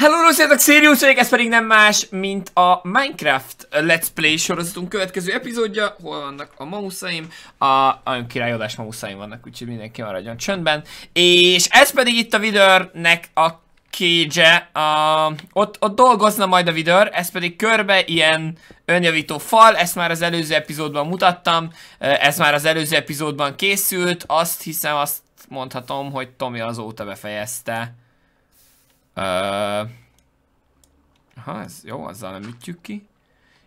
Hello, sziasztok, Sirius vagyok, ez pedig nem más, mint a Minecraft Let's Play sorozatunk következő epizódja. Hol vannak a mauszaim? A nagyon királyodás mauszaim vannak, úgyhogy mindenki maradjon csöndben. És ez pedig itt a vidőrnek a cage a, ott, ott dolgozna majd a vidőr, ez pedig körbe ilyen önjavító fal, ezt már az előző epizódban mutattam, ez már az előző epizódban készült, azt hiszem azt mondhatom, hogy Tomi azóta befejezte. Uh, ha, ez jó, azzal nem ütjük ki.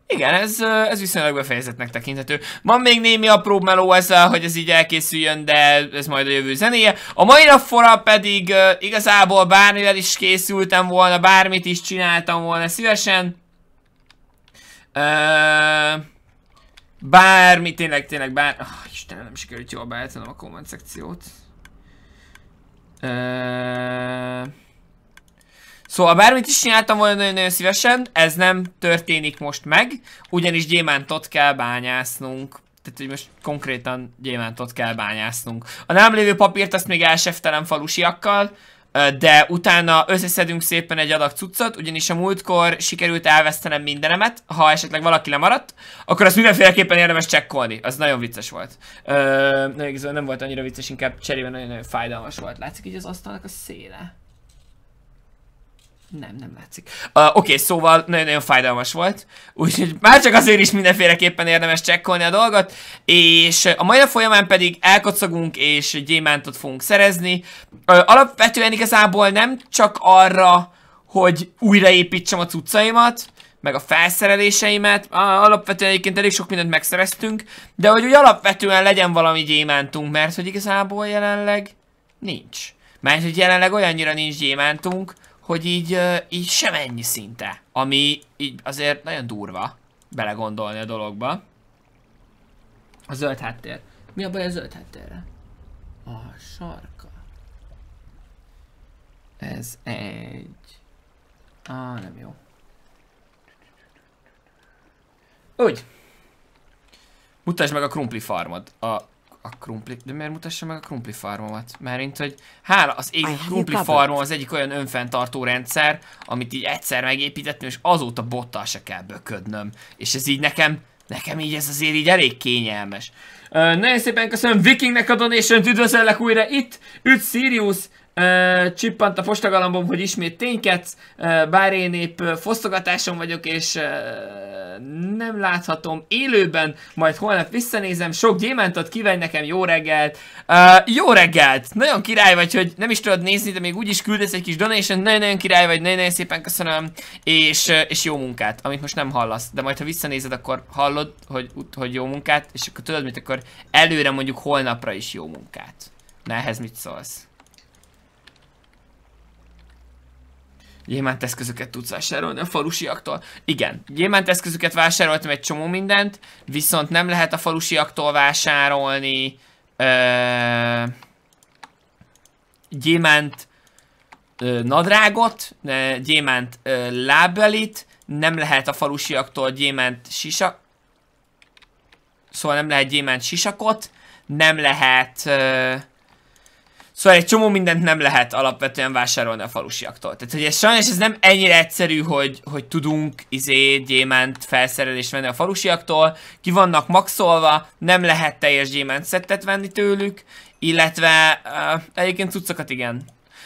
Igen, ez, ez viszonylag befejezetnek tekinthető. Van még némi apró meló ezzel, hogy ez így elkészüljön, de ez majd a jövő zenéje. A mai napfora pedig uh, igazából bármivel is készültem volna, bármit is csináltam volna szívesen. Uh, bármi, tényleg, tényleg, bár... Oh, Istenem, nem sikerült jól beállítanom a komment szekciót. Uh, Szóval bármit is csináltam volna nagyon-nagyon szívesen, ez nem történik most meg, ugyanis gyémántot kell bányásznunk. Tehát, hogy most konkrétan gyémántot kell bányásznunk. A nem lévő papírt azt még elseftelem falusiakkal, de utána összeszedünk szépen egy adag cuccot, ugyanis a múltkor sikerült elvesztenem mindenemet, ha esetleg valaki lemaradt, akkor azt mindenféleképpen érdemes csekkolni, az nagyon vicces volt. Ö, nem, nem volt annyira vicces, inkább cserében nagyon, nagyon fájdalmas volt. Látszik így az asztalnak a széle. Nem, nem látszik. Uh, Oké, okay, szóval nagyon-nagyon fájdalmas volt, úgyhogy már csak azért is mindenféleképpen érdemes csekkolni a dolgot, és a mai folyamán pedig elkocogunk és gyémántot fogunk szerezni. Uh, alapvetően igazából nem csak arra, hogy újraépítsem a cuccaimat, meg a felszereléseimet, alapvetően egyébként elég sok mindent megszereztünk, de hogy úgy alapvetően legyen valami gyémántunk, mert hogy igazából jelenleg nincs. Mert hogy jelenleg olyannyira nincs gyémántunk, hogy így, így sem ennyi szinte, ami így azért nagyon durva belegondolni a dologba. A zöld háttér. Mi a baj a zöld háttérre? A sarka. Ez egy... Á, nem jó. Úgy. Mutasd meg a krumpli farmod. A a krumpli, de miért mutassa meg a krumpli farmomat? mint, hogy hála, az egy krumpli farmom az egyik olyan önfenntartó rendszer, amit így egyszer megépítettem, és azóta bottal se kell böködnöm. És ez így nekem, nekem így ez azért így elég kényelmes. Uh, nagyon szépen köszönöm Vikingnek a donation-t, üdvözöllek újra itt, üdv Sirius, csippant a postagalambom, hogy ismét ténykedsz, bár én épp fosztogatáson vagyok, és nem láthatom élőben, majd holnap visszanézem, sok gyémántot kívánj nekem, jó reggelt! jó reggelt! Nagyon király vagy, hogy nem is tudod nézni, de még úgy is küldesz egy kis donation, nagyon-nagyon király vagy, nagyon-nagyon szépen köszönöm, és, és jó munkát, amit most nem hallasz, de majd ha visszanézed, akkor hallod, hogy, hogy jó munkát, és akkor tudod mit, akkor előre mondjuk holnapra is jó munkát. Na, ehhez mit szólsz? Gyémánt eszközöket tudsz vásárolni a falusiaktól. Igen, gyémánt eszközöket vásároltam egy csomó mindent, viszont nem lehet a falusiaktól vásárolni ö, gyémánt ö, nadrágot, ö, gyémánt ö, lábbelit, nem lehet a falusiaktól gyémánt sisak... Szóval nem lehet gyémánt sisakot, nem lehet... Ö, Szóval egy csomó mindent nem lehet alapvetően vásárolni a falusiaktól. Tehát, hogy ez sajnos ez nem ennyire egyszerű, hogy, hogy tudunk izé gyémánt felszerelést venni a falusiaktól, ki vannak maxolva, nem lehet teljes gyémánt szettet venni tőlük, illetve uh, egyébként cuccokat igen.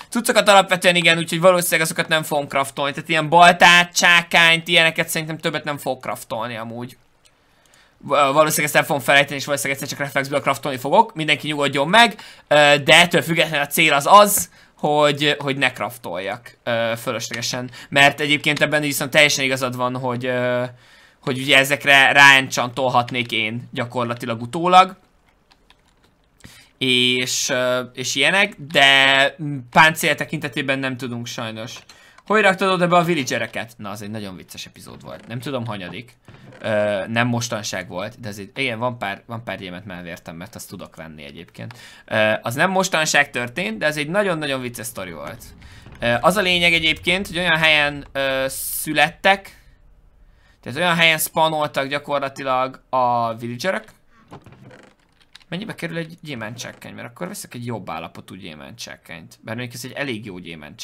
Cuccokat alapvetően igen, úgyhogy valószínűleg azokat nem fogom craftolni. Tehát ilyen baltát, csákányt, ilyeneket szerintem többet nem fogok craftolni amúgy valószínűleg ezt nem fogom felejteni, és valószínűleg egyszer csak reflexből kraftolni fogok, mindenki nyugodjon meg, de ettől függetlenül a cél az az, hogy, hogy ne kraftoljak fölöslegesen, mert egyébként ebben viszont teljesen igazad van, hogy, hogy ugye ezekre ráencsantolhatnék én gyakorlatilag utólag, és, és ilyenek, de páncél tekintetében nem tudunk sajnos. Hogy raktad oda be a villagereket? Na, az egy nagyon vicces epizód volt. Nem tudom, hanyadik. Ö, nem mostanság volt, de azért, igen, van pár, van pár gyémet melvértem, mert azt tudok venni egyébként. Ö, az nem mostanság történt, de ez egy nagyon-nagyon vicces sztori volt. Ö, az a lényeg egyébként, hogy olyan helyen ö, születtek, tehát olyan helyen spanoltak gyakorlatilag a villagerök. Mennyibe kerül egy gyémánt Mert akkor veszek egy jobb állapotú gyémánt Bár mondjuk ez egy elég jó gyémánt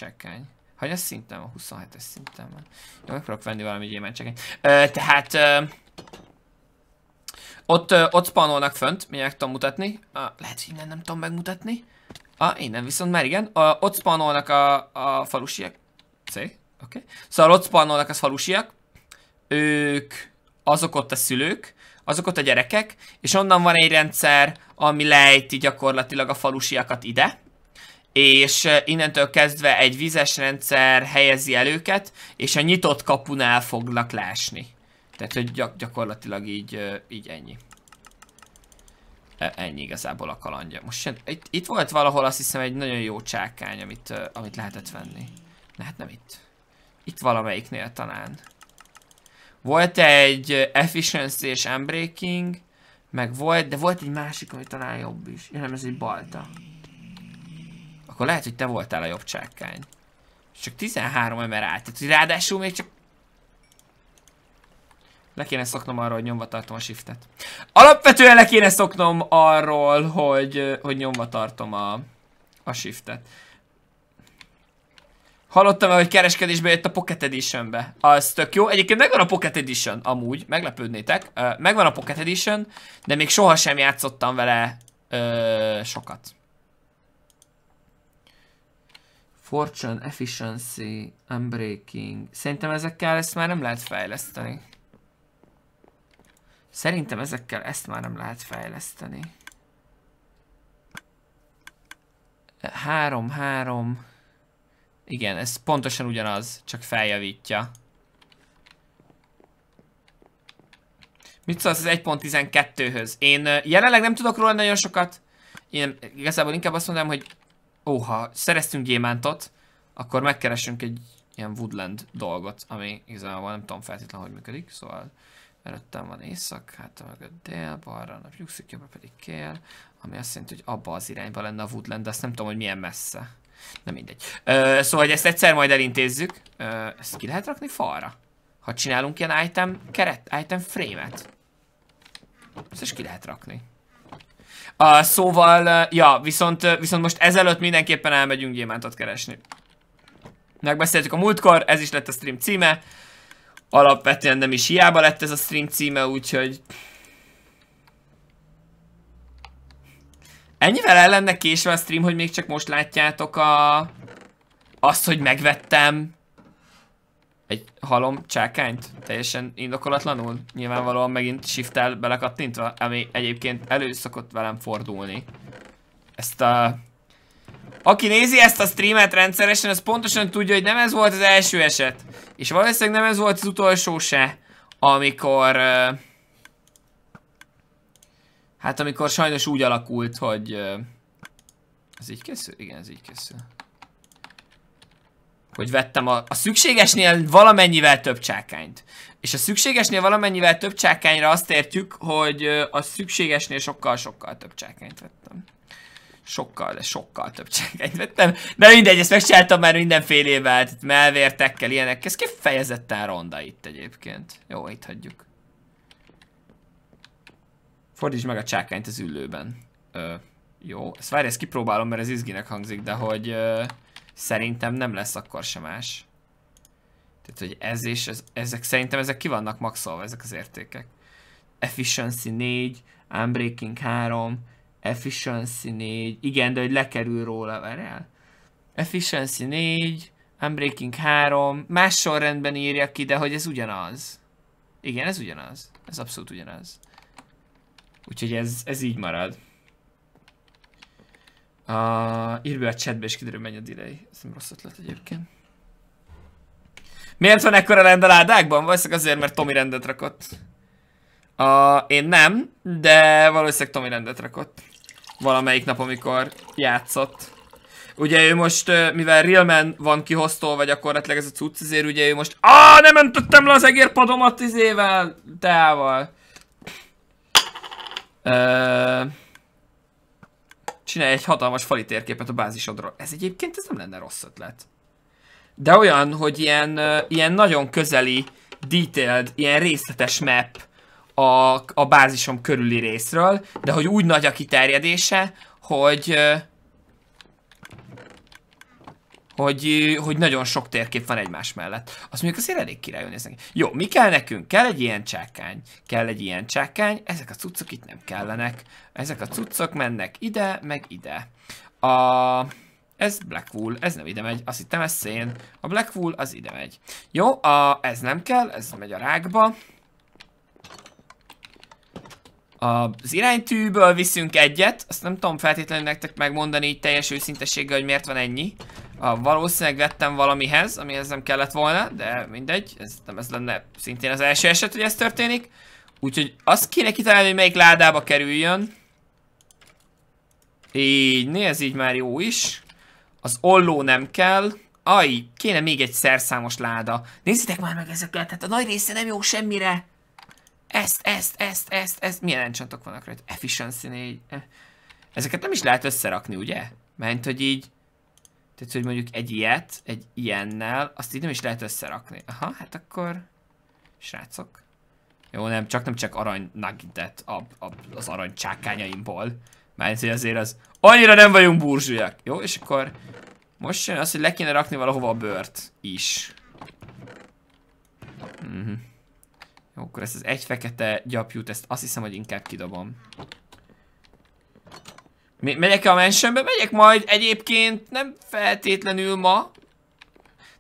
Hanyas szinten van? 27-es szinten van. Jó, meg fogok venni valami gyémántcsekényt. Tehát... Ö, ott, ö, ott spanolnak fönt, mindjárt tudom mutatni. A, lehet, hogy innen nem tudom megmutatni. A, innen viszont már igen. A, ott spanolnak a, a falusiak. C? Oké. Okay. Szóval ott spanolnak az falusiak. Ők... Azok ott a szülők azok ott a gyerekek, és onnan van egy rendszer, ami lejti gyakorlatilag a falusiakat ide, és innentől kezdve egy vizes rendszer helyezi el őket, és a nyitott kapunál fognak lásni. Tehát, hogy gyak gyakorlatilag így, így ennyi. E, ennyi igazából a kalandja. Most jön, itt, itt volt valahol azt hiszem egy nagyon jó csákány, amit, amit lehetett venni. Ne, hát nem itt. Itt valamelyiknél talán. Volt egy Efficiency és Unbreaking, meg volt, de volt egy másik, ami talán jobb is. Ja, nem, ez egy balta. Akkor lehet, hogy te voltál a jobb csákány. Csak 13 állt, Tehát, ráadásul még csak... Le kéne szoknom arról, hogy nyomva tartom a shiftet. Alapvetően le kéne szoknom arról, hogy, hogy nyomva tartom a, a shiftet. Hallottam el, hogy kereskedésbe jött a Pocket Editionbe. Az tök jó. Egyébként megvan a Pocket Edition, amúgy, meglepődnétek. Megvan a Pocket Edition, de még sohasem játszottam vele ö, sokat. Fortune, Efficiency, Unbreaking. Szerintem ezekkel ezt már nem lehet fejleszteni. Szerintem ezekkel ezt már nem lehet fejleszteni. 3-3. Igen, ez pontosan ugyanaz, csak feljavítja. Mit szólsz az 1.12-höz? Én jelenleg nem tudok róla nagyon sokat. Én igazából inkább azt mondanám, hogy ó, ha szereztünk gyémántot, akkor megkeresünk egy ilyen woodland dolgot, ami igazából nem tudom feltétlenül, hogy működik, szóval előttem van éjszak, hát mögött dél, balra a nyugszik, jobbra pedig kél, ami azt jelenti, hogy abba az irányba lenne a woodland, de azt nem tudom, hogy milyen messze. Nem mindegy. Ö, szóval, hogy ezt egyszer majd elintézzük. Ö, ezt ki lehet rakni falra? Ha csinálunk ilyen item keret, item frame-et. Ezt is ki lehet rakni. Uh, szóval, uh, ja, viszont, viszont most ezelőtt mindenképpen elmegyünk gyémántot keresni. Megbeszéltük a múltkor, ez is lett a stream címe. Alapvetően nem is hiába lett ez a stream címe, úgyhogy... Ennyivel el lenne késve a stream, hogy még csak most látjátok a... Azt, hogy megvettem egy halom csákányt, teljesen indokolatlanul, nyilvánvalóan megint shifttel belekattintva, ami egyébként elő szokott velem fordulni. Ezt a... Aki nézi ezt a streamet rendszeresen, az pontosan tudja, hogy nem ez volt az első eset. És valószínűleg nem ez volt az utolsó se, amikor... Hát amikor sajnos úgy alakult, hogy... Ez így készül? Igen, ez így készül hogy vettem a, a szükségesnél valamennyivel több csákányt. És a szükségesnél valamennyivel több csákányra azt értjük, hogy a szükségesnél sokkal-sokkal több csákányt vettem. Sokkal, de sokkal több csákányt vettem. De mindegy, ezt megcsináltam már évvel, tehát melvértekkel, ilyenek. Ez kifejezetten ronda itt egyébként. Jó, itt hagyjuk. Fordítsd meg a csákányt az ülőben. Ö, jó, ezt várj, ezt kipróbálom, mert ez izginek hangzik, de hogy... Ö, Szerintem nem lesz akkor sem más. Tehát, hogy ez és ez, ezek, szerintem ezek ki vannak maxolva, ezek az értékek. Efficiency 4, Unbreaking 3, Efficiency 4, igen, de hogy lekerül róla, várjál. Efficiency 4, Unbreaking 3, más sorrendben írja ki, de hogy ez ugyanaz. Igen, ez ugyanaz. Ez abszolút ugyanaz. Úgyhogy ez, ez így marad. A, írj be a chatbe, és kiderül, mennyi a delay. Ez nem rossz ötlet egyébként. Miért van ekkora rend a ládákban? Valószínűleg azért, mert Tomi rendet rakott. A, én nem, de valószínűleg Tomi rendet rakott. Valamelyik nap, amikor játszott. Ugye ő most, mivel Realman van kihoztól, vagy gyakorlatilag ez a cucc, ezért ugye ő most... Ah, nem öntöttem le az egérpadomat izével, teával. Uh... Csinálj egy hatalmas fali térképet a bázisodról. Ez egyébként ez nem lenne rossz ötlet. De olyan, hogy ilyen, ilyen nagyon közeli, detailed, ilyen részletes map a, a bázisom körüli részről, de hogy úgy nagy a kiterjedése, hogy, hogy, hogy nagyon sok térkép van egymás mellett. Azt mondjuk azért elég király néznek. Jó, mi kell nekünk? Kell egy ilyen csákány, kell egy ilyen csákány, ezek a cuccok itt nem kellenek. Ezek a cuccok mennek ide, meg ide. A... Ez Blackwool, ez nem ide megy, azt hittem ez szén. A Blackwool az ide megy. Jó, a, ez nem kell, ez megy a rákba. Az iránytűből viszünk egyet, azt nem tudom feltétlenül nektek megmondani így teljes őszintességgel, hogy miért van ennyi. A valószínűleg vettem valamihez, amihez nem kellett volna, de mindegy, ez, nem ez lenne szintén az első eset, hogy ez történik. Úgyhogy azt kéne kitalálni, hogy melyik ládába kerüljön. Így, né, ez így már jó is. Az olló nem kell. Aj, kéne még egy szerszámos láda. Nézzétek már meg ezeket, tehát a nagy része nem jó semmire. Ezt, ezt, ezt, ezt, ezt. Milyen encsantok vannak rajta? Efficiency 4. Eh, ezeket nem is lehet összerakni, ugye? Mert hogy így tehát, hogy mondjuk egy ilyet, egy ilyennel, azt így nem is lehet összerakni. Aha, hát akkor... Srácok. Jó, nem, csak nem csak arany nuggetet a, a, az arany csákányaimból. Mert azért az... Annyira nem vagyunk burzsúlyak. Jó, és akkor... Most jön az, hogy le kéne rakni valahova a bört is. Mhm. Mm Jó, akkor ezt az egy fekete gyapjút, ezt azt hiszem, hogy inkább kidobom. Megyek -e a mansionbe? Megyek majd egyébként, nem feltétlenül ma.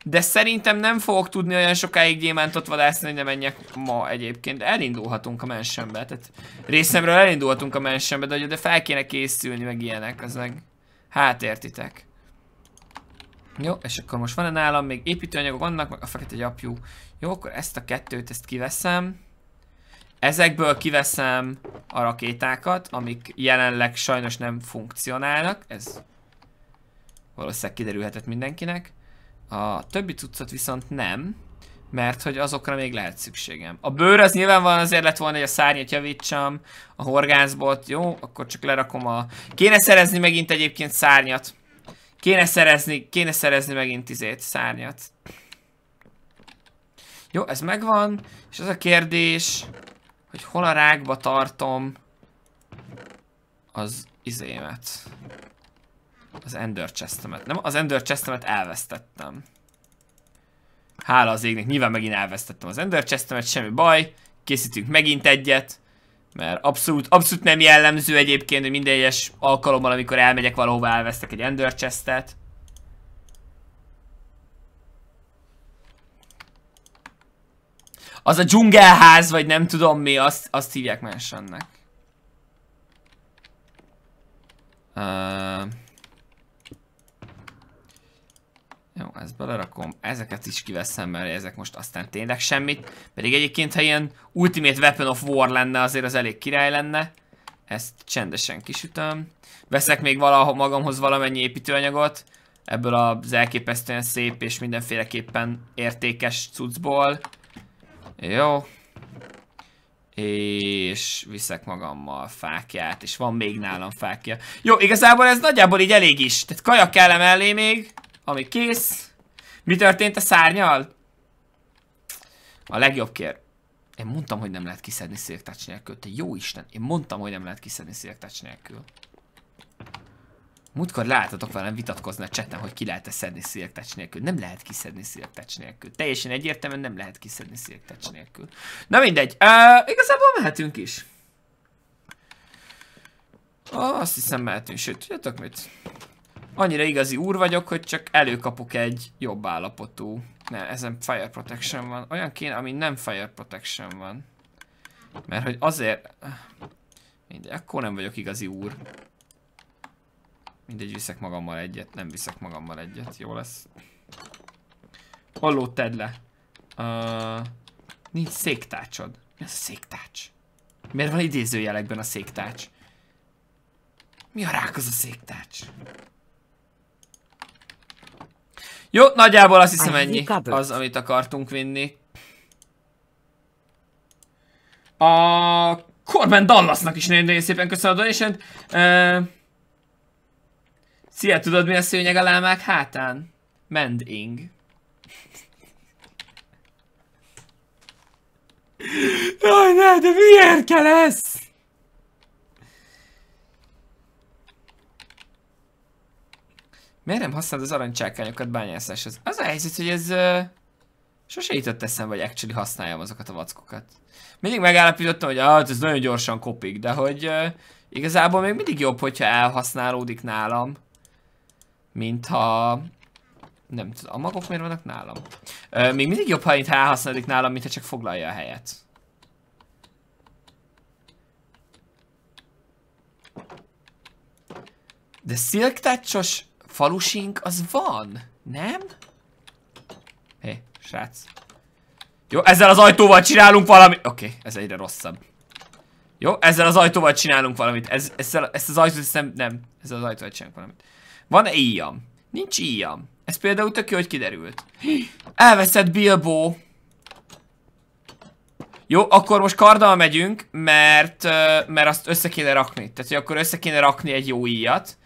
De szerintem nem fogok tudni olyan sokáig gyémántot vadászni, hogy ne menjek ma egyébként. De elindulhatunk a mansionbe, tehát részemről elindulhatunk a mansionbe, de, de fel kéne készülni meg ilyenek, az meg hát értitek. Jó, és akkor most van -e nálam még építőanyagok vannak, meg a fekete gyapjú. Jó, akkor ezt a kettőt, ezt kiveszem. Ezekből kiveszem a rakétákat, amik jelenleg sajnos nem funkcionálnak. Ez valószínűleg kiderülhetett mindenkinek. A többi cuccot viszont nem, mert hogy azokra még lehet szükségem. A bőr az nyilvánvalóan azért lett volna, hogy a szárnyat javítsam, a horgászbot, jó, akkor csak lerakom a... Kéne szerezni megint egyébként szárnyat. Kéne szerezni, kéne szerezni megint izét, szárnyat. Jó, ez megvan, és az a kérdés, hogy hol a rákba tartom az izémet. Az Ender Chestemet. Nem, az Ender Chestemet elvesztettem. Hála az égnek, nyilván megint elvesztettem az Ender Chestemet, semmi baj. Készítünk megint egyet. Mert abszolút, abszolút nem jellemző egyébként, hogy minden egyes alkalommal, amikor elmegyek valahova, elvesztek egy Ender Chestet. Az a dzsungelház, vagy nem tudom mi, azt, azt hívják más ennek. Uh... Jó, ezt belerakom. Ezeket is kiveszem, mert ezek most aztán tényleg semmit. Pedig egyébként, ha ilyen Ultimate Weapon of War lenne, azért az elég király lenne. Ezt csendesen kisütöm. Veszek még valahol magamhoz valamennyi építőanyagot. Ebből az elképesztően szép és mindenféleképpen értékes cuccból. Jó. És viszek magammal fákját, és van még nálam fákja. Jó, igazából ez nagyjából így elég is. Tehát kaja kell emellé még, ami kész. Mi történt a szárnyal? A legjobb kér. Én mondtam, hogy nem lehet kiszedni széltács nélkül. Te jó Isten, én mondtam, hogy nem lehet kiszedni széltács nélkül. Múltkor láttatok velem vitatkozni a cseten, hogy ki lehet-e szedni szirtecs nélkül. Nem lehet kiszedni szirtecs nélkül. Teljesen egyértelműen nem lehet kiszedni szirtecs nélkül. Na mindegy, uh, igazából mehetünk is. Oh, azt hiszem mehetünk, sőt, tudjátok mit? Annyira igazi úr vagyok, hogy csak előkapok egy jobb állapotú. Ne, ezen Fire Protection van. Olyan kéne, ami nem Fire Protection van. Mert hogy azért... Mindegy, akkor nem vagyok igazi úr. Mindegy, viszek magammal egyet. Nem viszek magammal egyet. Jó lesz. Halló, tedd le. Uh, nincs széktácsod. Mi az a széktács? Miért van idézőjelekben a széktács? Mi a rák az a széktács? Jó, nagyjából azt hiszem ennyi az, amit akartunk vinni. A Corbin Dallasnak is nagyon, nagyon szépen köszönöm a donation Szia, tudod mi a szőnyeg a lámák hátán? Mending. Jaj, ne, de miért kell ez? Miért nem használod az aranycsákányokat bányászáshoz? Az a helyzet, hogy ez... Uh, sose jutott eszembe, hogy actually használjam azokat a vackokat. Mindig megállapítottam, hogy ah, ez nagyon gyorsan kopik, de hogy uh, igazából még mindig jobb, hogyha elhasználódik nálam mintha... Nem tudom, a magok miért vannak nálam? Ö, még mindig jobb, ha itt elhasználódik nálam, mintha csak foglalja a helyet. De Silk falusink az van, nem? Hé, hey, srác. Jó, ezzel az ajtóval csinálunk valamit. Oké, okay, ez egyre rosszabb. Jó, ezzel az ajtóval csinálunk valamit. Ez, ezzel, ezt az ajtót hiszem, nem. Ezzel az ajtóval csinálunk valamit. Van-e íjam? Nincs íjam. Ez például tök jó, hogy kiderült. Elveszett Bilbo. Jó, akkor most karddal megyünk, mert, mert azt össze kéne rakni. Tehát, hogy akkor össze kéne rakni egy jó íjat.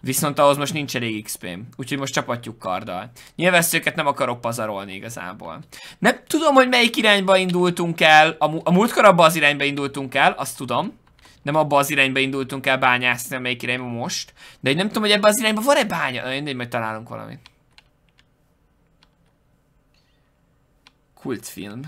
Viszont ahhoz most nincs elég XP-m, úgyhogy most csapatjuk karddal. Nyilván őket nem akarok pazarolni igazából. Nem tudom, hogy melyik irányba indultunk el, a, a múltkor abban az irányba indultunk el, azt tudom nem abba az irányba indultunk el bányászni, amelyik irányba most. De én nem tudom, hogy ebbe az irányba van-e bánya. Na, én majd találunk valamit. Kultfilm.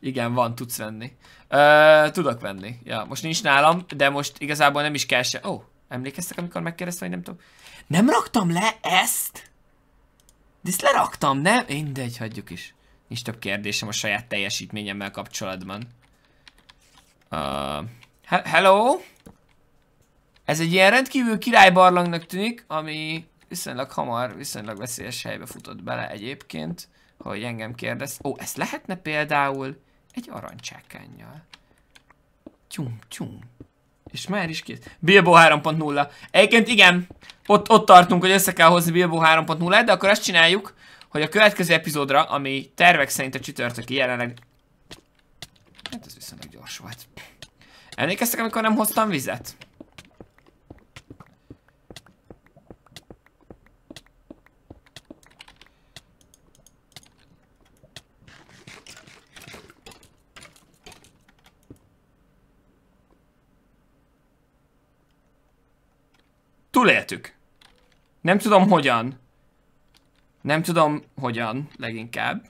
Igen, van, tudsz venni. Ö, tudok venni. Ja, most nincs nálam, de most igazából nem is kell se... Ó, oh, emlékeztek, amikor megkérdeztem, hogy nem tudom. Nem raktam le ezt? De ezt leraktam, nem? Mindegy, hagyjuk is. Nincs több kérdésem a saját teljesítményemmel kapcsolatban. Uh, he hello? Ez egy ilyen rendkívül királybarlangnak tűnik, ami viszonylag hamar, viszonylag veszélyes helybe futott bele egyébként, hogy engem kérdez. Ó, ez lehetne például egy arancsákánnyal. Tyum, tyum. És már is kész. Bilbo 3.0. Egyébként igen, ott, ott tartunk, hogy össze kell hozni Bilbo 3.0-et, de akkor azt csináljuk, hogy a következő epizódra, ami tervek szerint a csütörtöki jelenleg... Hát ez viszonylag gyors volt. Emlékeztek, amikor nem hoztam vizet? Túléltük. Nem tudom hogyan. Nem tudom hogyan leginkább.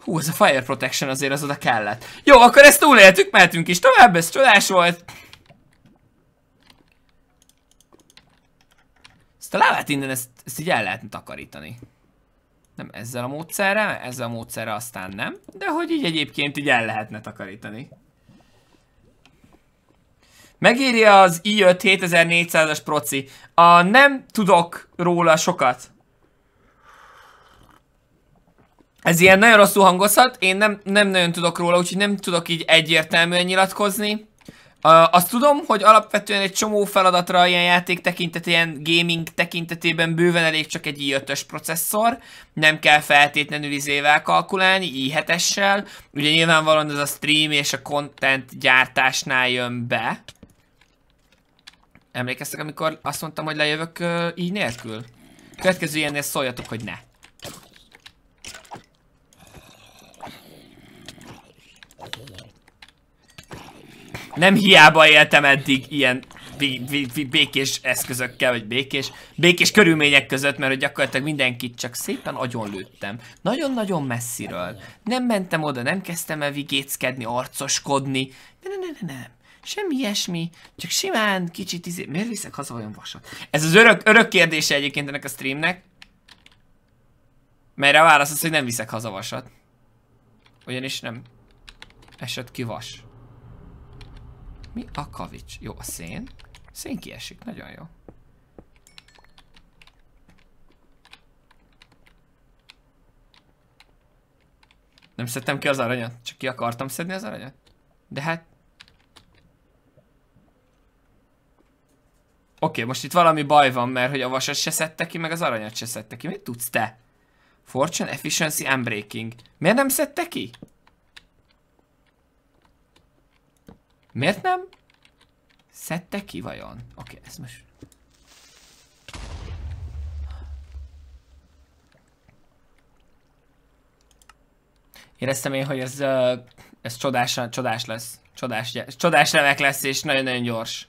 Hú, ez a fire protection azért az oda kellett. Jó, akkor ezt túléltük, mehetünk is tovább, ez csodás volt. Ezt a lávát innen, ezt, ezt így el lehetne takarítani. Nem ezzel a módszerrel, ezzel a módszerrel aztán nem, de hogy így egyébként így el lehetne takarítani. Megírja az i5 7400-as proci. A nem tudok róla sokat. Ez ilyen nagyon rosszul hangozhat, én nem, nem nagyon tudok róla, úgyhogy nem tudok így egyértelműen nyilatkozni. Uh, azt tudom, hogy alapvetően egy csomó feladatra ilyen játék tekintetében, gaming tekintetében bőven elég csak egy i5-ös processzor, nem kell feltétlenül izével kalkulálni, i7-essel, ugye nyilvánvalóan ez a stream és a content gyártásnál jön be. Emlékeztek, amikor azt mondtam, hogy lejövök uh, így nélkül? Következő ilyennél szóljatok, hogy ne. Nem hiába éltem eddig ilyen békés eszközökkel, vagy békés, békés körülmények között, mert gyakorlatilag mindenkit csak szépen lőttem, Nagyon-nagyon messziről. Nem mentem oda, nem kezdtem el vigéckedni, arcoskodni. Ne, ne, ne, ne, nem. Semmi ilyesmi, csak simán kicsit izé... Miért viszek haza olyan vasat? Ez az örök, örök kérdése egyébként ennek a streamnek. Melyre a válasz az, hogy nem viszek haza vasat. Ugyanis nem esett ki vas. Mi a kavics? Jó, a szén. Szén kiesik, nagyon jó. Nem szedtem ki az aranyat, csak ki akartam szedni az aranyat. De hát... Oké, most itt valami baj van, mert hogy a vasat se szedte ki, meg az aranyat se szedte ki. Mit tudsz te? Fortune, Efficiency, Unbreaking. Miért nem szedte ki? Miért nem? Szedte ki vajon? Oké, okay, ezt most... Éreztem én, hogy ez, ez csodás, csodás lesz. Csodás, csodás remek lesz, és nagyon-nagyon gyors.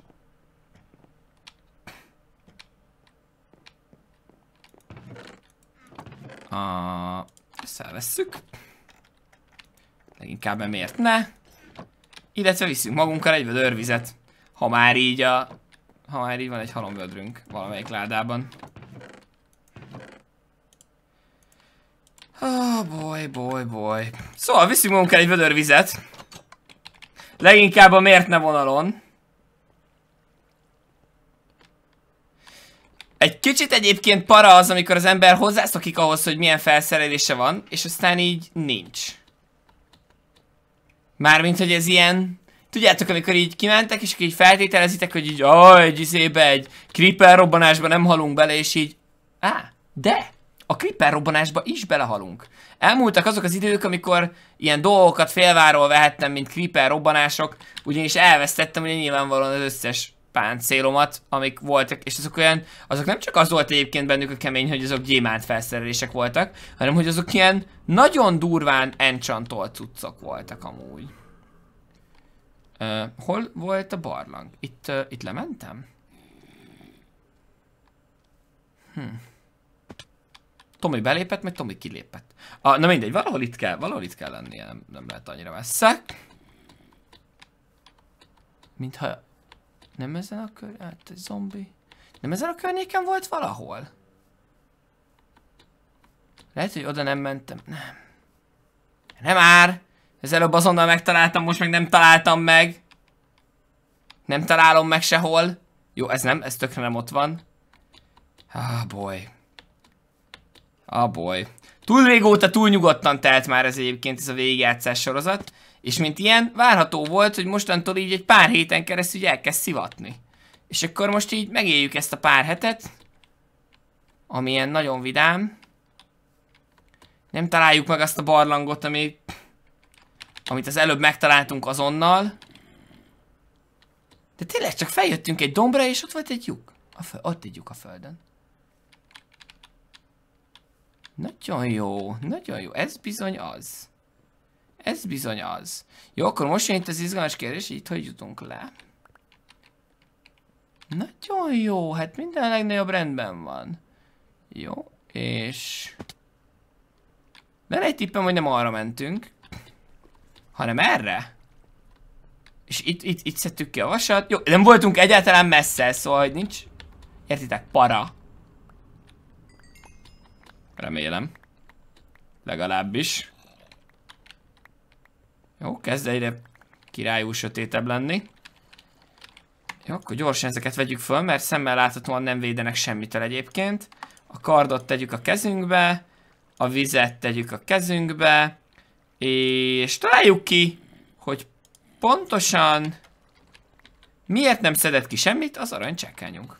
A... Ezt elvesszük. Leginkább miért ne? Illetve viszünk magunkkal egy vödörvizet, ha már így a... Ha már így van egy halomvödrünk valamelyik ládában. Oh, boy, boy, boy. Szóval viszünk magunkkal egy vödörvizet. Leginkább a miért ne vonalon. Egy kicsit egyébként para az, amikor az ember hozzászokik ahhoz, hogy milyen felszerelése van, és aztán így nincs. Mármint, hogy ez ilyen... Tudjátok, amikor így kimentek, és így feltételezitek, hogy így, ah, egy izébe, egy creeper robbanásba nem halunk bele, és így... Á, de! A creeper robbanásba is belehalunk. Elmúltak azok az idők, amikor ilyen dolgokat félváról vehettem, mint creeper robbanások, ugyanis elvesztettem ugye nyilvánvalóan az összes páncélomat, amik voltak, és azok olyan, azok nem csak az volt egyébként bennük a kemény, hogy azok gyémánt felszerelések voltak, hanem hogy azok ilyen nagyon durván enchantolt cuccok voltak amúgy. Uh, hol volt a barlang? Itt, uh, itt lementem? Hm. Tomi belépett, meg Tomi kilépett. Ah, na mindegy, valahol itt kell, valahol itt kell lennie, nem, nem lehet annyira messze. Mintha nem ezen a kör... Hát, egy zombi... Nem ezen a környéken volt valahol? Lehet, hogy oda nem mentem. Nem. Nem már! Ez előbb azonnal megtaláltam, most meg nem találtam meg. Nem találom meg sehol. Jó, ez nem, ez tökre nem ott van. Ah, boy. Ah, boy. Túl régóta, túl nyugodtan telt már ez egyébként ez a végigjátszás sorozat. És mint ilyen, várható volt, hogy mostantól így egy pár héten keresztül így elkezd szivatni. És akkor most így megéljük ezt a pár hetet, ami nagyon vidám. Nem találjuk meg azt a barlangot, ami, amit az előbb megtaláltunk azonnal. De tényleg csak feljöttünk egy dombra, és ott volt egy lyuk. A föl, ott egy lyuk a földön. Nagyon jó, nagyon jó. Ez bizony az. Ez bizony az. Jó, akkor most jön itt az izgalmas kérdés, így hogy jutunk le? Nagyon jó, hát minden a legnagyobb rendben van. Jó, és... Van egy tippem, hogy nem arra mentünk, hanem erre. És itt, itt, itt szedtük ki a vasat. Jó, nem voltunk egyáltalán messze, szóval hogy nincs... Értitek, para. Remélem. Legalábbis. Jó, kezd egyre királyú sötétebb lenni. Jó, akkor gyorsan ezeket vegyük föl, mert szemmel láthatóan nem védenek semmitől egyébként. A kardot tegyük a kezünkbe, a vizet tegyük a kezünkbe, és találjuk ki, hogy pontosan miért nem szedett ki semmit az aranycsákányunk.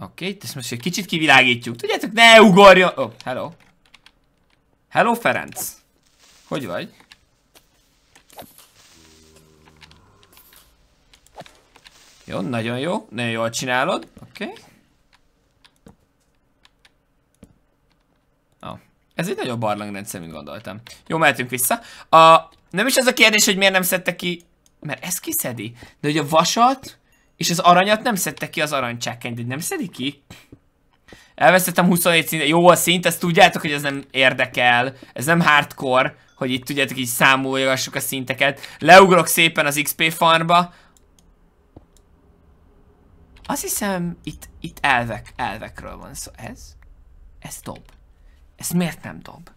Oké, okay, ezt most egy kicsit kivilágítjuk. Tudjátok, ne ugorjon! Oh, hello. Hello, Ferenc. Hogy vagy? Jó, nagyon jó. Nagyon jól csinálod. Oké. Okay. Oh. Ez egy nagyobb barlangrendszer, mint gondoltam. Jó, mehetünk vissza. A... Nem is az a kérdés, hogy miért nem szedte ki... Mert ez kiszedi. De hogy a vasat... És az aranyat nem szedte ki az arancsákány, de nem szedi ki? Elvesztettem 24 szint, Jó a szint, ezt tudjátok, hogy ez nem érdekel. Ez nem hardcore, hogy itt tudjátok így számoljassuk a szinteket. Leugrok szépen az XP farmba. Azt hiszem, itt, itt elvek, elvekről van szó. Ez? Ez dob. Ez miért nem dob?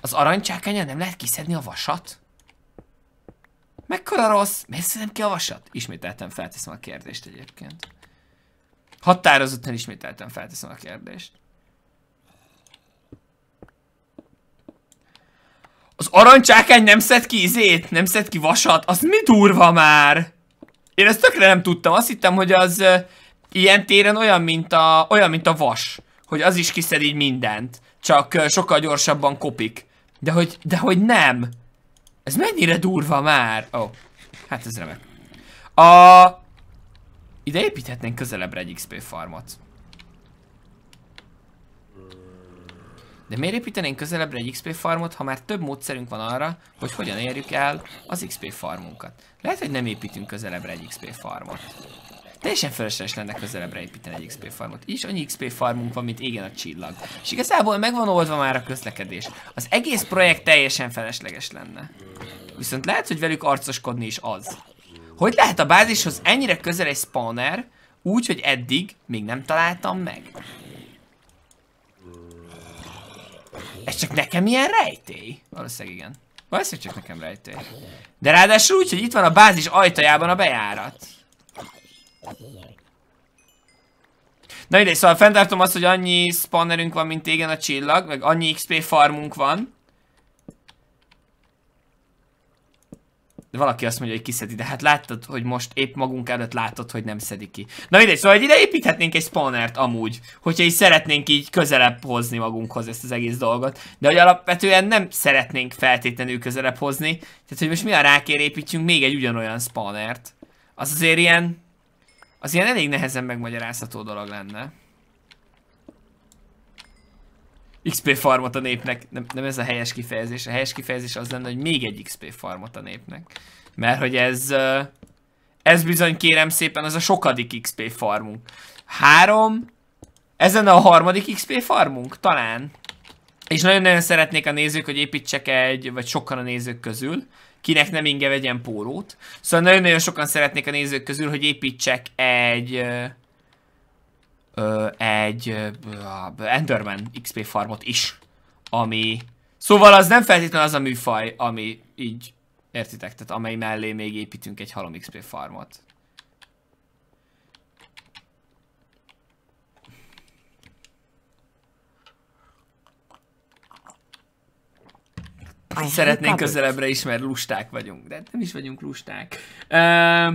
Az arancsákánya nem lehet kiszedni a vasat? Mekkora rossz? Miért nem ki a vasat? Ismételtem felteszem a kérdést egyébként. Határozottan ismételtem felteszem a kérdést. Az arancsákány nem szed ki izét? Nem szed ki vasat? Az mi durva már? Én ezt tökre nem tudtam. Azt hittem, hogy az uh, ilyen téren olyan, mint a, olyan, mint a vas. Hogy az is kiszed így mindent. Csak uh, sokkal gyorsabban kopik. De hogy, de hogy nem. Ez mennyire durva már? Ó, oh. hát ez remek. A... Ide építhetnénk közelebbre egy XP farmot. De miért építenénk közelebbre egy XP farmot, ha már több módszerünk van arra, hogy hogyan érjük el az XP farmunkat? Lehet, hogy nem építünk közelebbre egy XP farmot. Teljesen felesleges lenne közelebbre építeni egy XP farmot. És annyi XP farmunk van, mint igen a csillag. És igazából megvan oldva már a közlekedés. Az egész projekt teljesen felesleges lenne. Viszont lehet, hogy velük arcoskodni is az. Hogy lehet a bázishoz ennyire közel egy spawner, úgy, hogy eddig még nem találtam meg? Ez csak nekem ilyen rejtély? Valószínűleg igen. Valószínűleg csak nekem rejtély. De ráadásul úgy, hogy itt van a bázis ajtajában a bejárat. Na ide, szóval fenntartom azt, hogy annyi spannerünk van, mint igen a csillag, meg annyi XP farmunk van. De valaki azt mondja, hogy kiszedi, de hát láttad, hogy most épp magunk előtt látod, hogy nem szedik ki. Na ide, szóval ide építhetnénk egy spawnert amúgy, hogyha is szeretnénk így közelebb hozni magunkhoz ezt az egész dolgot. De hogy alapvetően nem szeretnénk feltétlenül közelebb hozni, tehát hogy most mi a rákér építjünk még egy ugyanolyan spawnert. Az azért ilyen az ilyen elég nehezen megmagyarázható dolog lenne. XP farmot a népnek, nem, nem ez a helyes kifejezés, a helyes kifejezés az lenne, hogy még egy XP farmot a népnek. Mert hogy ez, ez bizony kérem szépen az a sokadik XP farmunk. Három, ez lenne a harmadik XP farmunk, talán. És nagyon-nagyon szeretnék a nézők, hogy építsek egy, vagy sokan a nézők közül, kinek nem inge vegyen pórót. Szóval nagyon-nagyon sokan szeretnék a nézők közül, hogy építsek egy ö, egy ö, Enderman XP farmot is, ami Szóval az nem feltétlenül az a műfaj, ami így, értitek, tehát amely mellé még építünk egy halom XP farmot. Akit szeretnénk közelebbre mert lusták vagyunk, de hát nem is vagyunk lusták. Uh,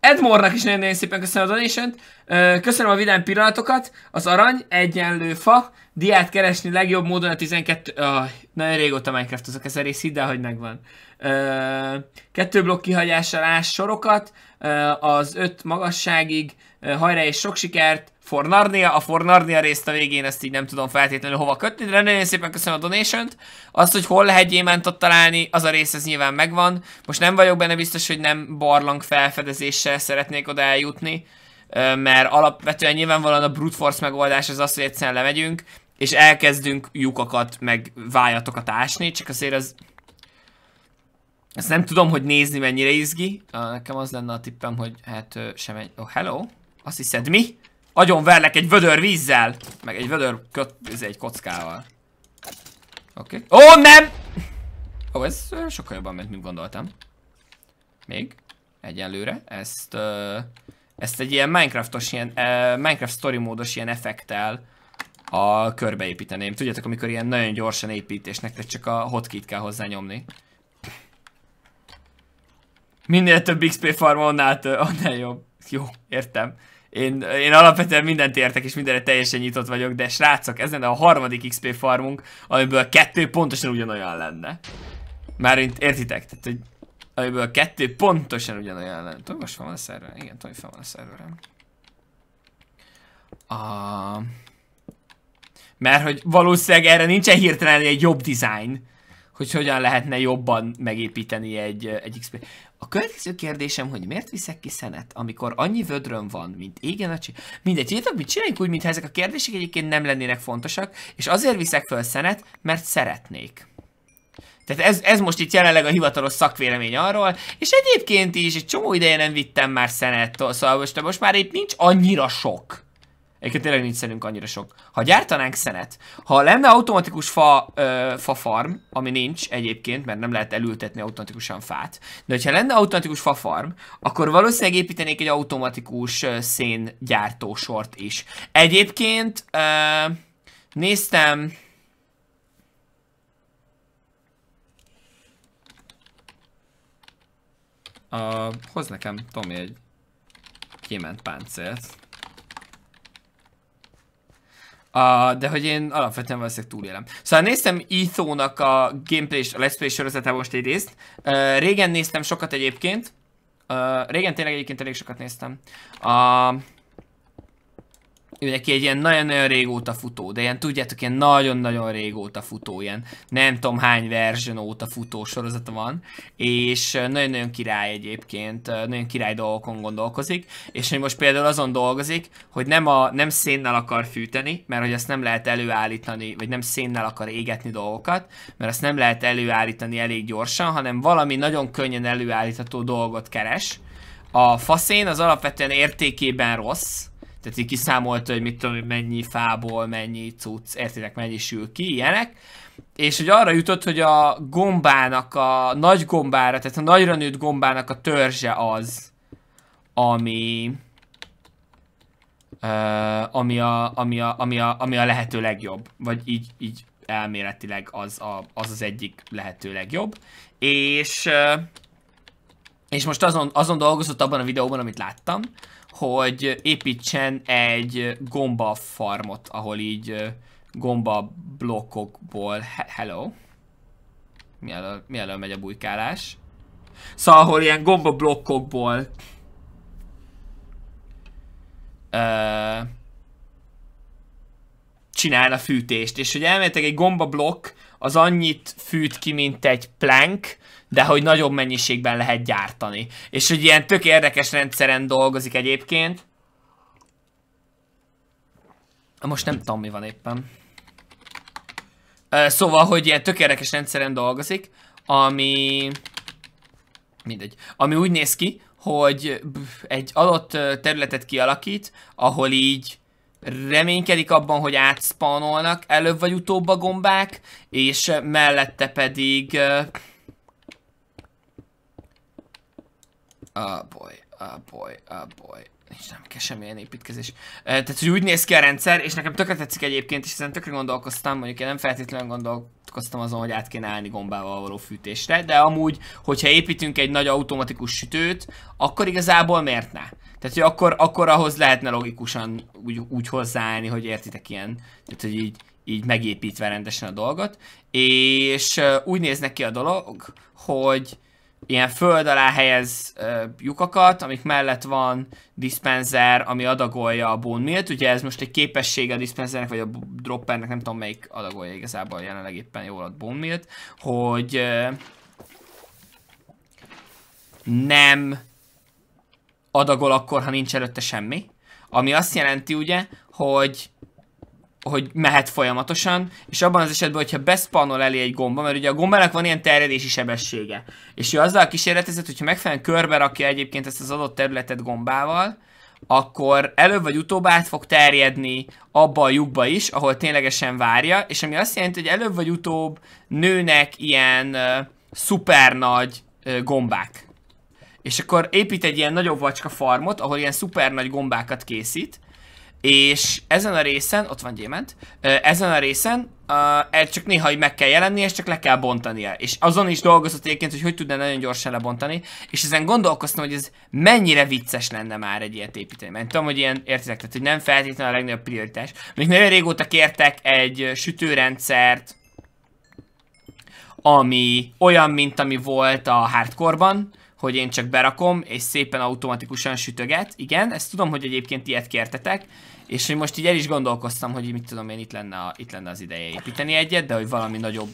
Edmornak is nagyon-nagyon szépen köszönöm a donation uh, Köszönöm a vidám pillanatokat. Az arany, egyenlő fa, diát keresni legjobb módon a 12... Oh, nagyon régóta azok ez a rész, hidd el, hogy megvan. Uh, kettő blokk kihagyással ás sorokat, uh, az öt magasságig, uh, hajrá és sok sikert, Fornarnia. A Fornarnia részt a végén ezt így nem tudom feltétlenül hova kötni, de nagyon szépen köszönöm a donation -t. Azt, hogy hol lehet gyémántot találni, az a rész ez nyilván megvan. Most nem vagyok benne biztos, hogy nem barlang felfedezéssel szeretnék oda eljutni, mert alapvetően nyilvánvalóan a brute force megoldás az az, hogy egyszerűen lemegyünk, és elkezdünk lyukakat, meg vájatokat ásni, csak azért az... Ezt nem tudom, hogy nézni mennyire izgi. Nekem az lenne a tippem, hogy hát semmi... Oh, hello? Azt hiszed mi? Agyon verlek egy vödör vízzel. Meg egy vödör köt, egy kockával. Oké. Okay. Ó, oh, nem! Ó, oh, ez sokkal jobban ment, mint gondoltam. Még. Egyenlőre. Ezt, uh, ezt egy ilyen Minecraftos, ilyen, uh, Minecraft story módos ilyen effektel a körbeépíteném. Tudjátok, amikor ilyen nagyon gyorsan és nektek csak a hotkeyt kell hozzá nyomni. Minél több XP farm, annál, annál jobb. Jó, értem. Én, én alapvetően mindent értek, és mindenre teljesen nyitott vagyok, de srácok, ez lenne a harmadik XP farmunk, amiből a kettő pontosan ugyanolyan lenne. Márint értitek? Tehát, hogy amiből a kettő pontosan ugyanolyan lenne. Tudom, most van a szerverem. Igen, tudom, van a szerverem. A... Mert hogy valószínűleg erre nincsen hirtelen egy jobb design, hogy hogyan lehetne jobban megépíteni egy, egy XP. A következő kérdésem, hogy miért viszek ki szenet, amikor annyi vödröm van, mint égen a csi... Mindegy, tudjátok, mit csináljunk úgy, mintha ezek a kérdések egyébként nem lennének fontosak, és azért viszek föl szenet, mert szeretnék. Tehát ez, ez most itt jelenleg a hivatalos szakvélemény arról, és egyébként is egy csomó ideje nem vittem már szenet, szóval most, most már itt nincs annyira sok. Egyébként tényleg nincs szerünk annyira sok. Ha gyártanánk szenet, ha lenne automatikus fa, ö, fa farm, ami nincs egyébként, mert nem lehet elültetni automatikusan fát, de hogyha lenne automatikus fa farm, akkor valószínűleg építenék egy automatikus ö, széngyártósort is. Egyébként ö, néztem... Uh, hoz nekem, Tomi, egy kiment páncélt. Uh, de hogy én alapvetően valószínűleg túlélem. Szóval néztem Ethónak a gameplay és a Let's Play sorozatában most egy részt. Uh, régen néztem sokat egyébként. Uh, régen tényleg egyébként elég sokat néztem. Uh, ő neki egy ilyen nagyon-nagyon régóta futó, de ilyen tudjátok, ilyen nagyon-nagyon régóta futó, ilyen nem tudom hány version óta futó sorozata van, és nagyon-nagyon király egyébként, nagyon király dolgokon gondolkozik, és hogy most például azon dolgozik, hogy nem, a, nem szénnel akar fűteni, mert hogy azt nem lehet előállítani, vagy nem szénnel akar égetni dolgokat, mert azt nem lehet előállítani elég gyorsan, hanem valami nagyon könnyen előállítható dolgot keres. A faszén az alapvetően értékében rossz, tehát így kiszámolta, hogy mit tudom, mennyi fából, mennyi cucc, értitek, mennyi sül ki, ilyenek. És hogy arra jutott, hogy a gombának, a nagy gombára, tehát a nagyra nőtt gombának a törzse az, ami... Uh, ami, a, ami, a, ami, a, ami a lehető legjobb. Vagy így, így elméletileg az, a, az az egyik lehető legjobb. És... Uh, és most azon, azon dolgozott abban a videóban, amit láttam, hogy építsen egy gomba farmot, ahol így gomba blokkokból... He hello? Mielőtt, megy a bujkálás. Szóval, ahol ilyen gomba blokkokból... Ö, csinálna fűtést. És hogy elméletek egy gomba blokk az annyit fűt ki, mint egy plank, de hogy nagyobb mennyiségben lehet gyártani. És hogy ilyen tök érdekes rendszeren dolgozik egyébként. Most nem tudom, mi van éppen. Szóval, hogy ilyen tök érdekes rendszeren dolgozik, ami... Mindegy. Ami úgy néz ki, hogy egy adott területet kialakít, ahol így reménykedik abban, hogy átspanolnak előbb vagy utóbb a gombák, és mellette pedig Ah, boy, ah, boy, ah, boy. Nincs nem kell semmilyen építkezés. Eh, tehát, hogy úgy néz ki a rendszer, és nekem tökre tetszik egyébként, és ezen tökre gondolkoztam, mondjuk én nem feltétlenül gondolkoztam azon, hogy át kéne állni gombával való fűtésre, de amúgy, hogyha építünk egy nagy automatikus sütőt, akkor igazából miért ne? Tehát, hogy akkor, akkor ahhoz lehetne logikusan úgy, úgy hozzáállni, hogy értitek ilyen, tehát, hogy így, így megépítve rendesen a dolgot, és eh, úgy néznek ki a dolog, hogy ilyen föld alá helyez ö, lyukakat, amik mellett van dispenser, ami adagolja a bone meal-t. Ugye ez most egy képessége a dispensernek, vagy a droppernek, nem tudom melyik adagolja igazából jelenleg éppen jól a bone meal-t, hogy ö, nem adagol akkor, ha nincs előtte semmi. Ami azt jelenti ugye, hogy hogy mehet folyamatosan, és abban az esetben, hogyha beszpanol elé egy gomba, mert ugye a gombának van ilyen terjedési sebessége, és ő azzal kísérletezett, hogyha megfelelően körbe rakja egyébként ezt az adott területet gombával, akkor előbb vagy utóbb át fog terjedni abba a lyukba is, ahol ténylegesen várja, és ami azt jelenti, hogy előbb vagy utóbb nőnek ilyen uh, szuper nagy uh, gombák. És akkor épít egy ilyen nagyobb vacska farmot, ahol ilyen szuper nagy gombákat készít, és ezen a részen, ott van gyémánt, ezen a részen uh, csak néha meg kell jelenni, és csak le kell bontania. És azon is dolgozott egyébként, hogy hogy tudna nagyon gyorsan lebontani, és ezen gondolkoztam, hogy ez mennyire vicces lenne már egy ilyet építeni. Mert tudom, hogy ilyen, értitek, tehát hogy nem feltétlenül a legnagyobb prioritás. Még nagyon régóta kértek egy sütőrendszert, ami olyan, mint ami volt a hardcore-ban, hogy én csak berakom, és szépen automatikusan sütöget. Igen, ezt tudom, hogy egyébként ilyet kértetek, és hogy most így el is gondolkoztam, hogy mit tudom én, itt lenne, a, itt lenne az ideje építeni egyet, de hogy valami nagyobb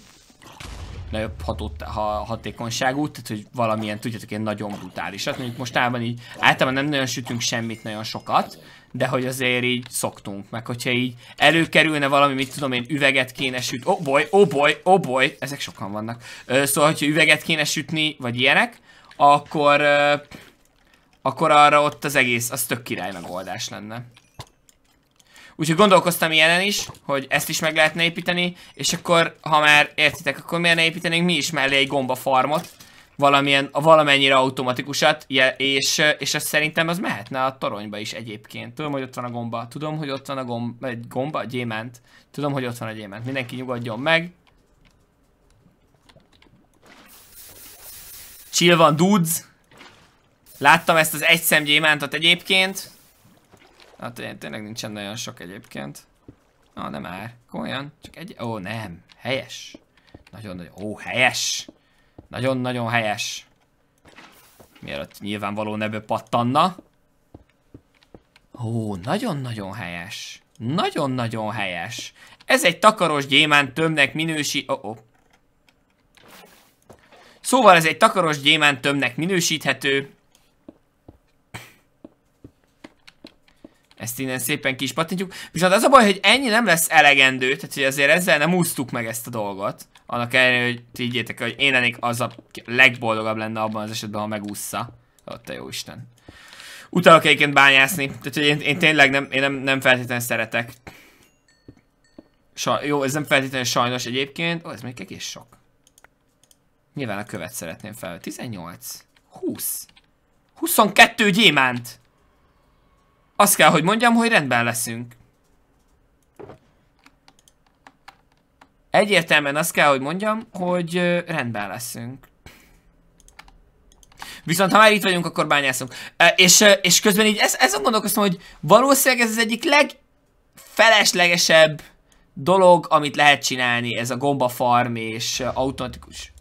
nagyobb hatott, ha, hatékonyságú, tehát hogy valamilyen, tudjátok, én nagyon brutálisat. Mondjuk mostában így általában nem nagyon sütünk semmit nagyon sokat, de hogy azért így szoktunk, meg hogyha így előkerülne valami, mit tudom én, üveget kéne sütni, oh boy, oh boy, oh boy, ezek sokan vannak. Ö, szóval, hogyha üveget kéne sütni, vagy ilyenek, akkor, ö, akkor arra ott az egész, az tök király megoldás lenne. Úgyhogy gondolkoztam ilyenen is, hogy ezt is meg lehetne építeni, és akkor, ha már értitek, akkor miért ne építenénk mi is mellé egy farmot, valamilyen, valamennyire automatikusat, és, és ez szerintem az mehetne a toronyba is egyébként. Tudom, hogy ott van a gomba, tudom, hogy ott van a gomba, egy gomba, a gyémánt. Tudom, hogy ott van a gyémánt. Mindenki nyugodjon meg. Chill van dudes. Láttam ezt az egy szem gyémántot egyébként. Na hát tény, tényleg nincsen nagyon sok egyébként. Na nem már, komolyan, csak egy, ó nem, helyes. Nagyon-nagyon, ó helyes. Nagyon-nagyon helyes. Mielőtt nyilvánvaló nebő pattanna. Ó, nagyon-nagyon helyes. Nagyon-nagyon helyes. Ez egy takaros gyémánt tömnek minősít... Oh -oh. Szóval ez egy takaros gyémánt tömnek minősíthető, Ezt innen szépen kis patintjuk. Viszont hát az a baj, hogy ennyi nem lesz elegendő, tehát hogy azért ezzel nem úsztuk meg ezt a dolgot. Annak ellenére, hogy higgyétek, hogy én lennék az a legboldogabb lenne abban az esetben, ha megúszza. Ott a jó Isten. Utalok egyébként bányászni. Tehát, hogy én, én tényleg nem, én nem, nem feltétlenül szeretek. Sa jó, ez nem feltétlenül sajnos egyébként. Ó, oh, ez még egész sok. Nyilván a követ szeretném fel. 18. 20. 22 gyémánt. Azt kell, hogy mondjam, hogy rendben leszünk. Egyértelműen azt kell, hogy mondjam, hogy rendben leszünk. Viszont ha már itt vagyunk, akkor bányászunk. És, és közben így ez, ezen gondolkoztam, hogy valószínűleg ez az egyik legfeleslegesebb dolog, amit lehet csinálni, ez a gomba farm és automatikus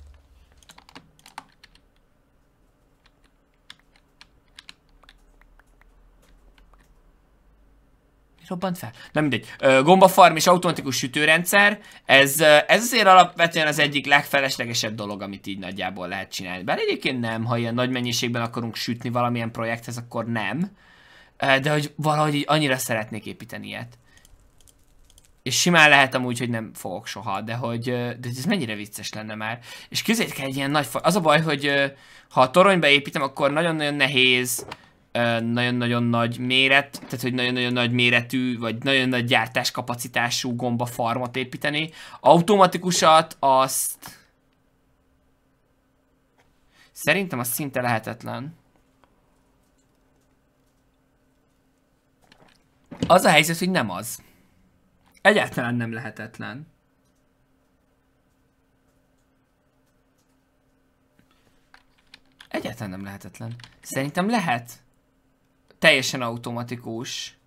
robbant fel? Nem mindegy. Gombafarm és automatikus sütőrendszer, ez, ez azért alapvetően az egyik legfeleslegesebb dolog, amit így nagyjából lehet csinálni. Bár egyébként nem, ha ilyen nagy mennyiségben akarunk sütni valamilyen projekthez, akkor nem. De hogy valahogy így annyira szeretnék építeni ilyet. És simán lehet amúgy, hogy nem fogok soha, de hogy de ez mennyire vicces lenne már. És kell egy ilyen nagy... Az a baj, hogy ha a toronyba építem, akkor nagyon-nagyon nehéz nagyon-nagyon nagy méret, tehát hogy nagyon-nagyon nagy méretű, vagy nagyon nagy gyártáskapacitású farmot építeni. Automatikusat azt... Szerintem az szinte lehetetlen. Az a helyzet, hogy nem az. Egyáltalán nem lehetetlen. Egyáltalán nem lehetetlen. Szerintem lehet teljesen automatikus.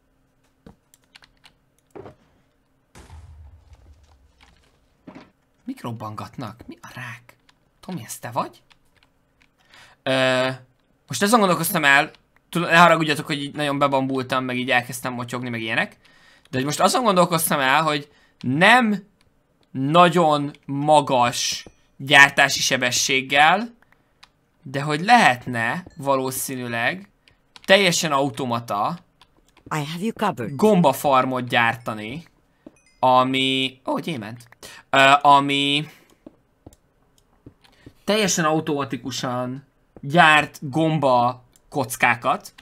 Mik robbangatnak? Mi a rák? Tomi, ez te vagy? Ö, most azon gondolkoztam el, ne haragudjatok, hogy így nagyon bebambultam, meg így elkezdtem motyogni, meg ilyenek. De hogy most azon gondolkoztam el, hogy nem nagyon magas gyártási sebességgel, de hogy lehetne valószínűleg teljesen automata I have you covered. gyártani, ami... Ó, oh, gyémánt. Uh, ami teljesen automatikusan gyárt gomba kockákat.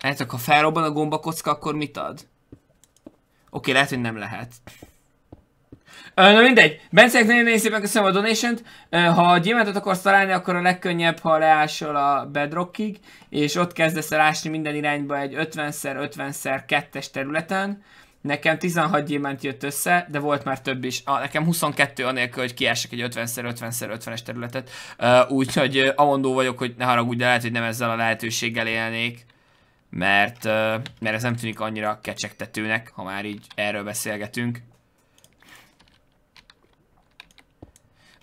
Hát, ha felrobban a gomba kocka, akkor mit ad? Oké, okay, lehet, hogy nem lehet. Na mindegy, Bencek nagyon szépen köszönöm a donation-t. Ha a gyémetet akarsz találni, akkor a legkönnyebb, ha leásol a bedrockig, és ott kezdesz el ásni minden irányba egy 50-szer, 50-szer, 2-es területen. Nekem 16 gyémet jött össze, de volt már több is. Ah, nekem 22 anélkül, hogy kiesek egy 50-szer, 50-szer, 50-es területet. Uh, Úgyhogy uh, amondó vagyok, hogy ne haragudj, de lehet, hogy nem ezzel a lehetőséggel élnék. Mert, uh, mert ez nem tűnik annyira kecsegtetőnek, ha már így erről beszélgetünk.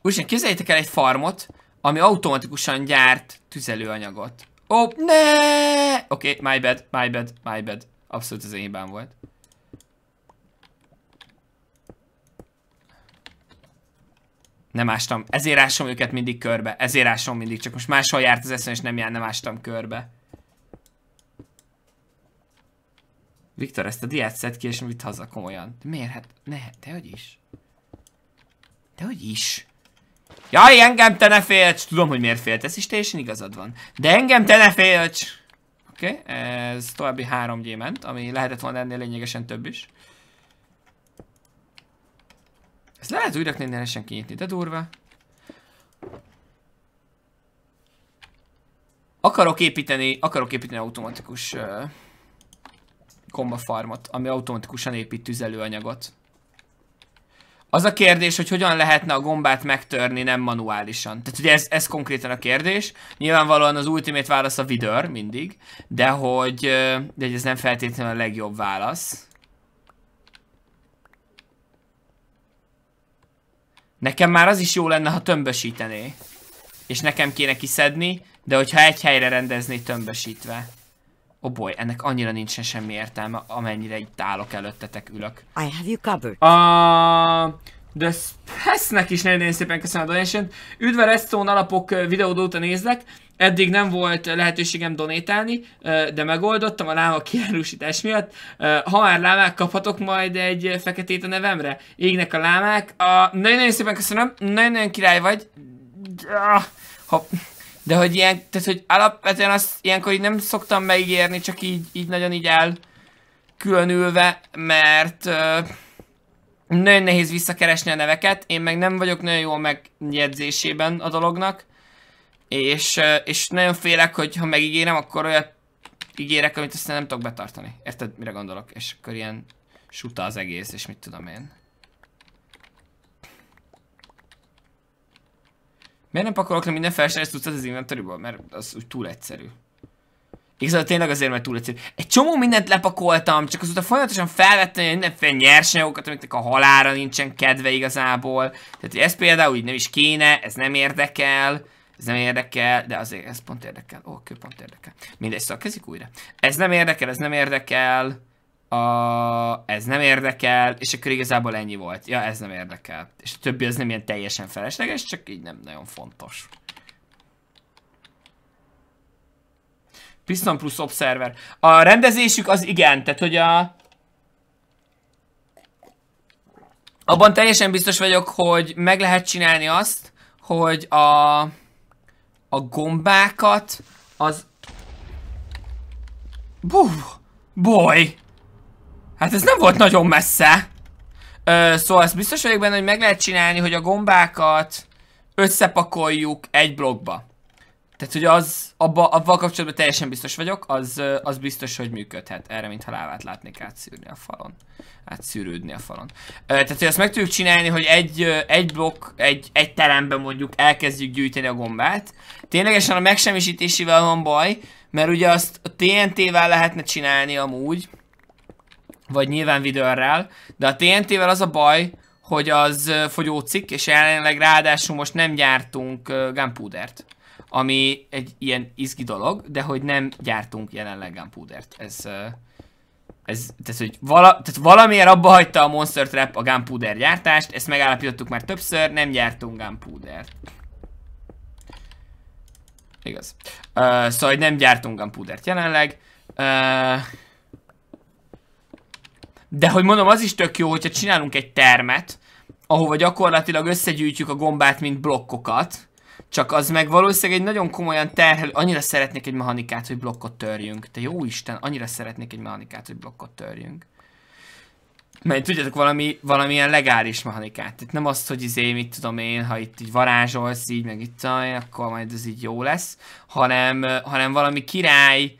Úgyhogy képzeljétek el egy farmot, ami automatikusan gyárt tüzelőanyagot. Ó, oh, ne! Oké, okay, my bad, my bad, my bad. Abszolút az én volt. Nem ástam. Ezért ásom őket mindig körbe. Ezért ásom mindig, csak most máshol járt az eszem, és nem jár, nem ástam körbe. Viktor, ezt a diát szed ki, és mit haza komolyan. De miért? Hát ne, de hogy is? De hogy is? Jaj, engem te ne félts! Tudom, hogy miért féltesz is, teljesen igazad van. De engem te ne félts! Oké, okay, ez további 3G ment, ami lehetett volna ennél lényegesen több is. Ez lehet újra lényegesen kinyitni, de durva. Akarok építeni, akarok építeni automatikus uh, komba farmot, ami automatikusan épít tüzelőanyagot. Az a kérdés, hogy hogyan lehetne a gombát megtörni nem manuálisan. Tehát ugye ez, ez konkrétan a kérdés. Nyilvánvalóan az ultimate válasz a vidör mindig, de hogy, de hogy ez nem feltétlenül a legjobb válasz. Nekem már az is jó lenne, ha tömbösítené. És nekem kéne kiszedni, de hogyha egy helyre rendezné tömbösítve. Oh boy, ennek annyira nincsen semmi értelme, amennyire itt állok előttetek, ülök. I have you covered. Uh, de Spesznek is nagyon, szépen köszönöm a donation -t. Üdv Redstone alapok videód óta nézlek. Eddig nem volt lehetőségem donétálni, de megoldottam a láma kiárusítás miatt. Ha már lámák, kaphatok majd egy feketét a nevemre. Égnek a lámák. A... Nagyon-nagyon szépen köszönöm, nagyon-nagyon király vagy. Ha... De hogy ilyen, tehát hogy alapvetően azt ilyenkor így nem szoktam megígérni, csak így, így nagyon így el különülve, mert uh, nagyon nehéz visszakeresni a neveket, én meg nem vagyok nagyon jó megjegyzésében a dolognak, és, uh, és nagyon félek, hogy ha megígérem, akkor olyat ígérek, amit aztán nem tudok betartani. Érted, mire gondolok? És akkor ilyen suta az egész, és mit tudom én. Miért nem pakolok le minden felsőre tudsz az inventoryból? Mert az úgy túl egyszerű. Igazából tényleg azért, mert túl egyszerű. Egy csomó mindent lepakoltam, csak azóta folyamatosan felvettem mindenféle nyersanyagokat, amiknek a halára nincsen kedve igazából. Tehát ez például így nem is kéne, ez nem érdekel. Ez nem érdekel, de azért ez pont érdekel. Ó, oh, pont érdekel. Mindegy, szóval kezdjük újra. Ez nem érdekel, ez nem érdekel a, ez nem érdekel, és akkor igazából ennyi volt. Ja, ez nem érdekel. És a többi az nem ilyen teljesen felesleges, csak így nem nagyon fontos. Piston plusz Observer. A rendezésük az igen, tehát hogy a... Abban teljesen biztos vagyok, hogy meg lehet csinálni azt, hogy a, a gombákat az... Buh! boy. Hát ez nem volt nagyon messze. Ö, szóval azt biztos vagyok benne, hogy meg lehet csinálni, hogy a gombákat összepakoljuk egy blokkba. Tehát, hogy az, abba, abban kapcsolatban teljesen biztos vagyok, az, az biztos, hogy működhet. Erre, mintha lávát látnék átszűrni a falon. Átszűrődni a falon. Tehát, hogy azt meg tudjuk csinálni, hogy egy, egy blokk, egy, egy teremben mondjuk elkezdjük gyűjteni a gombát. Ténylegesen a megsemmisítésével van baj, mert ugye azt a TNT-vel lehetne csinálni amúgy, vagy nyilván videorrel, de a TNT-vel az a baj, hogy az fogyócik, és jelenleg ráadásul most nem gyártunk gunpowdert, ami egy ilyen izgi dolog, de hogy nem gyártunk jelenleg gunpowdert. Ez, ez, tehát, hogy vala, tehát valamiért abba hagyta a Monster Trap a gunpowder gyártást, ezt megállapítottuk már többször, nem gyártunk gunpowdert. Igaz. Uh, szóval, hogy nem gyártunk gunpowdert jelenleg. Uh, de hogy mondom, az is tök jó, hogyha csinálunk egy termet, ahova gyakorlatilag összegyűjtjük a gombát, mint blokkokat, csak az meg valószínűleg egy nagyon komolyan terhelő, annyira szeretnék egy mechanikát, hogy blokkot törjünk. Te jó Isten, annyira szeretnék egy mechanikát, hogy blokkot törjünk. Mert tudjátok, valami, valamilyen legális mechanikát. Tehát nem azt, hogy izé, mit tudom én, ha itt így varázsolsz, így meg itt, akkor majd ez így jó lesz, hanem, hanem valami király,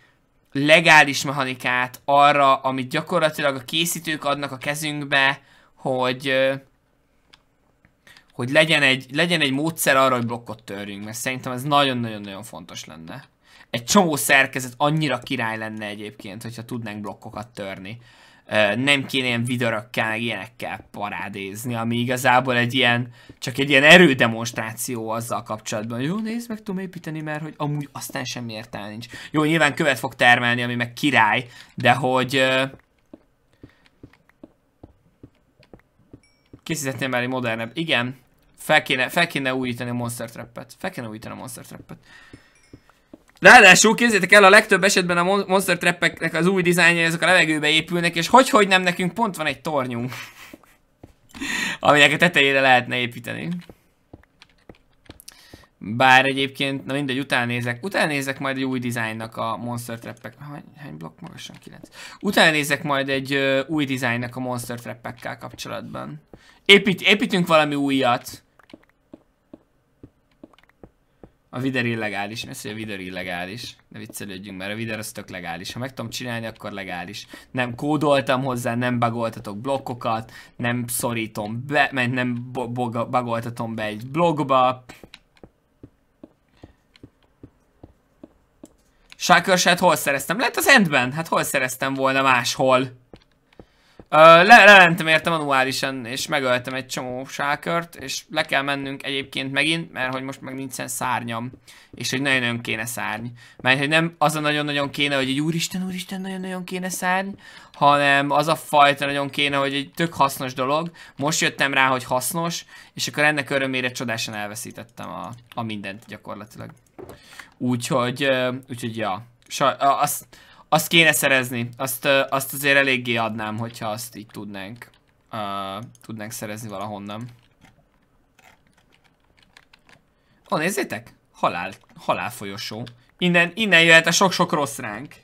legális mechanikát arra, amit gyakorlatilag a készítők adnak a kezünkbe, hogy hogy legyen egy, legyen egy módszer arra, hogy blokkot törjünk, mert szerintem ez nagyon-nagyon-nagyon fontos lenne. Egy csomó szerkezet annyira király lenne egyébként, hogyha tudnánk blokkokat törni nem kéne ilyen vidarakkel, ilyenekkel parádézni, ami igazából egy ilyen, csak egy ilyen erődemonstráció azzal kapcsolatban, jó, nézd, meg tudom építeni, mert hogy amúgy aztán semmi értelme nincs. Jó, nyilván követ fog termelni, ami meg király, de hogy készítettél már egy modernebb, igen, fel kéne, fel kéne újítani a Monster Trap-et, fel kéne újítani a Monster Trap-et. Ráadásul képzétek el, a legtöbb esetben a Monster Trappeknek az új dizájnja, ezek a levegőbe épülnek, és hogy, hogy nem nekünk pont van egy tornyunk. aminek a tetejére lehetne építeni. Bár egyébként, na mindegy, utána nézek. nézek majd egy új dizájnnak a Monster Trappek. Hány, hány blokk magasan? 9. Utána nézek majd egy ö, új dizájnnak a Monster Trappekkel kapcsolatban. Épít, építünk valami újat. A vider illegális. Mi az, hogy a vider illegális? Ne viccelődjünk, mert a vider az tök legális. Ha meg tudom csinálni, akkor legális. Nem kódoltam hozzá, nem bagoltatok blokkokat, nem szorítom be, mert nem bagoltatom be egy blogba. Sákörsát hol szereztem? Lehet az endben? Hát hol szereztem volna máshol? le lelentem érte manuálisan, és megöltem egy csomó sákört, és le kell mennünk egyébként megint, mert hogy most meg nincsen szárnyam, és hogy nagyon-nagyon kéne szárny. Mert hogy nem az a nagyon-nagyon kéne, hogy egy úristen, úristen, nagyon-nagyon kéne szárny, hanem az a fajta nagyon kéne, hogy egy tök hasznos dolog. Most jöttem rá, hogy hasznos, és akkor ennek örömére csodásan elveszítettem a, a mindent gyakorlatilag. Úgyhogy, úgyhogy ja. Saj, azt, azt kéne szerezni. Azt, azt azért eléggé adnám, hogyha azt így tudnánk. Uh, tudnánk szerezni valahonnan. Ó, nézzétek! Halál, halál folyosó. Innen, innen jöhet a sok-sok rossz ránk.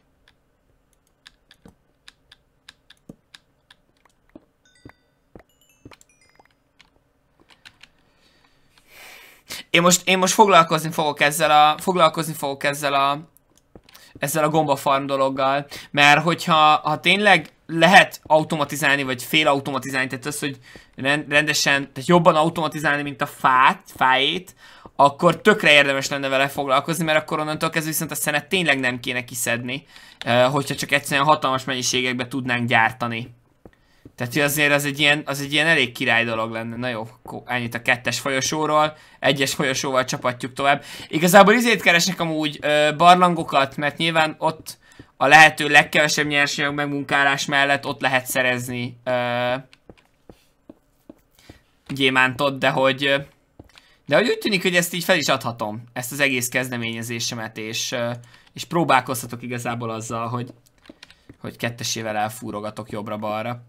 Én most, én most foglalkozni fogok ezzel a, foglalkozni fogok ezzel a ezzel a gombafarm dologgal, mert hogyha ha tényleg lehet automatizálni, vagy fél automatizálni, tehát az, hogy rendesen, tehát jobban automatizálni, mint a fát, fájét, akkor tökre érdemes lenne vele foglalkozni, mert akkor onnantól kezdve viszont a szenet tényleg nem kéne kiszedni, eh, hogyha csak egyszerűen hatalmas mennyiségekbe tudnánk gyártani. Tehát hogy azért az egy, ilyen, az egy ilyen elég király dolog lenne. Na jó, ennyit a kettes folyosóról, egyes folyosóval csapatjuk tovább. Igazából izét keresnek amúgy ö, barlangokat, mert nyilván ott a lehető legkevesebb nyersanyag megmunkálás mellett ott lehet szerezni ö, gyémántot, de hogy, de hogy úgy tűnik, hogy ezt így fel is adhatom, ezt az egész kezdeményezésemet, és, és próbálkozhatok igazából azzal, hogy, hogy kettesével elfúrogatok jobbra-balra.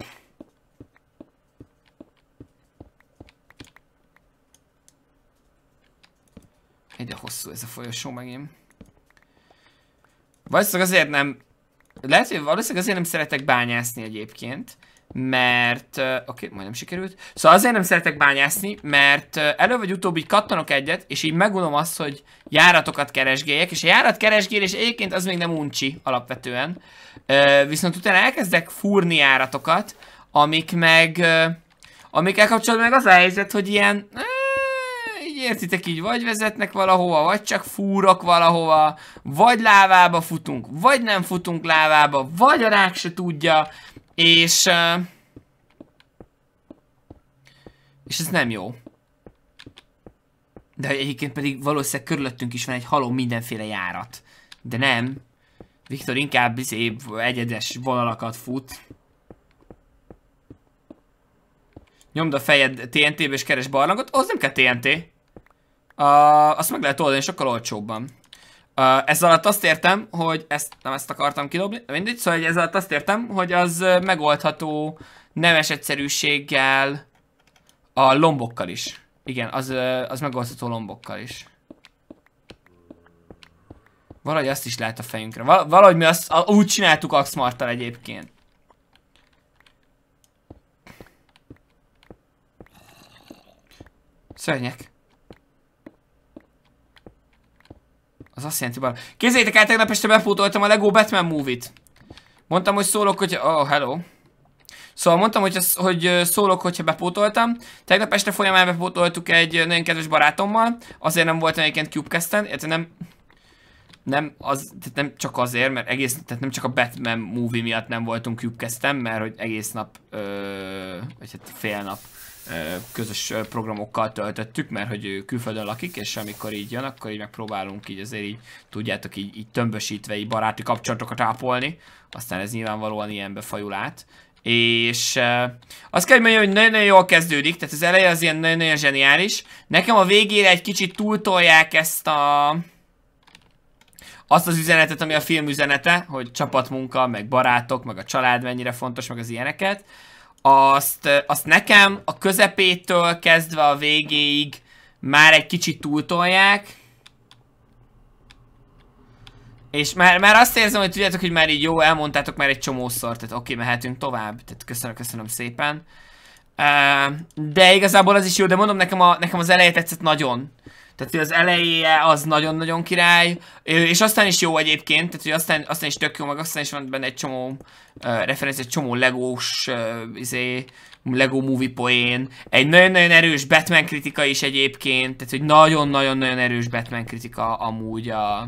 Egyre hosszú ez a folyosó megint. Valószínűleg azért nem... Lehet, hogy valószínűleg azért nem szeretek bányászni egyébként, mert... Oké, okay, majdnem sikerült. Szóval azért nem szeretek bányászni, mert elő vagy utóbb így kattanok egyet, és így megunom azt, hogy járatokat keresgéljek, és a járat keresgélés egyébként az még nem uncsi alapvetően. Viszont utána elkezdek fúrni járatokat, amik meg... Amikkel kapcsolatban meg az a helyzet, hogy ilyen értitek, így vagy vezetnek valahova, vagy csak fúrok valahova, vagy lávába futunk, vagy nem futunk lávába, vagy a rák se tudja, és... És ez nem jó. De egyébként pedig valószínűleg körülöttünk is van egy halom mindenféle járat. De nem. Viktor inkább izé egyedes vonalakat fut. Nyomd a fejed TNT-be és keres barlangot, az nem kell TNT. Uh, azt meg lehet oldani sokkal olcsóbban. Uh, ez alatt azt értem, hogy ezt nem ezt akartam kidobni, mindegy, szóval ez alatt azt értem, hogy az megoldható neves egyszerűséggel a lombokkal is. Igen, az, az megoldható lombokkal is. Valahogy azt is lehet a fejünkre. Val valahogy mi azt úgy csináltuk Axmarttal egyébként. Szörnyek. Az azt jelenti bal. Kézzétek el, tegnap este bepótoltam a Lego Batman movie-t. Mondtam, hogy szólok, hogy... Oh, hello. Szóval mondtam, hogy, hogy szólok, hogyha bepótoltam. Tegnap este folyamán bepótoltuk egy nagyon kedves barátommal. Azért nem voltam egyébként Cubecasten, illetve nem... Nem, az, tehát nem csak azért, mert egész, tehát nem csak a Batman movie miatt nem voltunk Cubecast-en, mert hogy egész nap, ö, vagy hát fél nap közös programokkal töltöttük, mert hogy külföldön lakik, és amikor így jön, akkor így megpróbálunk így azért így, tudjátok, így, így tömbösítve így baráti kapcsolatokat ápolni, aztán ez nyilvánvalóan ilyenbe befajul át. És uh, azt kell, hogy mondjam, hogy nagyon-nagyon jól kezdődik, tehát az eleje az ilyen nagyon-nagyon zseniális. Nekem a végére egy kicsit túltolják ezt a azt az üzenetet, ami a film üzenete, hogy csapatmunka, meg barátok, meg a család mennyire fontos, meg az ilyeneket azt, azt nekem a közepétől kezdve a végéig már egy kicsit túltolják. És már, már azt érzem, hogy tudjátok, hogy már így jó, elmondtátok már egy csomószor, tehát oké, mehetünk tovább, tehát köszönöm, köszönöm szépen. de igazából az is jó, de mondom, nekem, a, nekem az elejét tetszett nagyon. Tehát az eleje az nagyon-nagyon király, és aztán is jó egyébként, tehát hogy aztán, aztán is tök jó, meg aztán is van benne egy csomó uh, referencia, egy csomó legós, uh, izé, Lego Movie poén, egy nagyon-nagyon erős Batman kritika is egyébként, tehát hogy nagyon-nagyon-nagyon erős Batman kritika amúgy a,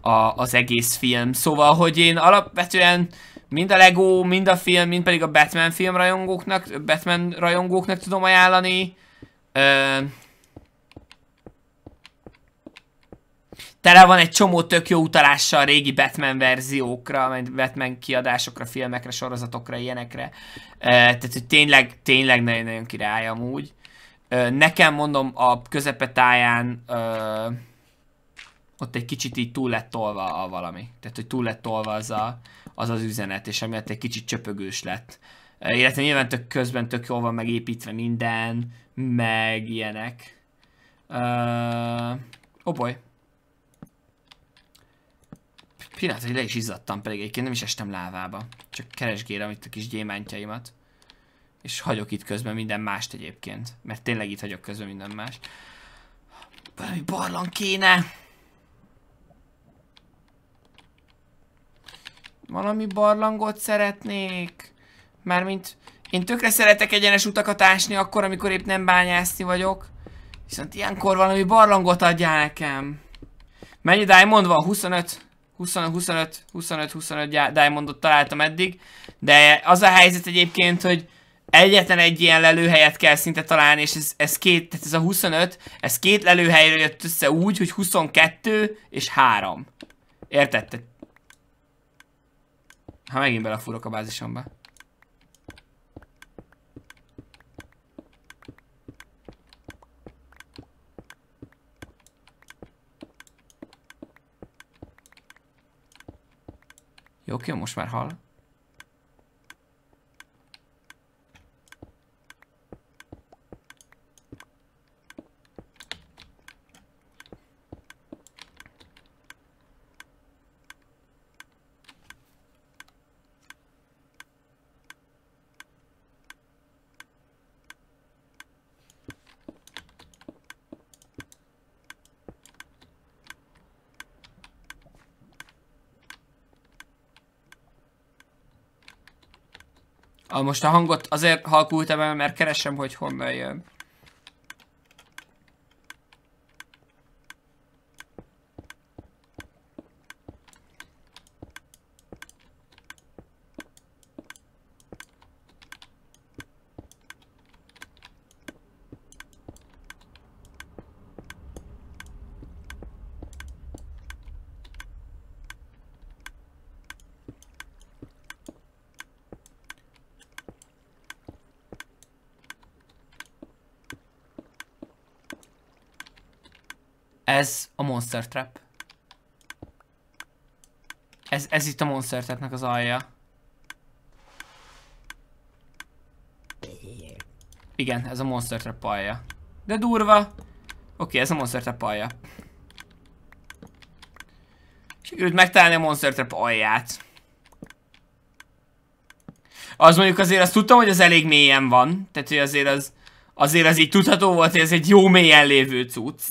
a, az egész film. Szóval, hogy én alapvetően mind a Lego, mind a film, mind pedig a Batman film rajongóknak, Batman rajongóknak tudom ajánlani. Uh, Tele van egy csomó tök jó utalással a régi Batman verziókra, Batman kiadásokra, filmekre, sorozatokra, ilyenekre. Tehát, hogy tényleg, tényleg nagyon-nagyon király amúgy. Nekem mondom, a közepetáján ott egy kicsit így túl lett tolva a valami. Tehát, hogy túl lett tolva az a, az, az üzenet, és emiatt egy kicsit csöpögős lett. Illetve nyilván tök közben tök jól van megépítve minden, meg ilyenek. Uh, oh boy. Pillanat, hogy le is izzadtam, pedig egyébként nem is estem lávába. Csak keresgélem itt a kis gyémántjaimat. És hagyok itt közben minden mást egyébként. Mert tényleg itt hagyok közben minden mást. Valami barlang kéne! Valami barlangot szeretnék. Mármint én tökre szeretek egyenes utakat ásni akkor, amikor épp nem bányászni vagyok. Viszont ilyenkor valami barlangot adjál nekem. Mennyi diamond van? 25? 25-25 diamondot találtam eddig, de az a helyzet egyébként, hogy egyetlen egy ilyen lelőhelyet kell szinte találni, és ez, ez két, tehát ez a 25, ez két lelőhelyre jött össze úgy, hogy 22 és 3. Értette? Ha megint belefúrok a bázisomba. Jó, ki most már hal. A, most a hangot azért halkultam el, mert keresem, hogy honnan jön. Ez a Monster Trap. Ez, ez itt a Monster Trapnek az alja. Igen, ez a Monster Trap alja. De durva. Oké, okay, ez a Monster Trap alja. Sikerült megtalálni a Monster Trap alját. Az mondjuk azért azt tudtam, hogy az elég mélyen van. Tehát, hogy azért az, azért az így tudható volt, hogy ez egy jó mélyen lévő cucc.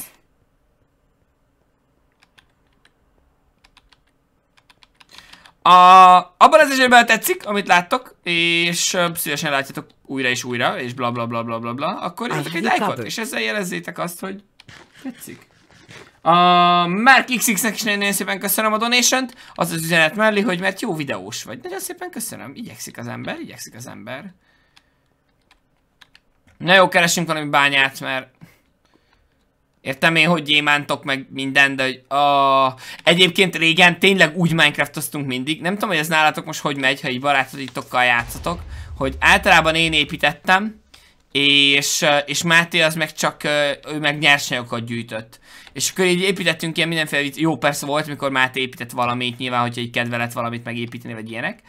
A, abban az esetben tetszik, amit láttok, és uh, szívesen látjátok újra és újra, és bla bla bla bla bla bla, akkor írjátok egy lájkot, és ezzel jelezzétek azt, hogy tetszik. A Márk XX-nek is nagyon, nagyon szépen köszönöm a donation az az üzenet mellé, hogy mert jó videós vagy. Nagyon szépen köszönöm, igyekszik az ember, igyekszik az ember. Na jó, keresünk valami bányát, mert Értem én, hogy gyémántok meg minden, de hogy a... Egyébként régen tényleg úgy Minecraftoztunk mindig. Nem tudom, hogy ez nálatok most hogy megy, ha így barátodítokkal játszatok. Hogy általában én építettem, és, és Máté az meg csak, ő meg nyersanyagokat gyűjtött. És akkor így építettünk ilyen mindenféle, jó persze volt, mikor Máté épített valamit, nyilván, hogyha egy kedve lett valamit megépíteni, vagy ilyenek,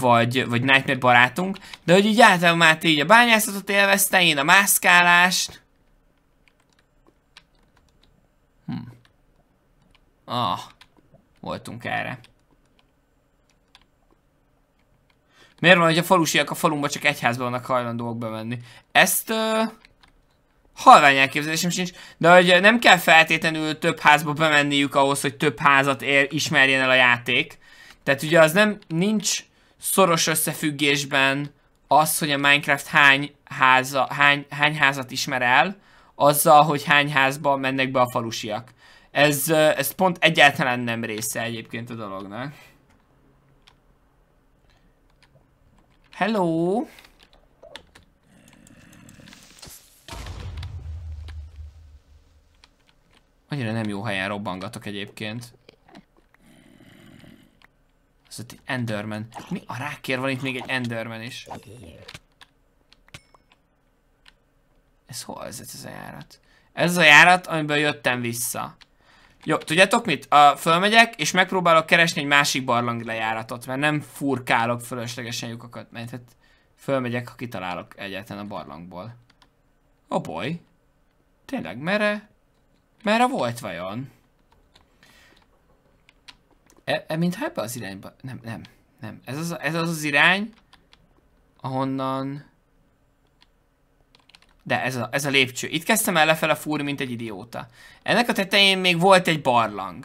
vagy, vagy Nightmare barátunk, de hogy így általában Máté így a bányászatot élvezte, én a mászkálást, Ah, voltunk erre. Miért van, hogy a falusiak a falumba csak egyházban vannak hajlandóak bemenni? Ezt... Uh, halvány elképzelésem sincs, de hogy nem kell feltétlenül több házba bemenniük ahhoz, hogy több házat ér, ismerjen el a játék. Tehát ugye az nem nincs szoros összefüggésben az, hogy a Minecraft hány, háza, hány, hány házat ismer el, azzal, hogy hány házba mennek be a falusiak. Ez, ez pont egyáltalán nem része egyébként a dolognak. Hello! Annyira nem jó helyen robbangatok egyébként. Ez itt egy Enderman. Mi a rákér van itt még egy Enderman is? Ez hol ez, ez a járat? Ez a járat, amiből jöttem vissza. Jó, tudjátok mit? A, fölmegyek, és megpróbálok keresni egy másik barlang lejáratot, mert nem furkálok fölöslegesen lyukakat, mert hát fölmegyek, ha kitalálok egyáltalán a barlangból. A oh Tényleg, merre? Merre volt vajon? E, e mintha ebbe az irányba... Nem, nem, nem. Ez az, ez az az irány, ahonnan de ez a, ez a lépcső. Itt kezdtem el lefele fúrni, mint egy idióta. Ennek a tetején még volt egy barlang.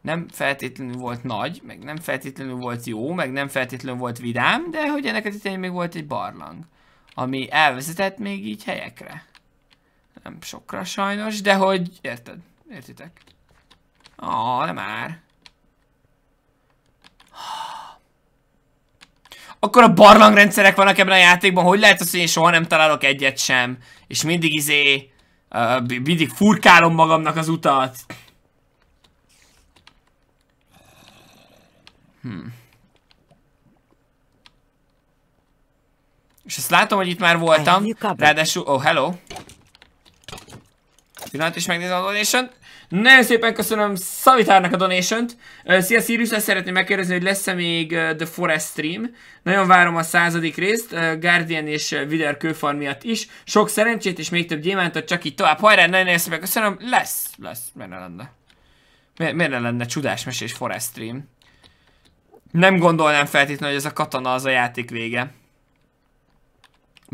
Nem feltétlenül volt nagy, meg nem feltétlenül volt jó, meg nem feltétlenül volt vidám, de hogy ennek a tetején még volt egy barlang. Ami elvezetett még így helyekre. Nem sokra sajnos, de hogy... Érted? Értitek? Á, nem már akkor a barlangrendszerek vannak ebben a játékban, hogy lehet az, hogy én soha nem találok egyet sem, és mindig izé, uh, mindig furkálom magamnak az utat. Hmm. És ezt látom, hogy itt már voltam, ráadásul, oh hello. Pillanat is megnézem a donation nagyon szépen köszönöm Szavitárnak a donation-t. Szia Sirius, ezt szeretném megkérdezni, hogy lesz-e még The Forest stream. Nagyon várom a századik részt, Guardian és Vider kőfar miatt is. Sok szerencsét és még több gyémántot, csak így tovább. Hajrá, nagyon szépen köszönöm. Lesz, lesz, miért ne lenne? Miért, miért ne lenne csodás mesés Forest stream? Nem gondolnám feltétlenül, hogy ez a katana az a játék vége.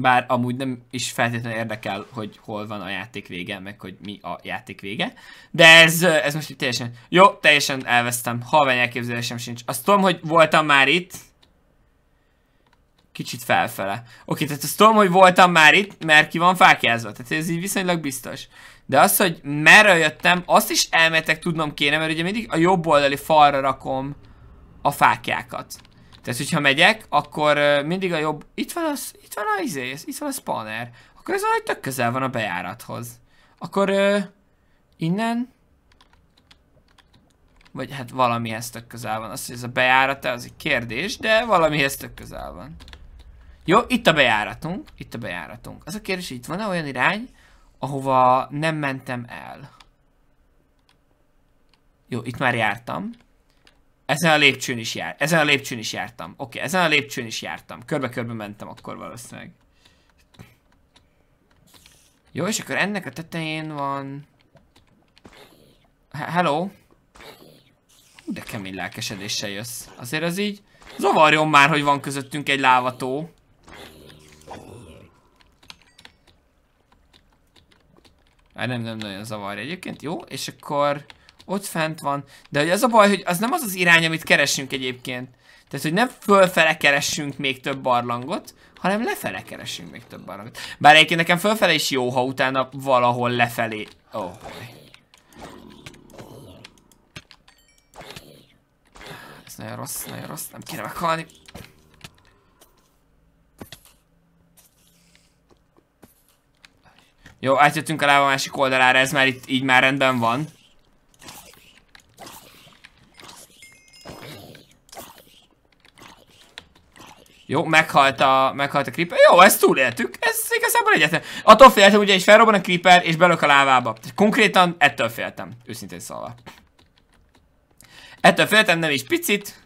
Bár amúgy nem is feltétlenül érdekel, hogy hol van a játék vége, meg hogy mi a játék vége. De ez, ez most teljesen... Jó, teljesen elvesztem. Halvány elképzelésem sincs. Azt tudom, hogy voltam már itt. Kicsit felfele. Oké, tehát azt tudom, hogy voltam már itt, mert ki van fákjázva. Tehát ez így viszonylag biztos. De az, hogy merre jöttem, azt is elmetek tudnom kéne, mert ugye mindig a jobb oldali falra rakom a fákjákat. Tehát, hogyha megyek, akkor mindig a jobb... Itt van az, itt van az izé, itt van a spawner. Akkor ez valahogy tök közel van a bejárathoz. Akkor Uh, innen... Vagy hát valamihez tök közel van. Azt, hogy ez a bejárata az egy kérdés, de valamihez tök közel van. Jó, itt a bejáratunk, itt a bejáratunk. Az a kérdés, itt van-e olyan irány, ahova nem mentem el? Jó, itt már jártam. Ezen a lépcsőn is jár. Ezen a lépcsőn is jártam. Oké, okay, ezen a lépcsőn is jártam. Körbe-körbe mentem akkor valószínűleg. Jó, és akkor ennek a tetején van... Hello? Hú, de kemény lelkesedéssel jössz. Azért az így... Zavarjon már, hogy van közöttünk egy lávató. nem, nem nagyon zavar egyébként. Jó, és akkor... Ott fent van. De hogy az a baj, hogy az nem az az irány, amit keresünk egyébként. Tehát, hogy nem fölfele keresünk még több barlangot, hanem lefele keresünk még több barlangot. Bár egyébként nekem fölfele is jó, ha utána valahol lefelé... Oh. Ez nagyon rossz, nagyon rossz, nem kéne meghalni. Jó, átjöttünk a lába másik oldalára, ez már itt így már rendben van. Jó, meghalt a, meghalt a creeper. Jó, ezt túléltük. Ez igazából egyetlen. Attól féltem, ugye, és felrobban a creeper, és belök a lávába. Konkrétan ettől féltem, őszintén szólva. Ettől féltem, nem is picit.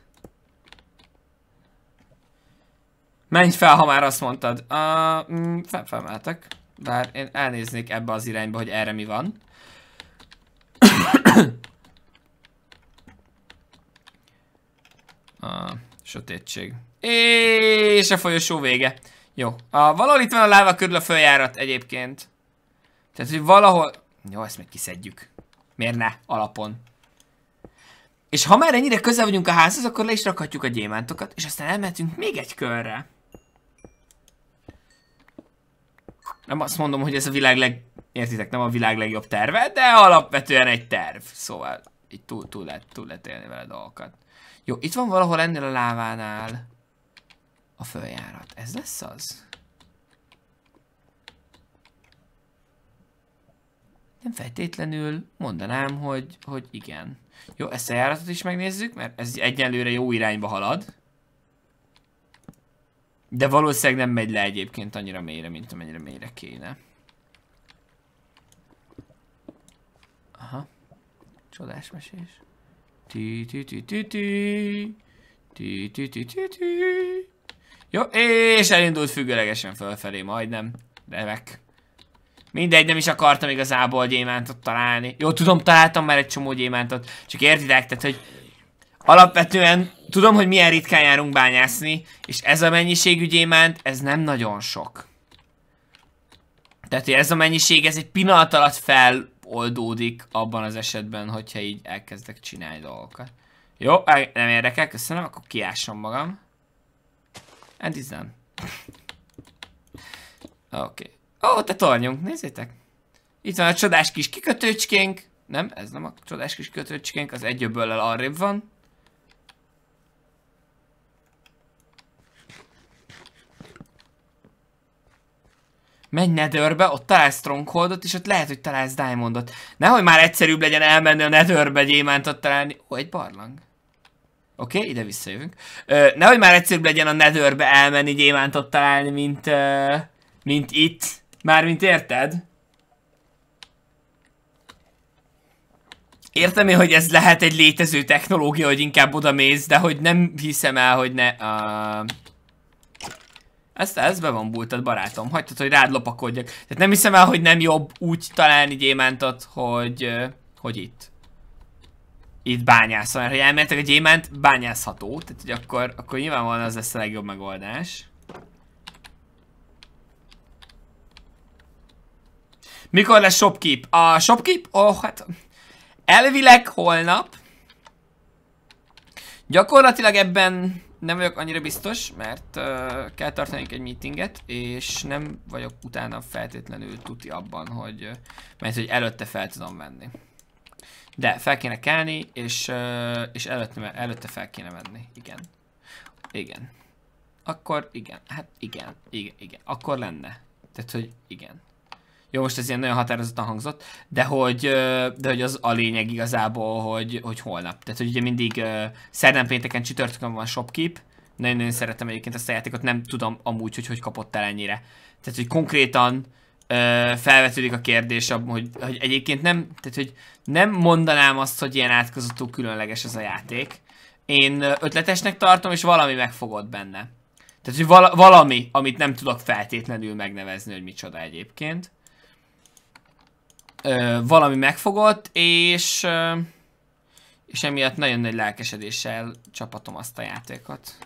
Menj fel, ha már azt mondtad. Uh, fel, felmeltek. Bár én elnéznék ebbe az irányba, hogy erre mi van. uh, sötétség. És a folyosó vége. Jó. A, valahol itt van a láva körül a följárat egyébként. Tehát, hogy valahol... Jó, ezt meg kiszedjük. Miért ne? Alapon. És ha már ennyire közel vagyunk a házhoz, akkor le is rakhatjuk a gyémántokat, és aztán elmentünk még egy körre. Nem azt mondom, hogy ez a világ leg... Értitek, nem a világ legjobb terve, de alapvetően egy terv. Szóval így túl, túl, lehet, túl lehet élni vele dolgokat. Jó, itt van valahol ennél a lávánál a följárat. Ez lesz az? Nem feltétlenül mondanám, hogy, hogy igen. Jó, ezt a járatot is megnézzük, mert ez egyenlőre jó irányba halad. De valószínűleg nem megy le egyébként annyira mélyre, mint amennyire mélyre kéne. Aha. Csodás mesés. Ti ti ti ti ti ti ti ti ti ti jó, és elindult függőlegesen fölfelé majdnem. Remek. Mindegy, nem is akartam igazából gyémántot találni. Jó, tudom, találtam már egy csomó gyémántot. Csak értitek, tehát, hogy alapvetően tudom, hogy milyen ritkán járunk bányászni, és ez a mennyiségű gyémánt, ez nem nagyon sok. Tehát, hogy ez a mennyiség, ez egy pillanat alatt feloldódik abban az esetben, hogyha így elkezdek csinálni dolgokat. Jó, nem érdekel, köszönöm, akkor kiásom magam. And is nem. Oké. Okay. Ó, te tornyunk, nézzétek. Itt van a csodás kis kikötőcskénk. Nem, ez nem a csodás kis kikötőcskénk, az egy öbböllel arrébb van. Menj netherbe, ott találsz strongholdot, és ott lehet, hogy találsz diamondot. Nehogy már egyszerűbb legyen elmenni a netherbe gyémántot találni. Ó, egy barlang. Oké, okay, ide visszajövünk. Ö, nehogy már egyszerűbb legyen a netherbe elmenni gyémántot találni, mint, ö, mint itt. Mármint érted? Értem én, hogy ez lehet egy létező technológia, hogy inkább oda mész, de hogy nem hiszem el, hogy ne... Uh... Ezt, ez be van bújtad, barátom. Hagytad, hogy rád lopakodjak. Tehát nem hiszem el, hogy nem jobb úgy találni gyémántot, hogy... Uh, hogy itt itt bányászol, szóval, mert ha elmentek a gyémánt, bányászható, tehát hogy akkor, akkor nyilvánvalóan az lesz a legjobb megoldás. Mikor lesz shopkeep? A shopkeep? Ó, oh, hát elvileg holnap. Gyakorlatilag ebben nem vagyok annyira biztos, mert uh, kell tartani egy meetinget, és nem vagyok utána feltétlenül tuti abban, hogy, mert hogy előtte fel tudom venni. De fel kéne kelni, és, és előtte, előtte fel kéne venni. Igen. Igen. Akkor igen. Hát igen. Igen. igen. Akkor lenne. Tehát, hogy igen. Jó, most ez ilyen nagyon határozottan hangzott, de hogy, de hogy az a lényeg igazából, hogy, hogy holnap. Tehát, hogy ugye mindig szerdán, pénteken, csütörtökön van shopkeep, nagyon-nagyon szeretem egyébként ezt a játékot, nem tudom amúgy, hogy hogy kapott el ennyire. Tehát, hogy konkrétan ö, felvetődik a kérdés, hogy, hogy egyébként nem, tehát hogy nem mondanám azt, hogy ilyen átkozottul különleges ez a játék. Én ötletesnek tartom, és valami megfogott benne. Tehát, hogy vala, valami, amit nem tudok feltétlenül megnevezni, hogy micsoda egyébként. Ö, valami megfogott, és... Ö, és emiatt nagyon nagy lelkesedéssel csapatom azt a játékot.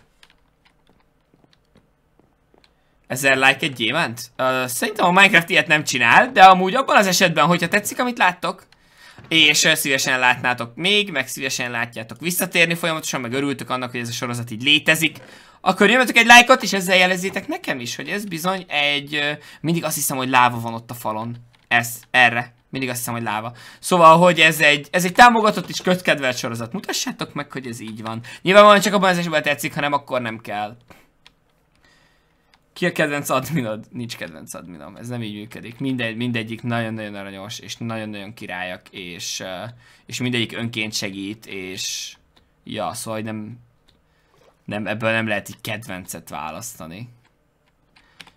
Ezer like egy gyémánt? Uh, szerintem a Minecraft ilyet nem csinál, de amúgy abban az esetben, hogyha tetszik, amit láttok, és szívesen látnátok még, meg szívesen látjátok visszatérni folyamatosan, meg örültök annak, hogy ez a sorozat így létezik, akkor nyomjatok egy lájkot, és ezzel jelezzétek nekem is, hogy ez bizony egy... Mindig azt hiszem, hogy láva van ott a falon. Ez, erre. Mindig azt hiszem, hogy láva. Szóval, hogy ez egy, ez egy támogatott és kötkedvelt sorozat. Mutassátok meg, hogy ez így van. Nyilvánvalóan csak abban az esetben tetszik, ha nem, akkor nem kell. Ki a kedvenc adminod? Nincs kedvenc adminom, ez nem így működik. Mindegy, mindegyik nagyon-nagyon aranyos, és nagyon-nagyon királyak, és, és mindegyik önként segít, és ja, szóval nem, nem, ebből nem lehet így kedvencet választani.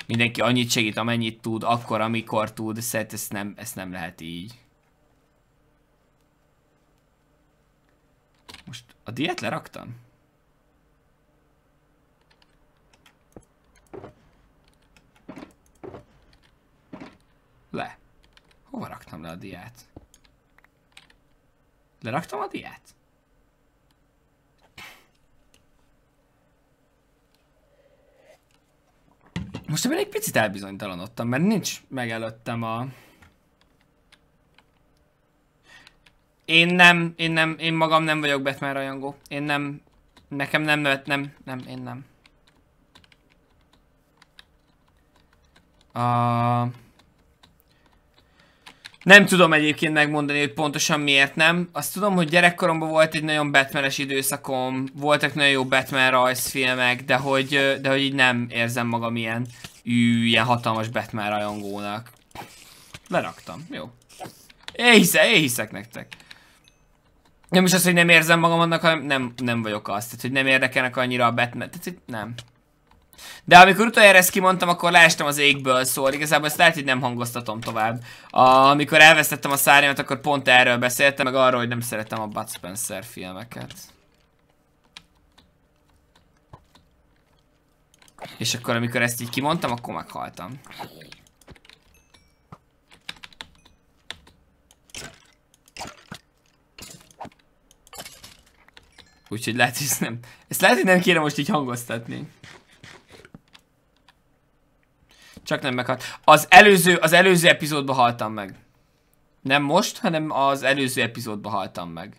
Mindenki annyit segít, amennyit tud, akkor, amikor tud, szerintem szóval ezt nem, ezt nem lehet így. Most a diét leraktam? Le. Hova raktam le a diát? Leraktam a diát? Most ebben egy picit elbizonytalanodtam, mert nincs meg előttem a... Én nem, én nem, én magam nem vagyok Batman rajongó. Én nem, nekem nem nevet, nem, nem, én nem. A... Nem tudom egyébként megmondani, hogy pontosan miért nem. Azt tudom, hogy gyerekkoromban volt egy nagyon Batmanes időszakom, voltak nagyon jó Batman rajzfilmek, de hogy, de hogy így nem érzem magam ilyen, ű, ilyen hatalmas Batman rajongónak. Leraktam, jó. én hiszek nektek. Nem is az, hogy nem érzem magam annak, hanem nem, nem vagyok azt. Tehát, hogy nem érdekelnek annyira a Batman. Tehát, nem. De amikor utoljára ezt kimondtam, akkor leestem az égből, szóval igazából ezt lehet, hogy nem hangoztatom tovább. A, amikor elvesztettem a szárnyamat, akkor pont erről beszéltem, meg arról, hogy nem szeretem a Bud Spencer filmeket. És akkor amikor ezt így kimondtam, akkor meghaltam. Úgyhogy lehet, hogy ezt nem... Ezt lehet, hogy nem kérem, most így hangoztatni. Csak nem meghalt. Az előző, az előző epizódban haltam meg. Nem most, hanem az előző epizódban haltam meg.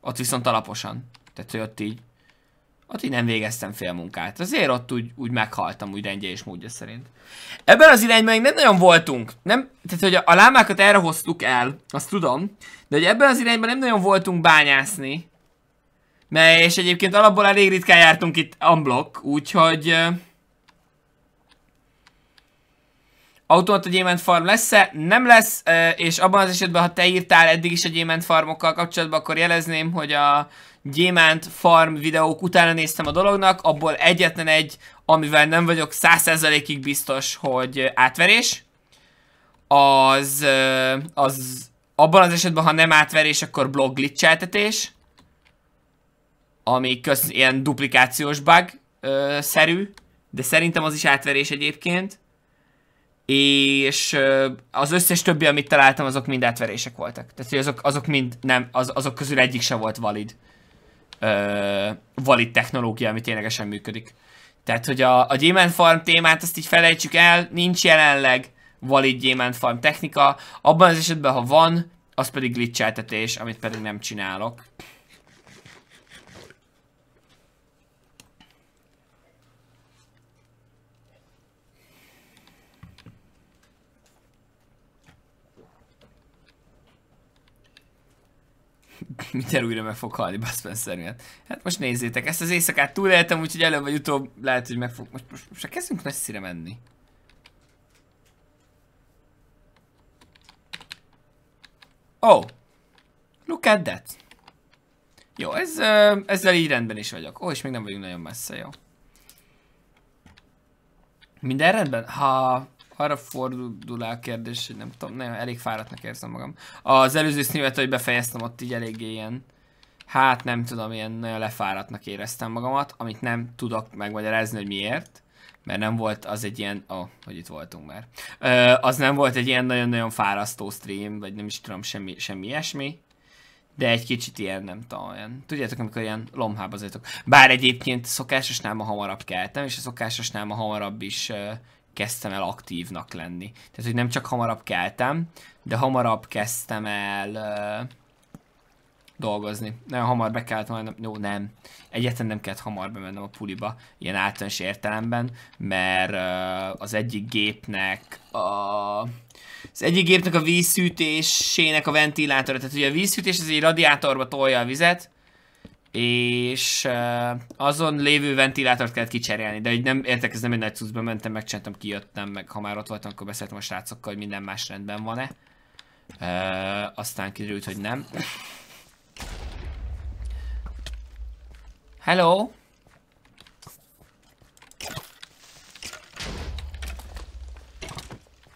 Ott viszont alaposan. Tehát, hogy ott így. Ott így nem végeztem fél munkát. Azért ott úgy, úgy meghaltam, úgy rendje és módja szerint. Ebben az irányban még nem nagyon voltunk. Nem, tehát, hogy a, a lámákat erre hoztuk el, azt tudom. De hogy ebben az irányban nem nagyon voltunk bányászni. Mely, és egyébként alapból elég ritkán jártunk itt unblock, úgyhogy... Uh, automata gyémánt farm lesz-e? Nem lesz, és abban az esetben, ha te írtál eddig is a gyémánt farmokkal kapcsolatban, akkor jelezném, hogy a gyémánt farm videók utána néztem a dolognak, abból egyetlen egy, amivel nem vagyok 100%-ig biztos, hogy átverés, az, az abban az esetben, ha nem átverés, akkor blog glitcheltetés, ami köz ilyen duplikációs bug ö, szerű, de szerintem az is átverés egyébként és az összes többi, amit találtam, azok mind átverések voltak. Tehát, hogy azok, azok mind nem, az, azok közül egyik se volt valid. Ö, valid technológia, ami ténylegesen működik. Tehát, hogy a, a Gyémánt Farm témát azt így felejtsük el, nincs jelenleg valid Gyémánt Farm technika. Abban az esetben, ha van, az pedig glitcheltetés, amit pedig nem csinálok. minden újra meg fog halni Bud Spencer miatt. Hát most nézzétek, ezt az éjszakát túléltem, úgyhogy előbb vagy utóbb lehet, hogy meg fog... Most, most, most kezdünk messzire menni. Oh! Look at that! Jó, ez, ezzel így rendben is vagyok. Ó, oh, és még nem vagyunk nagyon messze, jó. Minden rendben? Ha arra fordul el kérdés, hogy nem tudom, nem, elég fáradtnak érzem magam. Az előző sznivet, hogy befejeztem, ott így eléggé ilyen, hát nem tudom, ilyen nagyon lefáradtnak éreztem magamat, amit nem tudok megmagyarázni, hogy miért mert nem volt az egy ilyen, oh, hogy itt voltunk már, Ö, az nem volt egy ilyen nagyon-nagyon fárasztó stream, vagy nem is tudom, semmi, semmi ilyesmi, de egy kicsit ilyen, nem tudom, olyan. Tudjátok, amikor ilyen lomhába zajtok. Bár egyébként szokásosnál ma hamarabb keltem, és a szokásosnál ma hamarabb is uh, kezdtem el aktívnak lenni. Tehát, hogy nem csak hamarabb keltem, de hamarabb kezdtem el uh, dolgozni. Nagyon hamar be kellett hanem, jó, nem. Egyetlen nem kellett hamar bemennem a puliba, ilyen általános értelemben, mert uh, az egyik gépnek a... Az egyik gépnek a vízszűtésének a ventilátora, tehát ugye a vízszűtés az egy radiátorba tolja a vizet, és azon lévő ventilátort kellett kicserélni, de így nem értek, ez nem egy nagy cuccba mentem, megcsináltam, kijöttem, meg ha már ott voltam, akkor beszéltem a srácokkal, hogy minden más rendben van-e. aztán kiderült, hogy nem. Hello!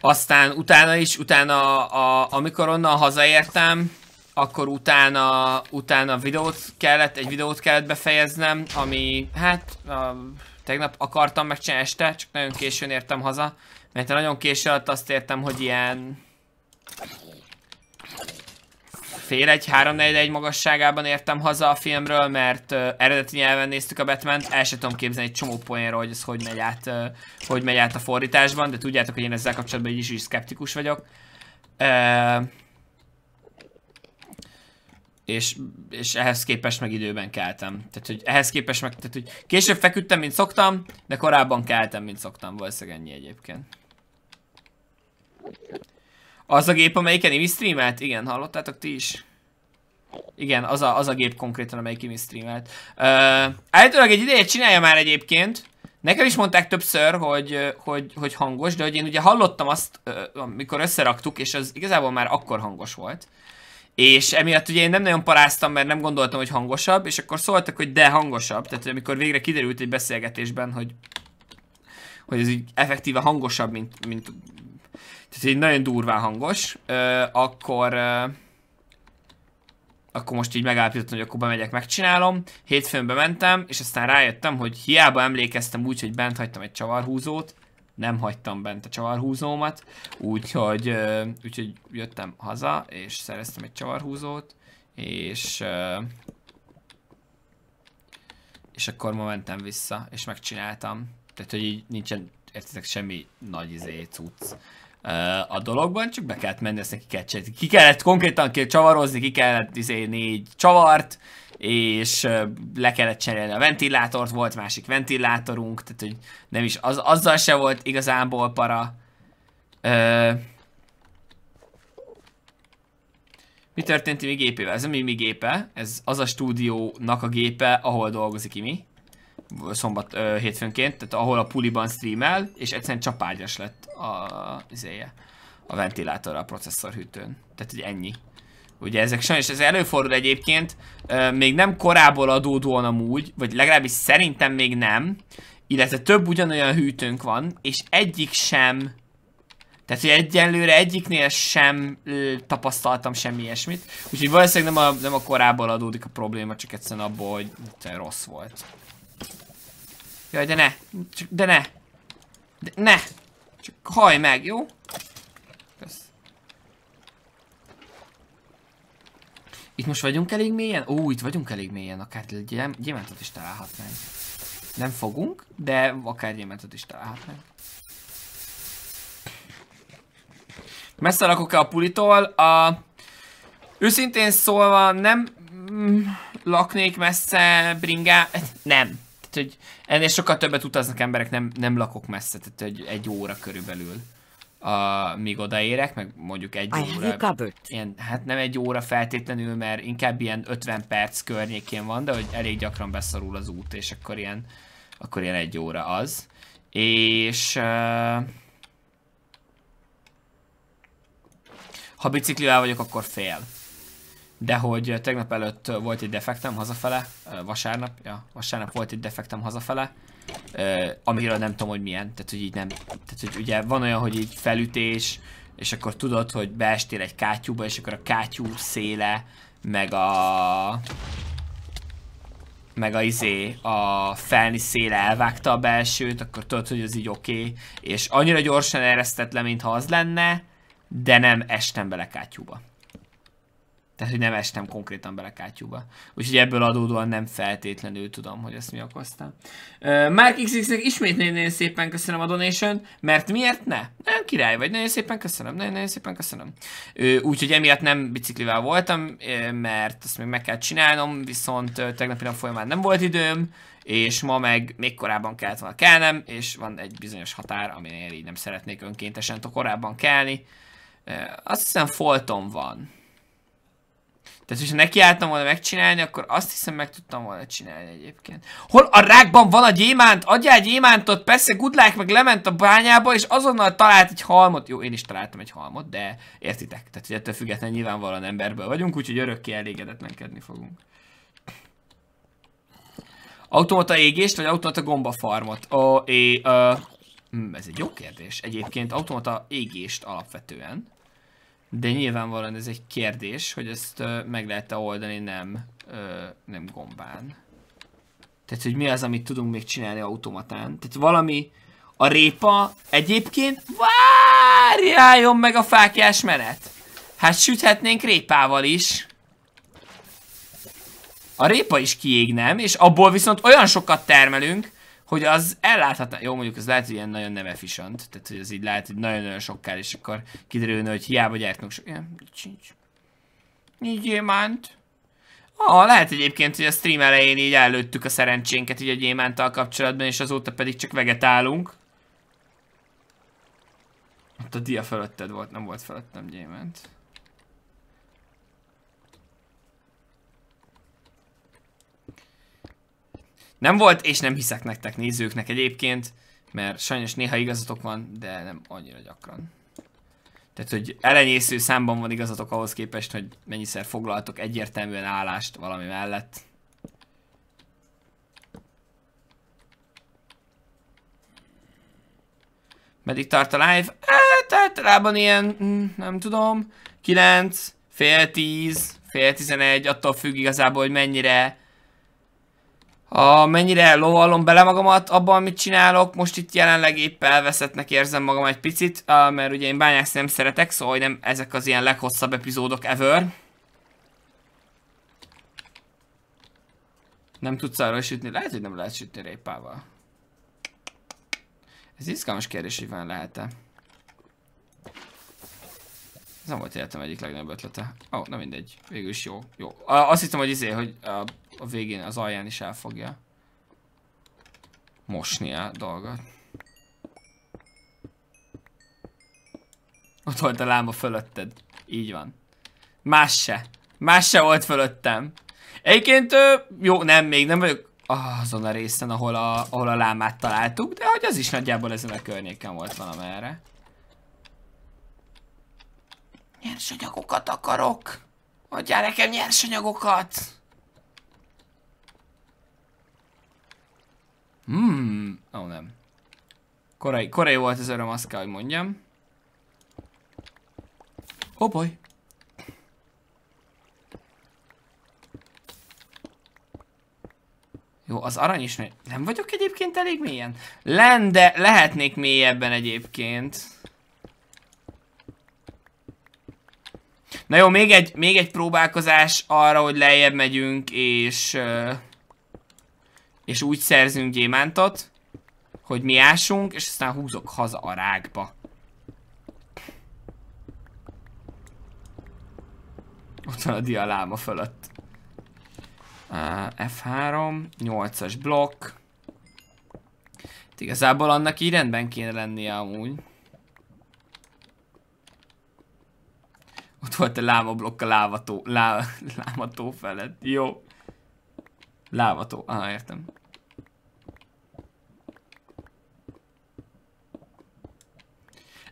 Aztán utána is, utána a, amikor onnan hazaértem, akkor utána, utána videót kellett, egy videót kellett befejeznem, ami hát a, tegnap akartam megcsinálni este, csak nagyon későn értem haza, mert nagyon késő alatt azt értem, hogy ilyen fél egy, három egy magasságában értem haza a filmről, mert ö, eredeti nyelven néztük a batman -t. el sem tudom képzelni egy csomó poénról, hogy ez hogy megy, át, ö, hogy megy át a fordításban, de tudjátok, hogy én ezzel kapcsolatban így is, is szkeptikus vagyok. Ö, és, és ehhez képest meg időben keltem. Tehát, hogy ehhez képest meg, tehát, hogy később feküdtem, mint szoktam, de korábban keltem, mint szoktam, valószínűleg ennyi egyébként. Az a gép, amelyiken Imi streamelt? Igen, hallottátok ti is? Igen, az a, az a gép konkrétan, amelyik Imi streamelt. Uh, állítólag egy ideje csinálja már egyébként. Nekem is mondták többször, hogy, hogy, hogy hangos, de hogy én ugye hallottam azt, amikor összeraktuk, és az igazából már akkor hangos volt. Uh, és emiatt ugye én nem nagyon paráztam, mert nem gondoltam, hogy hangosabb, és akkor szóltak, hogy de hangosabb, tehát amikor végre kiderült egy beszélgetésben, hogy hogy ez így effektíve hangosabb, mint, mint tehát így nagyon durván hangos, ö, akkor ö, akkor most így megállapítottam, hogy akkor bemegyek, megcsinálom. Hétfőn bementem, és aztán rájöttem, hogy hiába emlékeztem úgy, hogy bent hagytam egy csavarhúzót, nem hagytam bent a csavarhúzómat, úgyhogy, úgyhogy jöttem haza, és szereztem egy csavarhúzót, és és akkor ma mentem vissza, és megcsináltam. Tehát, hogy így nincsen, értitek, semmi nagy izé cucc a dologban, csak be kellett menni, ezt neki kellett Ki kellett konkrétan ki csavarozni, ki kellett izé, négy csavart, és le kellett cserélni a ventilátort, volt másik ventilátorunk, tehát hogy nem is, az, azzal se volt igazából para. Ö, mi történt mi gépével? Ez a mi, mi gépe, ez az a stúdiónak a gépe, ahol dolgozik mi szombat, ö, hétfőnként, tehát ahol a puliban streamel, és egyszerűen csapágyas lett a, izéje, a ventilátor a processzor hűtőn. Tehát, hogy ennyi. Ugye ezek sajnos, ez előfordul egyébként, ö, még nem korából adódóan amúgy, vagy legalábbis szerintem még nem, illetve több ugyanolyan hűtőnk van, és egyik sem tehát, hogy egyenlőre egyiknél sem ö, tapasztaltam semmi ilyesmit. Úgyhogy valószínűleg nem a, nem a korából adódik a probléma, csak egyszerűen abból, hogy rossz volt. Jaj, de ne. Csak, de ne. De ne. Csak haj meg, jó? Kösz. Itt most vagyunk elég mélyen? Ó, itt vagyunk elég mélyen. Akár gyémántot is találhatnánk. Nem fogunk, de akár gyémántot is találhatnánk. Messze lakok-e a pulitól? A... Őszintén szólva nem mm, laknék messze bringá... Nem. Tehát, hogy ennél sokkal többet utaznak emberek, nem, nem lakok messze, tehát egy, egy óra körülbelül. A, míg odaérek, meg mondjuk egy óra. Ilyen, hát nem egy óra feltétlenül, mert inkább ilyen 50 perc környékén van, de hogy elég gyakran beszorul az út, és akkor ilyen, akkor ilyen egy óra az. És... Uh, ha biciklivel vagyok, akkor fél de hogy tegnap előtt volt egy defektem hazafele, vasárnap, ja, vasárnap volt egy defektem hazafele, amiről nem tudom, hogy milyen, tehát hogy így nem, tehát hogy ugye van olyan, hogy így felütés, és akkor tudod, hogy beestél egy kátyúba, és akkor a kátyú széle, meg a meg a izé, a felni széle elvágta a belsőt, akkor tudod, hogy az így oké, okay, és annyira gyorsan eresztett le, mintha az lenne, de nem estem bele kátyúba. Tehát, hogy nem estem konkrétan bele kátyúba. Úgyhogy ebből adódóan nem feltétlenül tudom, hogy ezt mi okoztam. Uh, Mark XX-nek ismét nagyon-nagyon szépen köszönöm a donation, mert miért ne? Nem király vagy, nagyon szépen köszönöm, nagyon-nagyon szépen köszönöm. Uh, Úgyhogy emiatt nem biciklivel voltam, uh, mert azt még meg kell csinálnom, viszont tegnapi nap folyamán nem volt időm, és ma meg még korábban kellett volna kelnem, és van egy bizonyos határ, aminél így nem szeretnék önkéntesen korábban kelni. Azt hiszem Folton van. Tehát, hogyha nekiálltam volna megcsinálni, akkor azt hiszem meg tudtam volna csinálni egyébként. Hol a rákban van a gyémánt? Adjál gyémántot, persze Gudlák meg lement a bányába, és azonnal talált egy halmot. Jó, én is találtam egy halmot, de értitek. Tehát, hogy ettől függetlenül nyilvánvalóan emberből vagyunk, úgyhogy örökké elégedetlenkedni fogunk. Automata égést, vagy automata gombafarmot? Ó, oh, é, uh, ez egy jó kérdés. Egyébként automata égést alapvetően. De nyilvánvalóan ez egy kérdés, hogy ezt uh, meg lehet-e oldani nem, uh, nem gombán. Tehát, hogy mi az, amit tudunk még csinálni automatán. Tehát valami, a répa egyébként várjáljon meg a fákjás menet. Hát süthetnénk répával is. A répa is kiég, nem? És abból viszont olyan sokat termelünk, hogy az elláthatná, jó mondjuk ez lehet, hogy ilyen nagyon nem efficient, tehát hogy ez így lehet, hogy nagyon-nagyon sokkal, és akkor kiderülne, hogy hiába gyártunk sok, ilyen, sincs. Így gyémánt. Ah, lehet egyébként, hogy a stream elején így előttük a szerencsénket így a gyémántal kapcsolatban, és azóta pedig csak vegetálunk. Ott a dia fölötted volt, nem volt fölöttem gyémánt. Nem volt, és nem hiszek nektek nézőknek egyébként, mert sajnos néha igazatok van, de nem annyira gyakran. Tehát, hogy elenyésző számban van igazatok ahhoz képest, hogy mennyiszer foglaltok egyértelműen állást valami mellett. Meddig tart a live? Hát általában ilyen, hm, nem tudom, 9, fél 10, fél 11, attól függ igazából, hogy mennyire a mennyire lóalom bele magamat abban, amit csinálok, most itt jelenleg épp elveszettnek érzem magam egy picit, mert ugye én bányászni nem szeretek, szóval nem ezek az ilyen leghosszabb epizódok ever. Nem tudsz arra sütni? Lehet, hogy nem lehet sütni répával. Ez izgalmas kérdés, hogy van lehet-e. Ez nem volt életem egyik legnagyobb ötlete. Ó, oh, na mindegy. Végül is jó. Jó. Azt hittem, hogy izé, hogy uh, a végén, az alján is el fogja mosni a dolgot. Ott volt a láma fölötted. Így van. Más se. Más se volt fölöttem. Egyébként jó, nem, még nem vagyok azon a részen, ahol a, ahol a lámát találtuk, de hogy az is nagyjából ezen a környéken volt valamelyre. Nyersanyagokat akarok! Adjál nekem nyersanyagokat! Hmm, ó oh, nem. Korai, korai volt az öröm, azt kell, hogy mondjam. Oh boy. Jó, az arany is Nem vagyok egyébként elég mélyen? Lende, lehetnék mélyebben egyébként. Na jó, még egy, még egy próbálkozás arra, hogy lejjebb megyünk, és... Uh és úgy szerzünk gyémántot, hogy mi ásunk, és aztán húzok haza a rákba. Ott van a dialáma fölött. Uh, F3, 8-as blokk. Hát igazából annak így rendben kéne lennie amúgy. Ott volt a lámablokk a lávató, lá, lámató felett. Jó. Lávató. ah, értem.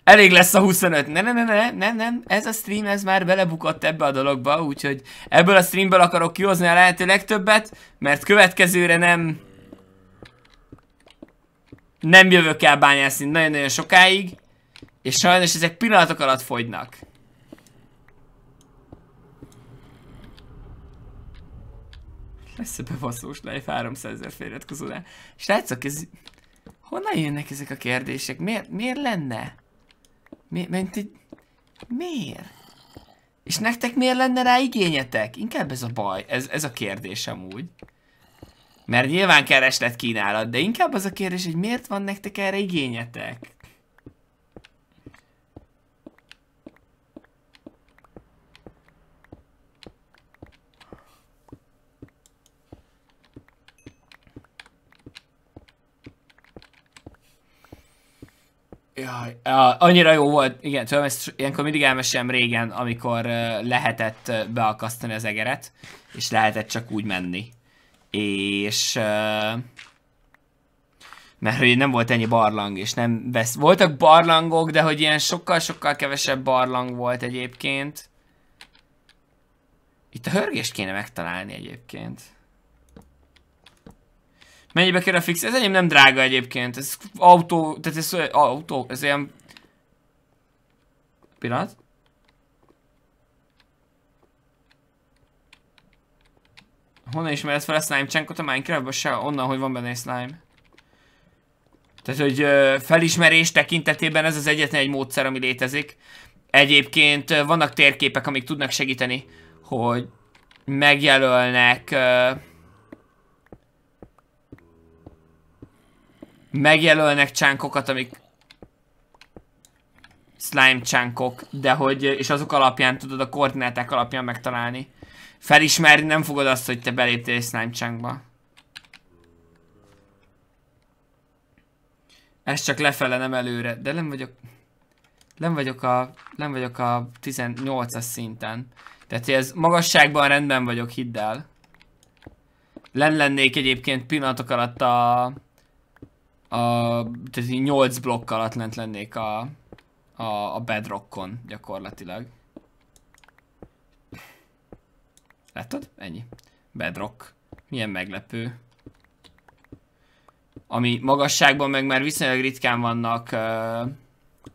Elég lesz a 25. Ne, ne, ne, ne, nem, nem. Ez a stream, ez már belebukott ebbe a dologba, úgyhogy ebből a streamből akarok kihozni a lehető legtöbbet, mert következőre nem... Nem jövök el bányászni nagyon-nagyon sokáig, és sajnos ezek pillanatok alatt fogynak. bevaszós live 300 ezer feliratkozó rá. Srácok, ez... Honnan jönnek ezek a kérdések? Miért, miért lenne? Mi, mert, hogy... Miért? És nektek miért lenne rá igényetek? Inkább ez a baj, ez, ez a kérdésem úgy. Mert nyilván kereslet kínálat, de inkább az a kérdés, hogy miért van nektek erre igényetek? Jaj, annyira jó volt, igen, tudom, ezt ilyenkor mindig elmesélem régen, amikor lehetett beakasztani az egeret, és lehetett csak úgy menni. És... Mert hogy nem volt ennyi barlang, és nem vesz... Voltak barlangok, de hogy ilyen sokkal-sokkal kevesebb barlang volt egyébként. Itt a hörgést kéne megtalálni egyébként. Mennyibe kerül a fix? Ez enyém nem drága egyébként. Ez autó, tehát ez autó, ez ilyen... Pillanat. Honnan ismered fel a slime csánkot a Minecraftban? Se onnan, hogy van benne egy slime. Tehát, hogy ö, felismerés tekintetében ez az egyetlen egy módszer, ami létezik. Egyébként ö, vannak térképek, amik tudnak segíteni, hogy megjelölnek... Ö, megjelölnek csánkokat, amik slime csánkok, de hogy, és azok alapján tudod a koordináták alapján megtalálni. Felismerni nem fogod azt, hogy te beléptél egy slime csánkba. Ez csak lefele, nem előre. De nem vagyok... Nem vagyok a... Nem vagyok a 18-as szinten. Tehát ez magasságban rendben vagyok, hidd el. Len lennék egyébként pillanatok alatt a a, tehát 8 blokk alatt lent lennék a, a, a bedrockon gyakorlatilag. Látod? Ennyi. Bedrock. Milyen meglepő. Ami magasságban meg már viszonylag ritkán vannak uh,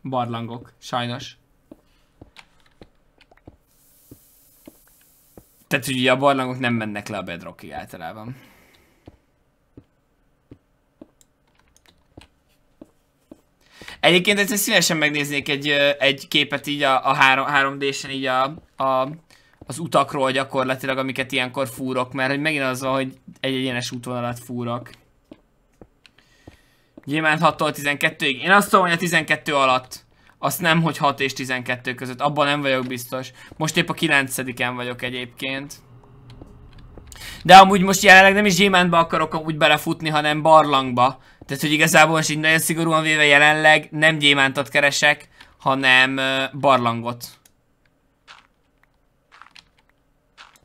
barlangok, sajnos. Tehát ugye a barlangok nem mennek le a bedrockig általában. Egyébként ezt szívesen megnéznék egy, egy képet így a, a 3, d így a, a, az utakról gyakorlatilag, amiket ilyenkor fúrok, mert hogy megint az van, hogy egy egyenes útvonalat fúrok. Gyémánt 6-tól 12-ig. Én azt tudom, hogy a 12 alatt. Azt nem, hogy 6 és 12 között. Abban nem vagyok biztos. Most épp a 9-en vagyok egyébként. De amúgy most jelenleg nem is gyémántba akarok úgy belefutni, hanem barlangba. Tehát, hogy igazából most így nagyon szigorúan véve jelenleg nem gyémántot keresek, hanem barlangot.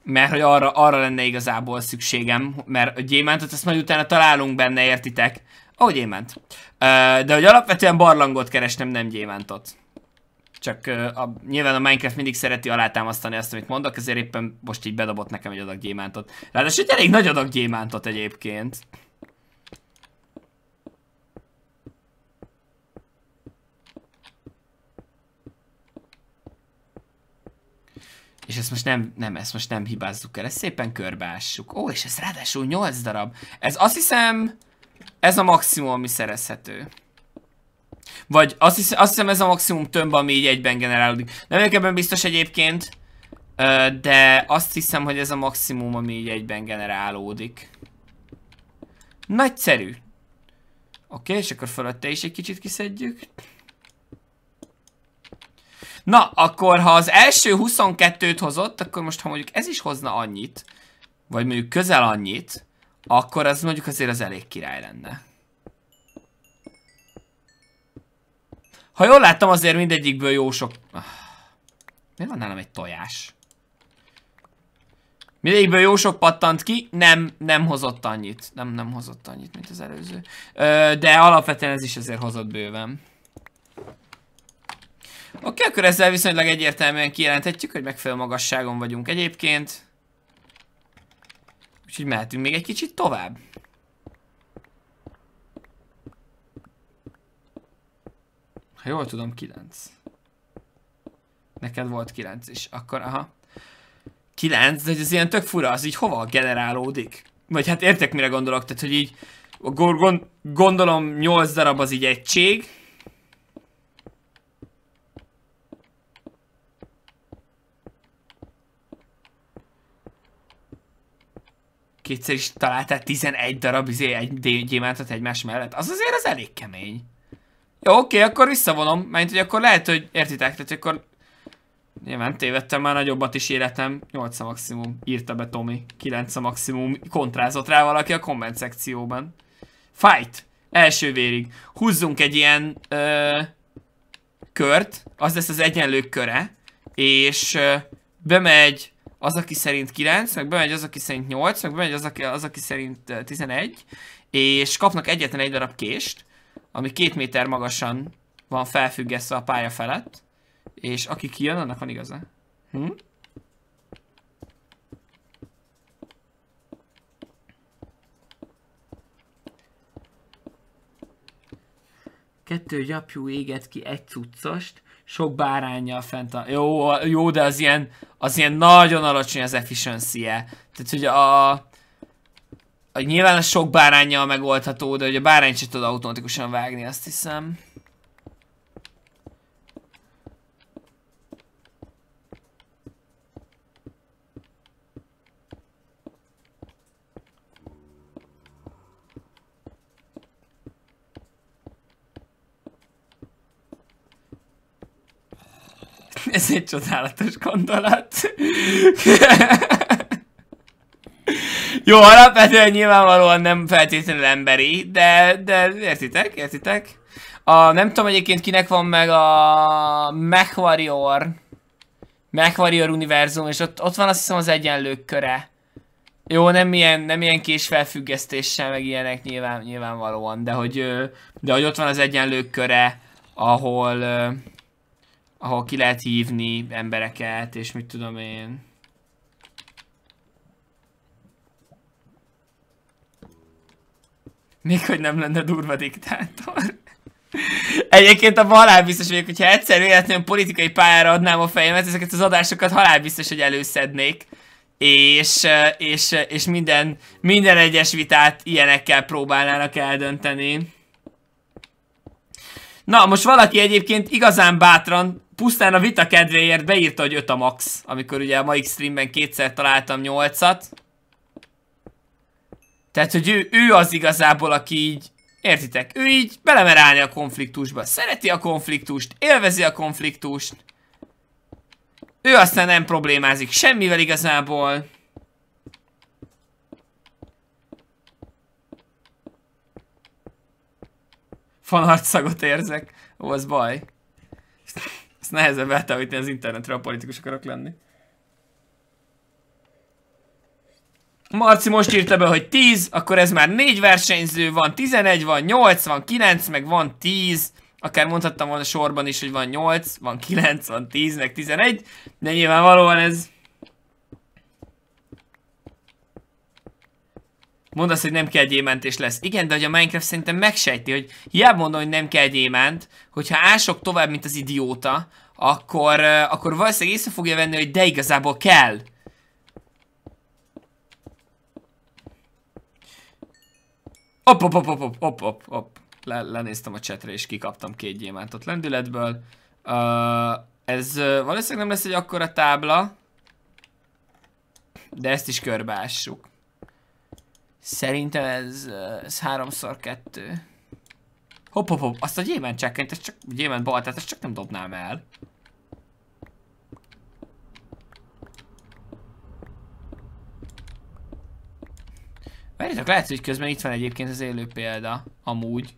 Mert hogy arra, arra lenne igazából szükségem, mert a gyémántot ezt majd utána találunk benne, értitek? Ó, oh, gyémánt. De hogy alapvetően barlangot keresnem, nem gyémántot. Csak a, nyilván a Minecraft mindig szereti alátámasztani azt, amit mondok, ezért éppen most így bedobott nekem egy adag gyémántot. Ráadásul egy elég nagy adag gyémántot egyébként. És ezt most nem, nem, ezt most nem hibázzuk el, ezt szépen körbeássuk. Ó, és ez ráadásul 8 darab. Ez azt hiszem, ez a maximum, ami szerezhető. Vagy azt hiszem, azt hiszem ez a maximum tömb, ami így egyben generálódik. Nem vagyok ebben biztos egyébként, de azt hiszem, hogy ez a maximum, ami így egyben generálódik. Nagyszerű. Oké, okay, és akkor fölötte is egy kicsit kiszedjük. Na, akkor ha az első 22-t hozott, akkor most ha mondjuk ez is hozna annyit, vagy mondjuk közel annyit, akkor az mondjuk azért az elég király lenne. Ha jól láttam, azért mindegyikből jó sok... Ah. Miért van nálam egy tojás? Mindegyikből jó sok pattant ki, nem, nem hozott annyit. Nem, nem hozott annyit, mint az előző. Ö, de alapvetően ez is azért hozott bőven. Oké, okay, akkor ezzel viszonylag egyértelműen kijelenthetjük, hogy megfelelő magasságon vagyunk egyébként. Úgyhogy mehetünk még egy kicsit tovább. Ha jól tudom, 9. Neked volt 9 is. Akkor, aha. 9, de ez ilyen tök fura, az így hova generálódik? Vagy hát értek, mire gondolok, tehát, hogy így gondolom 8 darab az így egység, kétszer is találtál 11 darab izé, egy gyémántot egymás mellett, az azért az elég kemény. Jó, oké, okay, akkor visszavonom, mert hogy akkor lehet, hogy értitek, tehát akkor Nyilván tévedtem már nagyobbat is életem, 8 a maximum, írta be Tomi, 9 a maximum, kontrázott rá valaki a komment szekcióban. Fight! Első vérig. Húzzunk egy ilyen ö, kört, az lesz az egyenlők köre, és ö, bemegy az, aki szerint 9, meg bemegy az, aki szerint 8, meg bemegy az, aki, az, aki szerint 11, és kapnak egyetlen egy darab kést, ami két méter magasan van felfüggesztve a pálya felett, és aki kijön, annak van igaza. Hm? Kettő gyapjú éget ki egy cuccost, sok bárányjal fent a... Jó, jó, de az ilyen, az ilyen nagyon alacsony az efficiency -e. Tehát, hogy a... a nyilván a sok bárányjal megoldható, de hogy a bárány sem tud automatikusan vágni, azt hiszem. Ez egy csodálatos gondolat. Jó, alapvetően nyilvánvalóan nem feltétlenül emberi, de, de értitek, értitek. A, nem tudom egyébként kinek van meg a MechWarrior. MechWarrior univerzum, és ott, ott van azt hiszem az egyenlők köre. Jó, nem ilyen, nem ilyen felfüggesztéssel, meg ilyenek nyilván, nyilvánvalóan, de hogy, de hogy ott van az egyenlők köre, ahol, ahol ki lehet hívni embereket, és mit tudom én. Még hogy nem lenne durva diktátor. Egyébként halál halálbiztos vagyok, hogyha egyszer véletlenül politikai pályára adnám a fejemet, ezeket az adásokat halálbiztos, hogy előszednék. És, eh, és, eh, és minden, minden egyes vitát ilyenekkel próbálnának eldönteni. Na, most valaki egyébként igazán bátran pusztán a vita kedvéért beírta, hogy 5 a max, amikor ugye a mai streamben kétszer találtam 8-at. Tehát, hogy ő, ő az igazából, aki így, értitek, ő így belemer állni a konfliktusba. Szereti a konfliktust, élvezi a konfliktust. Ő aztán nem problémázik semmivel igazából. Fanart érzek. Ó, az baj. Ezt nehezebb eltávolítani az internetre, a politikus akarok lenni. Marci most írta be, hogy 10, akkor ez már 4 versenyző van, 11 van, 8 van, 9, meg van 10. Akár mondhattam volna sorban is, hogy van 8, van 9, van 10, meg 11, de nyilvánvalóan ez mondasz, hogy nem kell gyémánt és lesz. Igen, de hogy a Minecraft szerintem megsejti, hogy hiába mondom, hogy nem kell gyémánt, hogyha ások tovább, mint az idióta, akkor, akkor valószínűleg észre fogja venni, hogy de igazából kell. Op, op, op, op, op, op, op, op. Le, lenéztem a csetre és kikaptam két gyémántot lendületből. Uh, ez uh, valószínűleg nem lesz egy akkora tábla, de ezt is körbeássuk. Szerintem ez, ez háromszor kettő. Hopp, hopp, hopp, azt a gyémánt csekkenyt, ez csak gyémánt tehát ezt csak nem dobnám el. Várjátok, lehet, hogy közben itt van egyébként az élő példa, amúgy.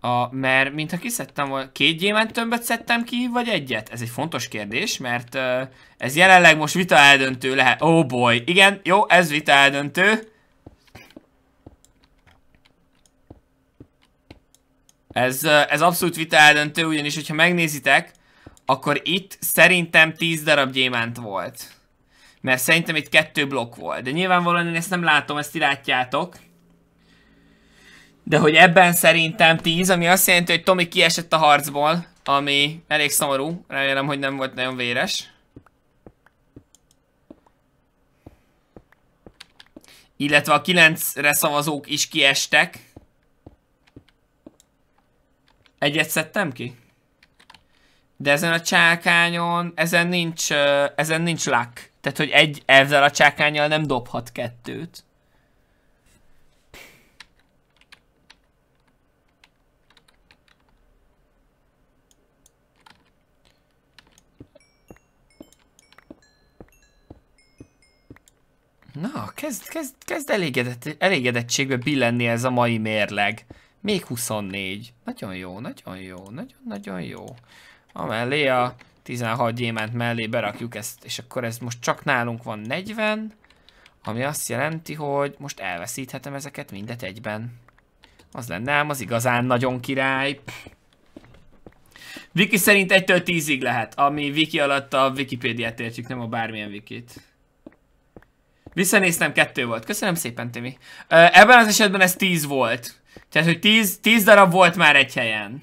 A, mert mintha kiszedtem volna, két gyémánt tömböt szedtem ki, vagy egyet? Ez egy fontos kérdés, mert uh, ez jelenleg most vita eldöntő lehet. Oh boy, igen, jó, ez vita eldöntő. Ez, uh, ez abszolút vita eldöntő, ugyanis hogyha megnézitek, akkor itt szerintem 10 darab gyémánt volt. Mert szerintem itt kettő blokk volt. De nyilvánvalóan én ezt nem látom, ezt ti látjátok. De hogy ebben szerintem 10, ami azt jelenti, hogy Tomi kiesett a harcból, ami elég szomorú. Remélem, hogy nem volt nagyon véres. Illetve a 9-re szavazók is kiestek. Egyet szedtem ki? De ezen a csákányon, ezen nincs, ezen nincs lak. Tehát, hogy egy ezzel a csákányjal nem dobhat kettőt. Na, kezd, kezd, kezd elégedett, elégedettségbe billenni ez a mai mérleg. Még 24. Nagyon jó, nagyon jó, nagyon-nagyon jó. Amellé a 16 gyémánt mellé berakjuk ezt, és akkor ez most csak nálunk van 40, ami azt jelenti, hogy most elveszíthetem ezeket mindet egyben. Az lenne ám az igazán nagyon király. Viki szerint 1-től 10-ig lehet, ami Viki alatt a Wikipédiát értjük, nem a bármilyen Wikit. Visszanéztem, kettő volt. Köszönöm szépen, Timi. Ebben az esetben ez 10 volt. Tehát, hogy tíz 10 darab volt már egy helyen.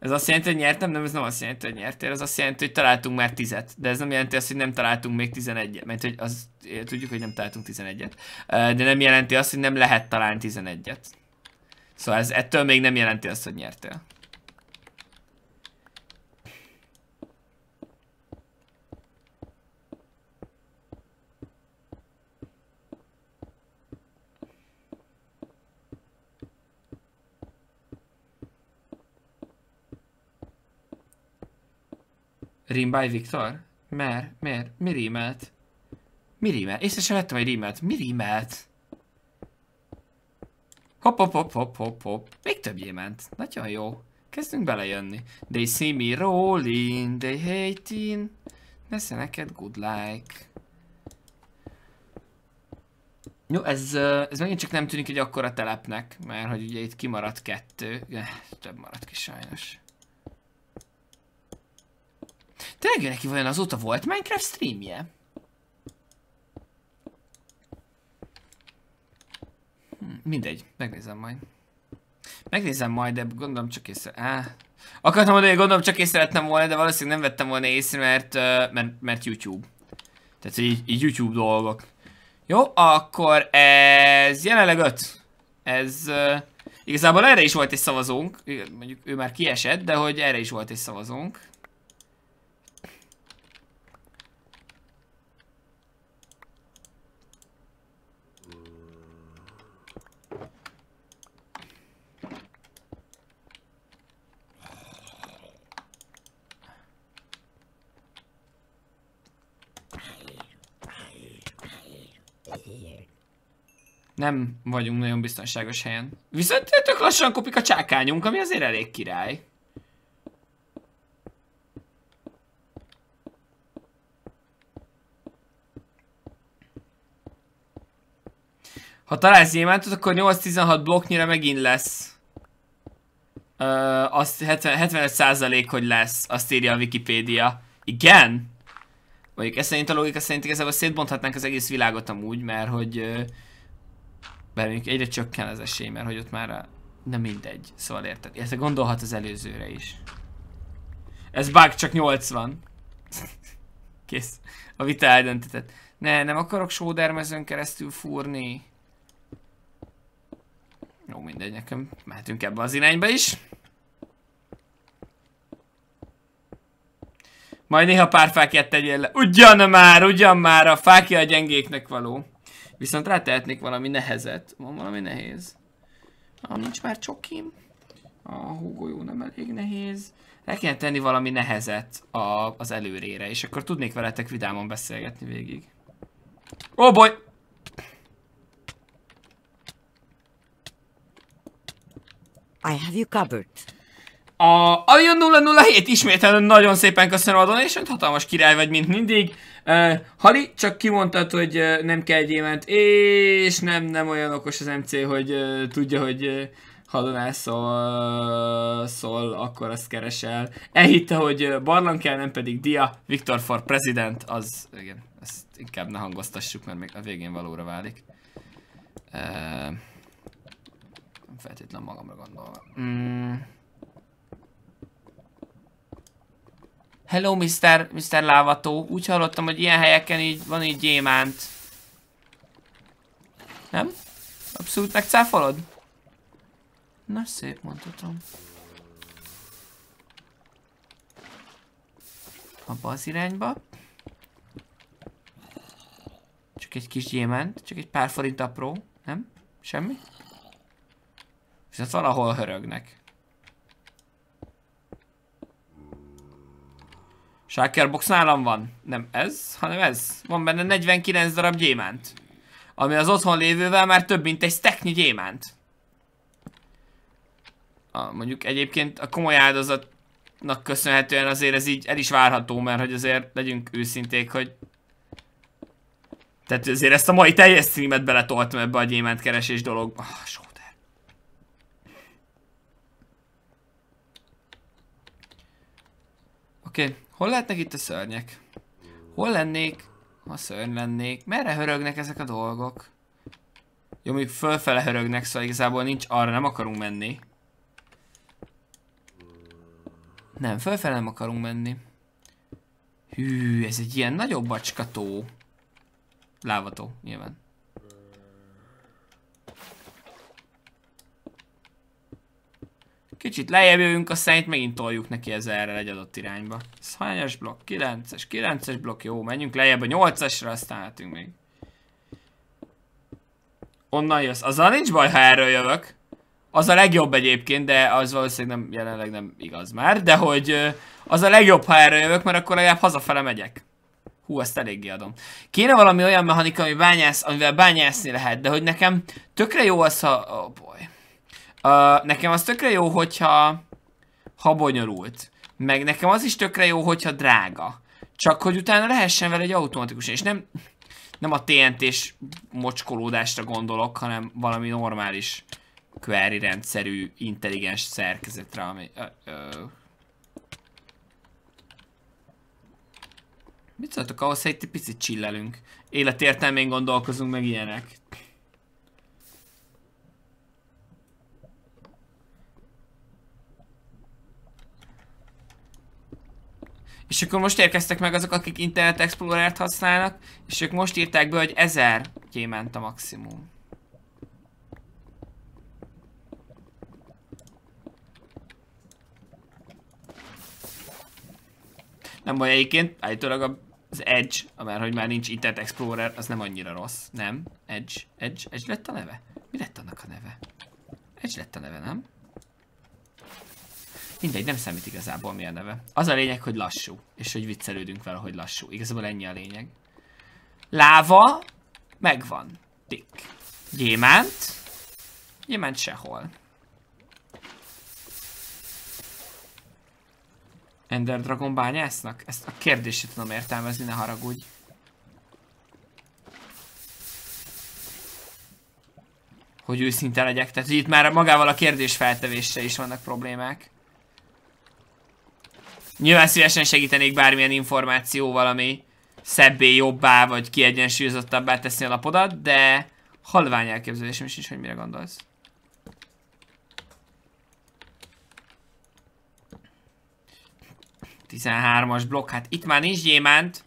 Ez azt jelenti, hogy nyertem? Nem, ez nem azt jelenti, hogy nyertél. Ez azt jelenti, hogy találtunk már 10 De ez nem jelenti azt, hogy nem találtunk még 11-et. Mert hogy az, tudjuk, hogy nem találtunk 11-et. De nem jelenti azt, hogy nem lehet találni 11-et. Szóval ez ettől még nem jelenti azt, hogy nyertél. by Viktor? Mer? Miért? Mi rímelt? Mi rímelt? Észre sem vettem, hogy rímelt. Mi rímelt? Hopp, hopp, hop, hopp, hopp, hopp. Még több ment. Nagyon jó. Kezdünk belejönni. They see me rolling, they hating. Nesze neked good like. Jó, ez, ez megint csak nem tűnik egy akkora telepnek, mert hogy ugye itt kimaradt kettő. Több maradt ki sajnos. Tényleg neki vajon azóta volt Minecraft streamje? Hm, mindegy, megnézem majd. Megnézem majd, de gondolom csak észre... Á, akartam mondani, hogy gondolom csak lettem volna, de valószínűleg nem vettem volna észre, mert, mert, mert YouTube. Tehát így, így YouTube dolgok. Jó, akkor ez jelenleg 5. Ez... Uh, igazából erre is volt egy szavazónk, mondjuk ő már kiesett, de hogy erre is volt egy szavazónk. Nem vagyunk nagyon biztonságos helyen. Viszont tök lassan kopik a csákányunk, ami azért elég király. Ha találsz gyémántot, akkor 8-16 blokknyira megint lesz. Ö, azt 70, 75% hogy lesz, azt írja a Wikipédia. Igen? Vagy ezt szerint a logika szerint igazából szétbonthatnánk az egész világot amúgy, mert hogy... Ö, bár egyre csökken az esély, mert hogy ott már a... De mindegy, szóval érted. Ezt gondolhat az előzőre is. Ez bug, csak 80. Kész. A vita eldöntetett. Ne, nem akarok sódermezőn keresztül fúrni. Jó, mindegy, nekem mehetünk ebbe az irányba is. Majd néha pár fákját tegyél le. Ugyan már, ugyan már, a fákja a gyengéknek való. Viszont rátehetnék valami nehezet. Van valami nehéz. Ah, nincs már csokim. A húgolyó nem elég nehéz. Le kell tenni valami nehezet a, az előrére, és akkor tudnék veletek vidáman beszélgetni végig. Ó, oh boy! I have you covered. A Avion 007 ismételően nagyon szépen köszönöm a donation hatalmas király vagy, mint mindig. Hali, csak kimondtad, hogy nem kell évent, és nem, nem olyan okos az MC, hogy tudja, hogy hadonás szól, szól, akkor azt keresel. Elhitte, hogy barlang kell, nem pedig dia. Viktor for president, az, igen, ezt inkább ne hangoztassuk, mert még a végén valóra válik. Uh, nem feltétlenül magamra gondolva. Mm. Hello, Mr. Mr. Lávató. Úgy hallottam, hogy ilyen helyeken így van így gyémánt. Nem? Abszolút megcáfolod? Na, szép mondhatom. Abba az irányba. Csak egy kis gyémánt, csak egy pár forint apró, nem? Semmi? Viszont valahol hörögnek. box nálam van. Nem ez, hanem ez. Van benne 49 darab gyémánt. Ami az otthon lévővel már több, mint egy stacknyi gyémánt. A, mondjuk egyébként a komoly áldozatnak köszönhetően azért ez így el is várható, mert hogy azért legyünk őszinték, hogy tehát azért ezt a mai teljes streamet beletoltam ebbe a gyémánt keresés dologba. Ah, sóder. Oké. Okay. Hol lehetnek itt a szörnyek? Hol lennék, ha szörny lennék? Merre hörögnek ezek a dolgok? Jó, még fölfele hörögnek, szóval igazából nincs, arra nem akarunk menni. Nem, fölfele nem akarunk menni. Hű, ez egy ilyen nagyobb bacskató. Lávató, nyilván. Kicsit lejjebb jövünk, a szent megint toljuk neki ezerrel egy adott irányba. Ez hányas blokk? 9-es, 9-es blokk, jó, menjünk lejjebb a 8 esre aztán látunk még. Onnan jössz. Azzal nincs baj, ha erről jövök. Az a legjobb egyébként, de az valószínűleg nem, jelenleg nem igaz már, de hogy az a legjobb, ha erről jövök, mert akkor legalább hazafele megyek. Hú, ezt eléggé adom. Kéne valami olyan mechanika, ami bányász, amivel bányászni lehet, de hogy nekem tökre jó az, ha... Oh boy. Uh, nekem az tökre jó, hogyha ha bonyolult. Meg nekem az is tökre jó, hogyha drága. Csak hogy utána lehessen vele egy automatikus, és nem, nem a TNT-s mocskolódásra gondolok, hanem valami normális query rendszerű, intelligens szerkezetre, ami... Ö, ö. Mit szóltok ahhoz, hogy egy picit csillelünk? Életértelmén gondolkozunk meg ilyenek. És akkor most érkeztek meg azok, akik Internet Explorer-t használnak, és ők most írták be, hogy 1000 gyémánt a maximum. Nem baj, egyébként állítólag az Edge, mert hogy már nincs Internet Explorer, az nem annyira rossz, nem? Edge, Edge, Edge lett a neve? Mi lett annak a neve? Edge lett a neve, nem? Mindegy, nem számít igazából mi a neve. Az a lényeg, hogy lassú, és hogy viccelődünk vele, hogy lassú. Igazából ennyi a lényeg. Láva, megvan. Tik. Gyémánt. Gyémánt sehol. Ender Dragon bányásznak? Ezt a kérdését tudom értelmezni, ne haragudj. Hogy őszinte legyek, tehát hogy itt már magával a kérdés feltevéssel is vannak problémák. Nyilván szívesen segítenék bármilyen információval, ami szebbé, jobbá, vagy kiegyensúlyozottabbá teszni a lapodat, de halvány elképzelésem is, hogy mire gondolsz. Tizenhármas blokk, hát itt már nincs gyémánt.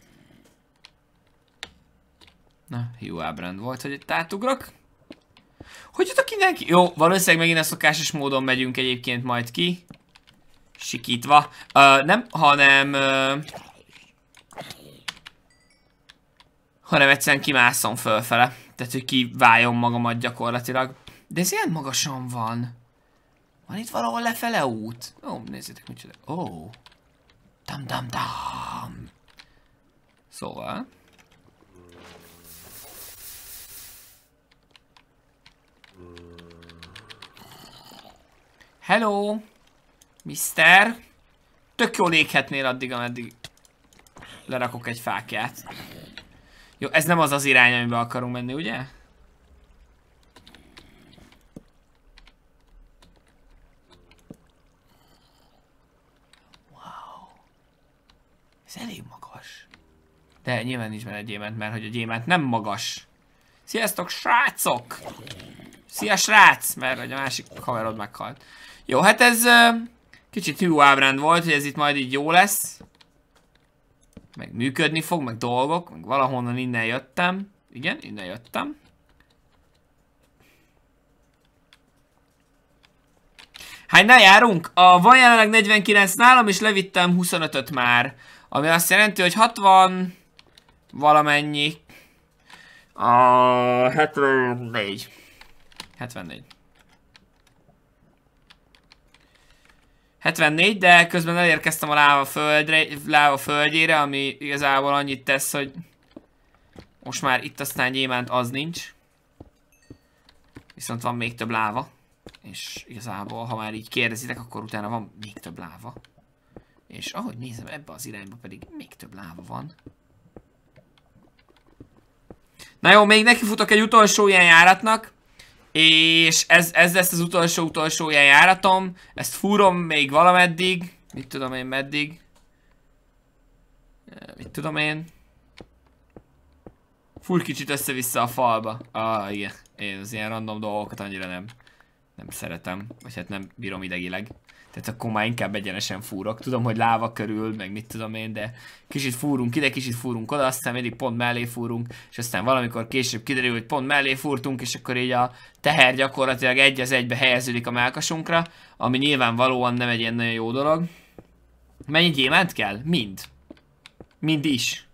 Na, jó ábrend volt, hogy itt átugrok. Hogy jutok mindenki? Jó, valószínűleg megint a szokásos módon megyünk egyébként majd ki sikítva. Uh, nem, hanem... Uh, hanem egyszerűen kimászom fölfele. Tehát, hogy kiváljon magamat gyakorlatilag. De ez ilyen magasan van. Van itt valahol lefele út? Ó, oh, nézzétek, micsoda. Ó. Oh. dam dam dam. Szóval. Hello! Mister. Tök jól éghetnél addig, ameddig lerakok egy fákját. Jó, ez nem az az irány, amiben akarunk menni, ugye? Wow. Ez elég magas. De nyilván nincs benne gyémánt, mert hogy a gyémánt nem magas. Sziasztok, srácok! Szia, srác! Mert hogy a másik haverod meghalt. Jó, hát ez... Uh Kicsit hű ábrend volt, hogy ez itt majd így jó lesz. Meg működni fog, meg dolgok. Meg valahonnan innen jöttem. Igen, innen jöttem. Hány ne járunk? A van jelenleg 49 nálam, és levittem 25-öt már. Ami azt jelenti, hogy 60 valamennyi. A 74. 74. 74, de közben elérkeztem a láva, földre, láva földjére, ami igazából annyit tesz, hogy most már itt aztán gyémánt az nincs. Viszont van még több láva. És igazából, ha már így kérdezitek, akkor utána van még több láva. És ahogy nézem, ebbe az irányba pedig még több láva van. Na jó, még neki egy utolsó ilyen járatnak. És ez, ez lesz az utolsó-utolsó ilyen járatom. Ezt fúrom még valameddig. Mit tudom én meddig. Mit tudom én. Fúr kicsit össze-vissza a falba. Ah, igen. Én az ilyen random dolgokat annyira nem, nem szeretem. Vagy hát nem bírom idegileg. Tehát akkor már inkább egyenesen fúrok. Tudom, hogy láva körül, meg mit tudom én, de kicsit fúrunk ide, kicsit fúrunk oda, aztán mindig pont mellé fúrunk, és aztán valamikor később kiderül, hogy pont mellé fúrtunk, és akkor így a teher gyakorlatilag egy az egybe helyeződik a melkasunkra, ami nyilvánvalóan nem egy ilyen nagyon jó dolog. Mennyi gyémánt kell? Mind. Mind is.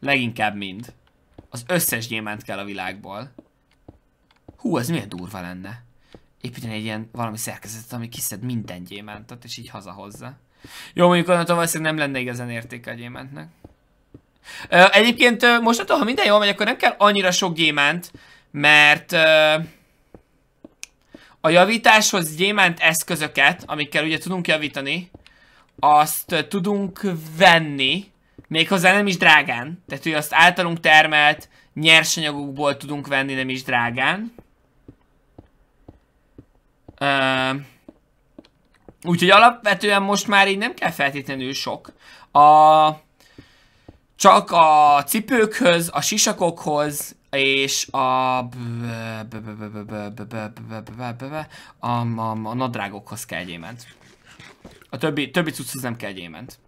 Leginkább mind. Az összes gyémánt kell a világból. Hú, ez milyen durva lenne építeni egy ilyen valami szerkezetet, ami kiszed minden gyémántot, és így hazahozza. Jó, mondjuk onnantól valószínűleg nem lenne igazán értéke a gyémántnak. Ö, egyébként most mostantól, ha minden jól megy, akkor nem kell annyira sok gyémánt, mert ö, a javításhoz gyémánt eszközöket, amikkel ugye tudunk javítani, azt tudunk venni, méghozzá nem is drágán. Tehát, hogy azt általunk termelt nyersanyagokból tudunk venni, nem is drágán úgyhogy alapvetően most már így nem kell feltétlenül sok. A, csak a cipőkhöz, a sisakokhoz, és a, a, a, a nadrágokhoz kell gyémánt. A többi, többi cucchoz nem kell gyémánt.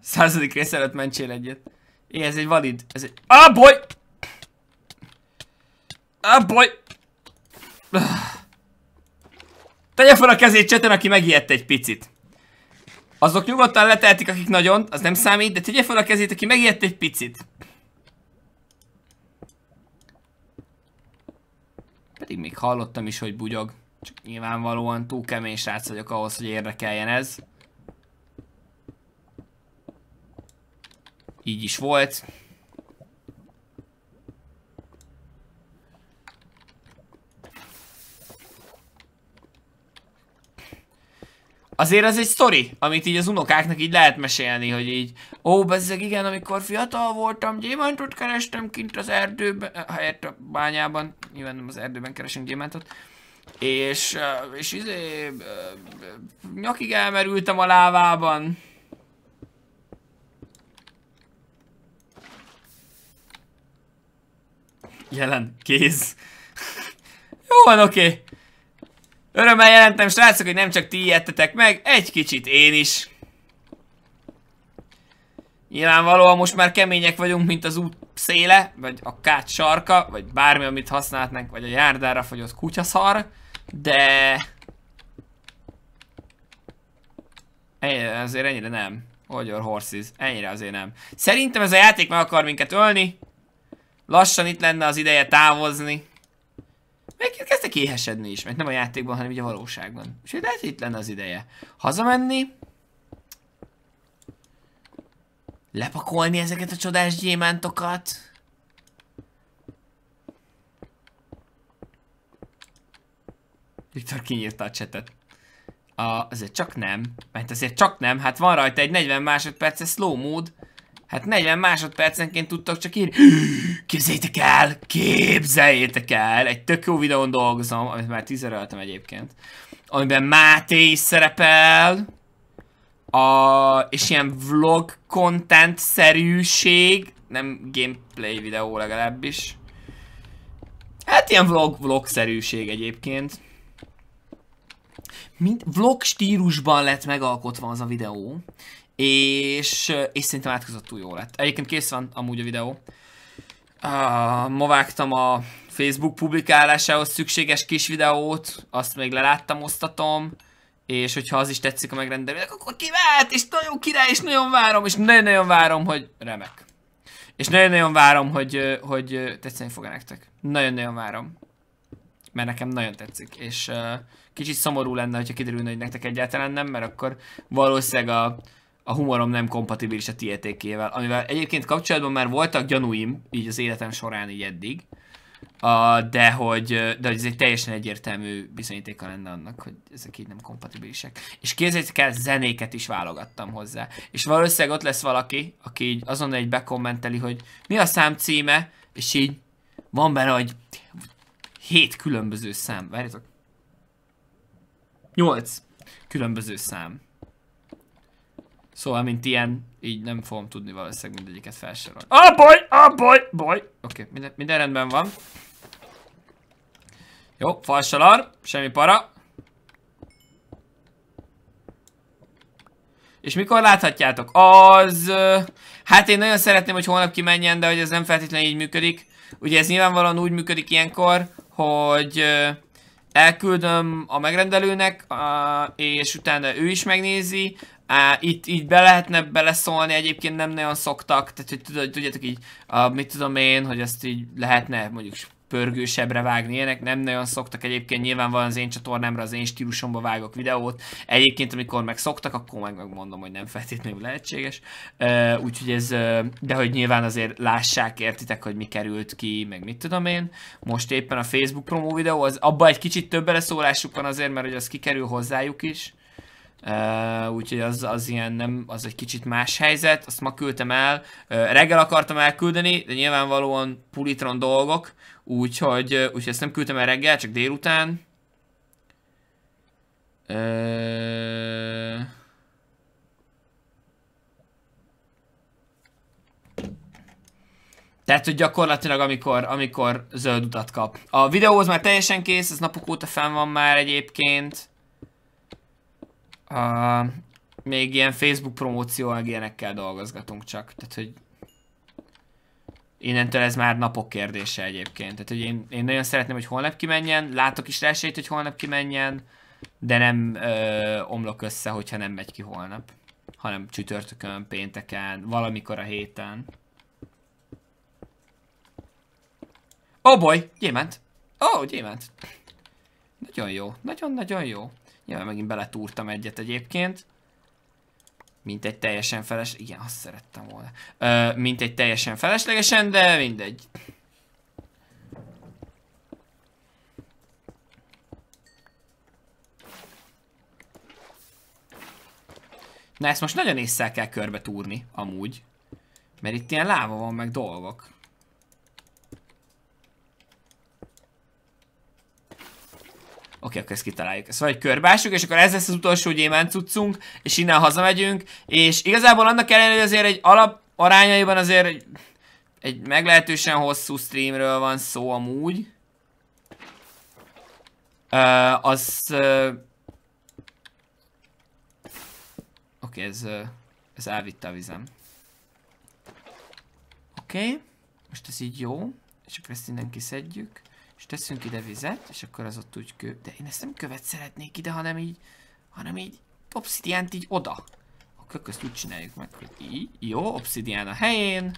Századik rész előtt mentsél egyet. Igen, ez egy valid. Ez egy... Ah, boy! Ah, boy! Tegye fel a kezét cseten, aki megijedt egy picit. Azok nyugodtan letehetik, akik nagyon, az nem számít, de tegye fel a kezét, aki megijedt egy picit. Pedig még hallottam is, hogy bugyog. Csak nyilvánvalóan túl kemény srác vagyok ahhoz, hogy érdekeljen ez. Így is volt. Azért ez egy sztori, amit így az unokáknak így lehet mesélni, hogy így Ó, bezzeg igen, amikor fiatal voltam, gyémántot kerestem kint az erdőben, eh, helyett a bányában, nyilván nem az erdőben keresünk gyémántot és, eh, és izé, eh, nyakig elmerültem a lávában. Jelen kéz. Jó van, oké. Okay. Örömmel jelentem, srácok, hogy nem csak ti ijedtetek meg, egy kicsit én is. Nyilvánvalóan most már kemények vagyunk, mint az út széle, vagy a kát sarka, vagy bármi, amit használhatnánk, vagy a járdára fogyott kutyaszar, de... Ennyire azért ennyire nem. hogy horses. Ennyire azért nem. Szerintem ez a játék meg akar minket ölni. Lassan itt lenne az ideje távozni. Meg kezdtek éhesedni is, mert nem a játékban, hanem ugye a valóságban. Úgyhogy lehet, hogy itt lenne az ideje. Hazamenni. Lepakolni ezeket a csodás gyémántokat. Viktor kinyírta a csetet. A, azért csak nem, mert azért csak nem, hát van rajta egy 40 másodperces slow mód. Hát 40 másodpercenként tudtak csak írni. Képzeljétek el, képzeljétek el. Egy tök jó videón dolgozom, amit már tízereltem egyébként. Amiben Máté is szerepel. A, és ilyen vlog content szerűség. Nem gameplay videó legalábbis. Hát ilyen vlog, vlog szerűség egyébként. Mint vlog stílusban lett megalkotva az a videó és, és szerintem átkozottul jó lett. Egyébként kész van amúgy a videó. Uh, ma vágtam a Facebook publikálásához szükséges kis videót, azt még leláttam, osztatom, és hogyha az is tetszik a megrendelőnek, akkor kivált, és nagyon király, és nagyon várom, és nagyon-nagyon várom, hogy remek. És nagyon-nagyon várom, hogy, hogy tetszeni fog -e nektek. Nagyon-nagyon várom. Mert nekem nagyon tetszik, és uh, kicsit szomorú lenne, hogyha kiderülne, hogy nektek egyáltalán nem, mert akkor valószínűleg a a humorom nem kompatibilis a tietékével, amivel egyébként kapcsolatban már voltak gyanúim, így az életem során, így eddig, a, de, hogy, de hogy ez egy teljesen egyértelmű bizonyítéka lenne annak, hogy ezek így nem kompatibilisek. És képzeljétek el, zenéket is válogattam hozzá. És valószínűleg ott lesz valaki, aki így azonnal egy bekommenteli, hogy mi a szám címe, és így van benne, hogy hét különböző szám. Várjátok. Nyolc különböző szám. Szóval, mint ilyen, így nem fogom tudni valószínűleg mindegyiket felsorolni. Ah, baj! Ah, baj! Baj! Oké, okay, minden, minden rendben van. Jó, falsalar, semmi para. És mikor láthatjátok? Az... Hát én nagyon szeretném, hogy holnap kimenjen, de hogy ez nem feltétlenül így működik. Ugye ez nyilvánvalóan úgy működik ilyenkor, hogy elküldöm a megrendelőnek, és utána ő is megnézi, Á, itt így be lehetne beleszólni, egyébként nem nagyon szoktak, tehát hogy tudjátok így, a, mit tudom én, hogy ezt így lehetne mondjuk pörgősebbre vágni, ilyenek nem nagyon szoktak egyébként, van az én csatornámra, az én stílusomba vágok videót, egyébként amikor meg szoktak, akkor meg megmondom, hogy nem feltétlenül lehetséges, úgyhogy ez, de hogy nyilván azért lássák, értitek, hogy mi került ki, meg mit tudom én, most éppen a Facebook promó videó, az abban egy kicsit több beleszólásuk van azért, mert hogy az kikerül hozzájuk is, Uh, úgyhogy az, az ilyen nem, az egy kicsit más helyzet, azt ma küldtem el, uh, reggel akartam elküldeni, de nyilvánvalóan pulitron dolgok, úgyhogy, uh, úgyhogy ezt nem küldtem el reggel, csak délután. Uh... Tehát, hogy gyakorlatilag amikor, amikor zöld utat kap. A videóhoz már teljesen kész, ez napok óta fenn van már egyébként. A, még ilyen Facebook promóció, meg ilyenekkel dolgozgatunk csak. Tehát, hogy innentől ez már napok kérdése egyébként. Tehát, hogy én, én nagyon szeretném, hogy holnap kimenjen, látok is rá esélyt, hogy holnap kimenjen, de nem ö, omlok össze, hogyha nem megy ki holnap, hanem csütörtökön, pénteken, valamikor a héten. Ó, oh boy, gyémánt! Ó, oh, gyémánt! Nagyon jó, nagyon-nagyon jó. Ja, megint beletúrtam egyet egyébként. Mint egy teljesen feles... Igen, azt szerettem volna. Ö, mint egy teljesen feleslegesen, de mindegy. Na ezt most nagyon észre kell körbe túrni, amúgy. Mert itt ilyen láva van, meg dolgok. Oké, akkor ezt kitaláljuk. Szóval egy körbásuk, és akkor ez lesz az utolsó gyémánt cuccunk, és innen hazamegyünk, és igazából annak ellenére, hogy azért egy alap arányaiban azért egy, egy meglehetősen hosszú streamről van szó amúgy. Uh, az... Uh... Oké, okay, ez... Uh, ez elvitte a vizem. Oké. Okay. Most ez így jó. És akkor ezt innen kiszedjük. És teszünk ide vizet, és akkor az ott úgy kő... De én ezt nem követ szeretnék ide, hanem így... Hanem így... Obszidiánt így oda. a kököszt úgy csináljuk meg, hogy így. Jó, obszidián a helyén.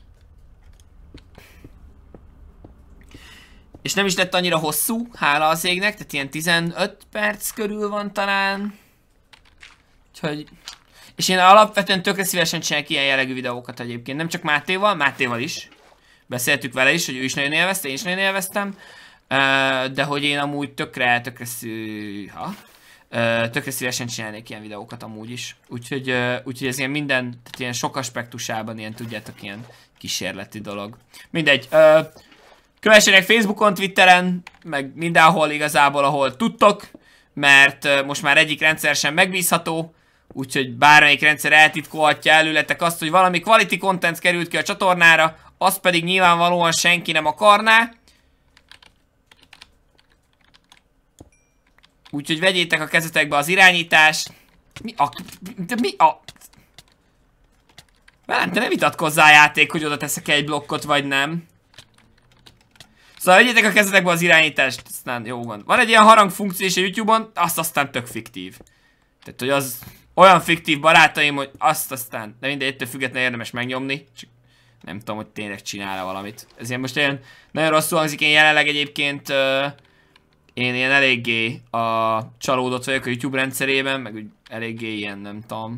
És nem is lett annyira hosszú, hála az égnek, tehát ilyen 15 perc körül van talán. Úgyhogy... És én alapvetően tökre szívesen csinálok ilyen jellegű videókat egyébként, nem csak Mátéval, Mátéval is. Beszéltük vele is, hogy ő is nagyon élvezte, én is nagyon élveztem de hogy én amúgy tökre, tökre, szű, ha, tökre szívesen csinálnék ilyen videókat amúgy is. Úgyhogy, úgyhogy ez ilyen minden, tehát ilyen sok aspektusában ilyen tudjátok, ilyen kísérleti dolog. Mindegy. Kövessenek Facebookon, Twitteren, meg mindenhol igazából, ahol tudtok, mert most már egyik rendszer sem megbízható, úgyhogy bármelyik rendszer eltitkolhatja előletek azt, hogy valami quality content került ki a csatornára, azt pedig nyilvánvalóan senki nem akarná, Úgyhogy vegyétek a kezetekbe az irányítást. Mi a... De mi a... Velem, te nem vitatkozzál játék, hogy oda teszek egy blokkot, vagy nem. Szóval vegyétek a kezetekbe az irányítást, aztán jó van. Van egy ilyen harang funkció is a Youtube-on, azt aztán tök fiktív. Tehát, hogy az olyan fiktív barátaim, hogy azt aztán, de mindegy, ettől függetlenül érdemes megnyomni. Csak nem tudom, hogy tényleg csinál-e valamit. Ez ilyen most ilyen nagyon rosszul hangzik, én jelenleg egyébként... Uh, én ilyen eléggé a csalódott vagyok a YouTube rendszerében, meg úgy eléggé ilyen, nem tudom,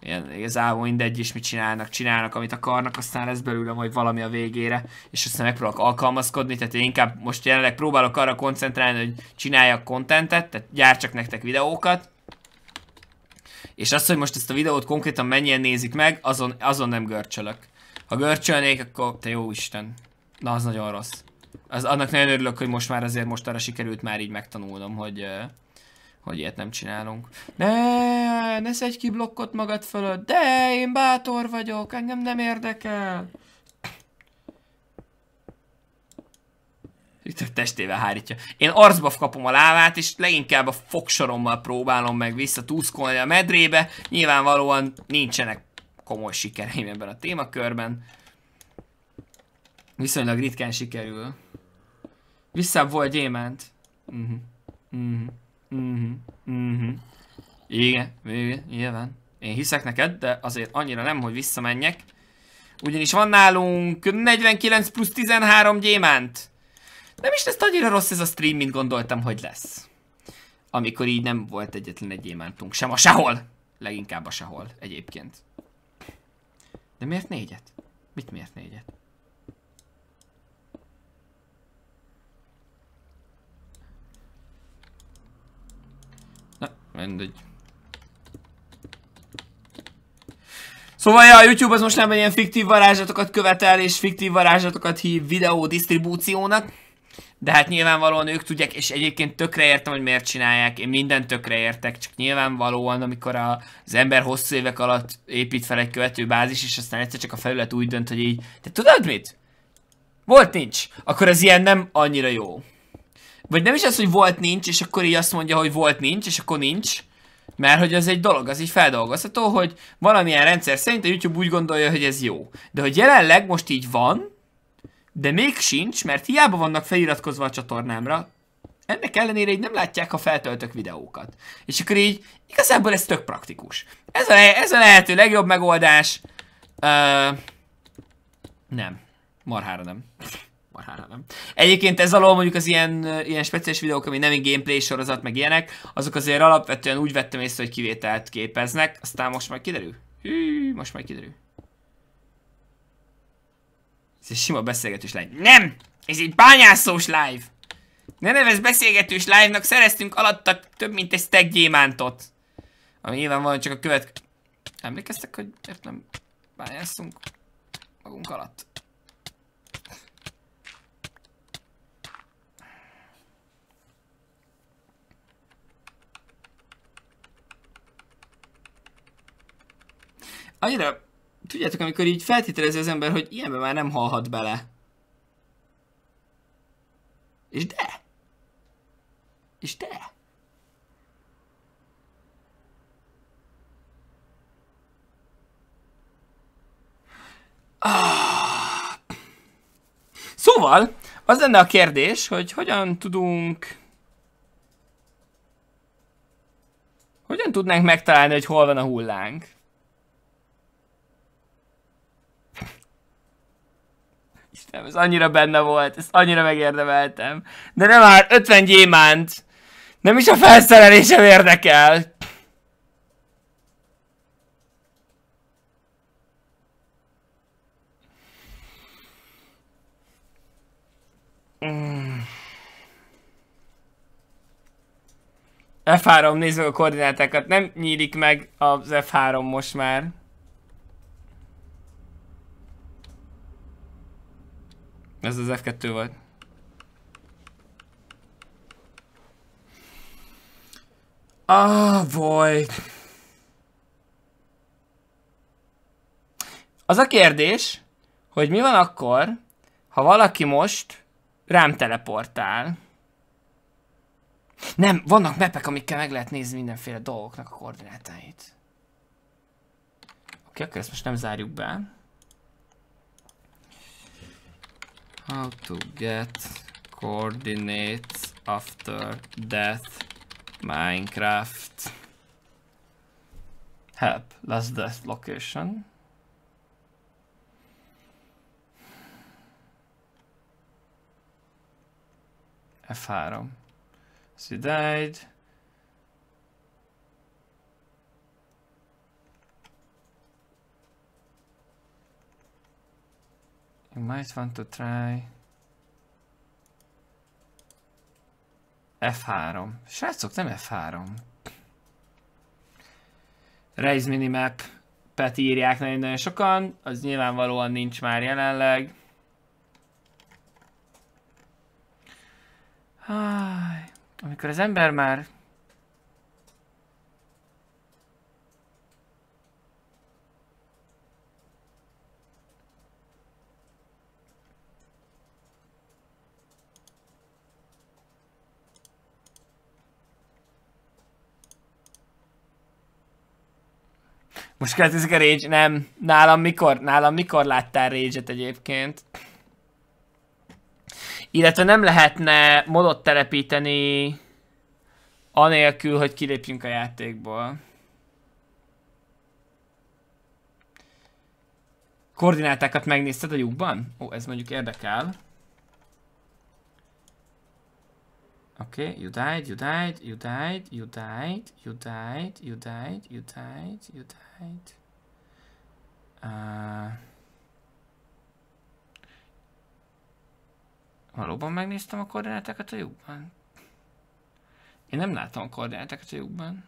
ilyen igazából mindegy is, mit csinálnak, csinálnak, amit akarnak, aztán lesz belőle majd valami a végére, és aztán megpróbálok alkalmazkodni, tehát én inkább most jelenleg próbálok arra koncentrálni, hogy csináljak kontentet, tehát gyártsak nektek videókat, és az, hogy most ezt a videót konkrétan mennyien nézik meg, azon, azon nem görcsölök. Ha görcsölnék, akkor te jó Isten. Na, az nagyon rossz az, annak nagyon örülök, hogy most már azért mostanra sikerült már így megtanulnom, hogy, hogy ilyet nem csinálunk. Ne, ne szedj ki blokkot magad fölött, de én bátor vagyok, engem nem érdekel. Itt a testével hárítja. Én arcba kapom a lávát, és leginkább a fogsorommal próbálom meg visszatúszkolni a medrébe. Nyilvánvalóan nincsenek komoly sikereim ebben a témakörben. Viszonylag ritkán sikerül. Vissza volt gyémánt. Mhm. mhm. mhm. Mhm. Igen, igen, nyilván. Én hiszek neked, de azért annyira nem, hogy visszamenjek. Ugyanis van nálunk 49 plusz 13 gyémánt. Nem is lesz annyira rossz ez a stream, mint gondoltam, hogy lesz. Amikor így nem volt egyetlen egy gyémántunk. Sem a sehol. Leginkább a sehol egyébként. De miért négyet? Mit miért négyet? Mindegy. Szóval ja, a YouTube az most nem egy ilyen fiktív varázslatokat követel, és fiktív varázslatokat hív videó disztribúciónak. De hát nyilvánvalóan ők tudják, és egyébként tökre értem, hogy miért csinálják, én mindent tökre értek, csak nyilvánvalóan, amikor a, az ember hosszú évek alatt épít fel egy bázis, és aztán egyszer csak a felület úgy dönt, hogy így, te tudod mit? Volt nincs, akkor ez ilyen nem annyira jó. Vagy nem is az, hogy volt nincs, és akkor így azt mondja, hogy volt nincs, és akkor nincs. Mert hogy az egy dolog, az így feldolgozható, hogy valamilyen rendszer szerint a YouTube úgy gondolja, hogy ez jó. De hogy jelenleg most így van, de még sincs, mert hiába vannak feliratkozva a csatornámra, ennek ellenére így nem látják, ha feltöltök videókat. És akkor így igazából ez tök praktikus. Ez a, ez a lehető legjobb megoldás. Uh, nem. Marhára nem marhára nem. Egyébként ez alól mondjuk az ilyen, ilyen speciális videók, ami nem egy gameplay sorozat, meg ilyenek, azok azért alapvetően úgy vettem észre, hogy kivételt képeznek, aztán most majd kiderül. Hű, most majd kiderül. Ez egy sima beszélgetős live. Nem! Ez egy bányászós live! Ne nevez beszélgetős live-nak, szereztünk alattak több mint egy stack gyémántot. Ami van, csak a követ... Emlékeztek, hogy értem, bányászunk magunk alatt? annyira, tudjátok, amikor így feltételezi az ember, hogy ilyenbe már nem halhat bele. És de! És de! Ah. Szóval, az lenne a kérdés, hogy hogyan tudunk... Hogyan tudnánk megtalálni, hogy hol van a hullánk? Istenem, ez annyira benne volt, ezt annyira megérdemeltem. De nem már 50 gyémánt. Nem is a felszerelésem érdekel. F3, nézzük a koordinátákat. Nem nyílik meg az F3 most már. Ez az F2 volt. Ah, boy. Az a kérdés, hogy mi van akkor, ha valaki most rám teleportál. Nem, vannak mepek, amikkel meg lehet nézni mindenféle dolgoknak a koordinátáit. Oké, okay, akkor ezt most nem zárjuk be. how to get coordinates after death Minecraft help last death location F3 she died You might want to try... F3. Srácok, nem F3. Race minimap pet írják nagyon-nagyon sokan, az nyilvánvalóan nincs már jelenleg. amikor az ember már Most kezdődik a Rage? Nem. Nálam mikor? Nálam mikor láttál Rage-et egyébként? Illetve nem lehetne modot telepíteni anélkül, hogy kilépjünk a játékból. Koordinátákat megnézted a lyukban? Ó, ez mondjuk érdekel. Oké, okay, you died, you died, you died, you died, you died, you died, you died, you died height. Uh, valóban megnéztem a koordinátákat a lyukban? Én nem láttam a koordinátákat a lyukban.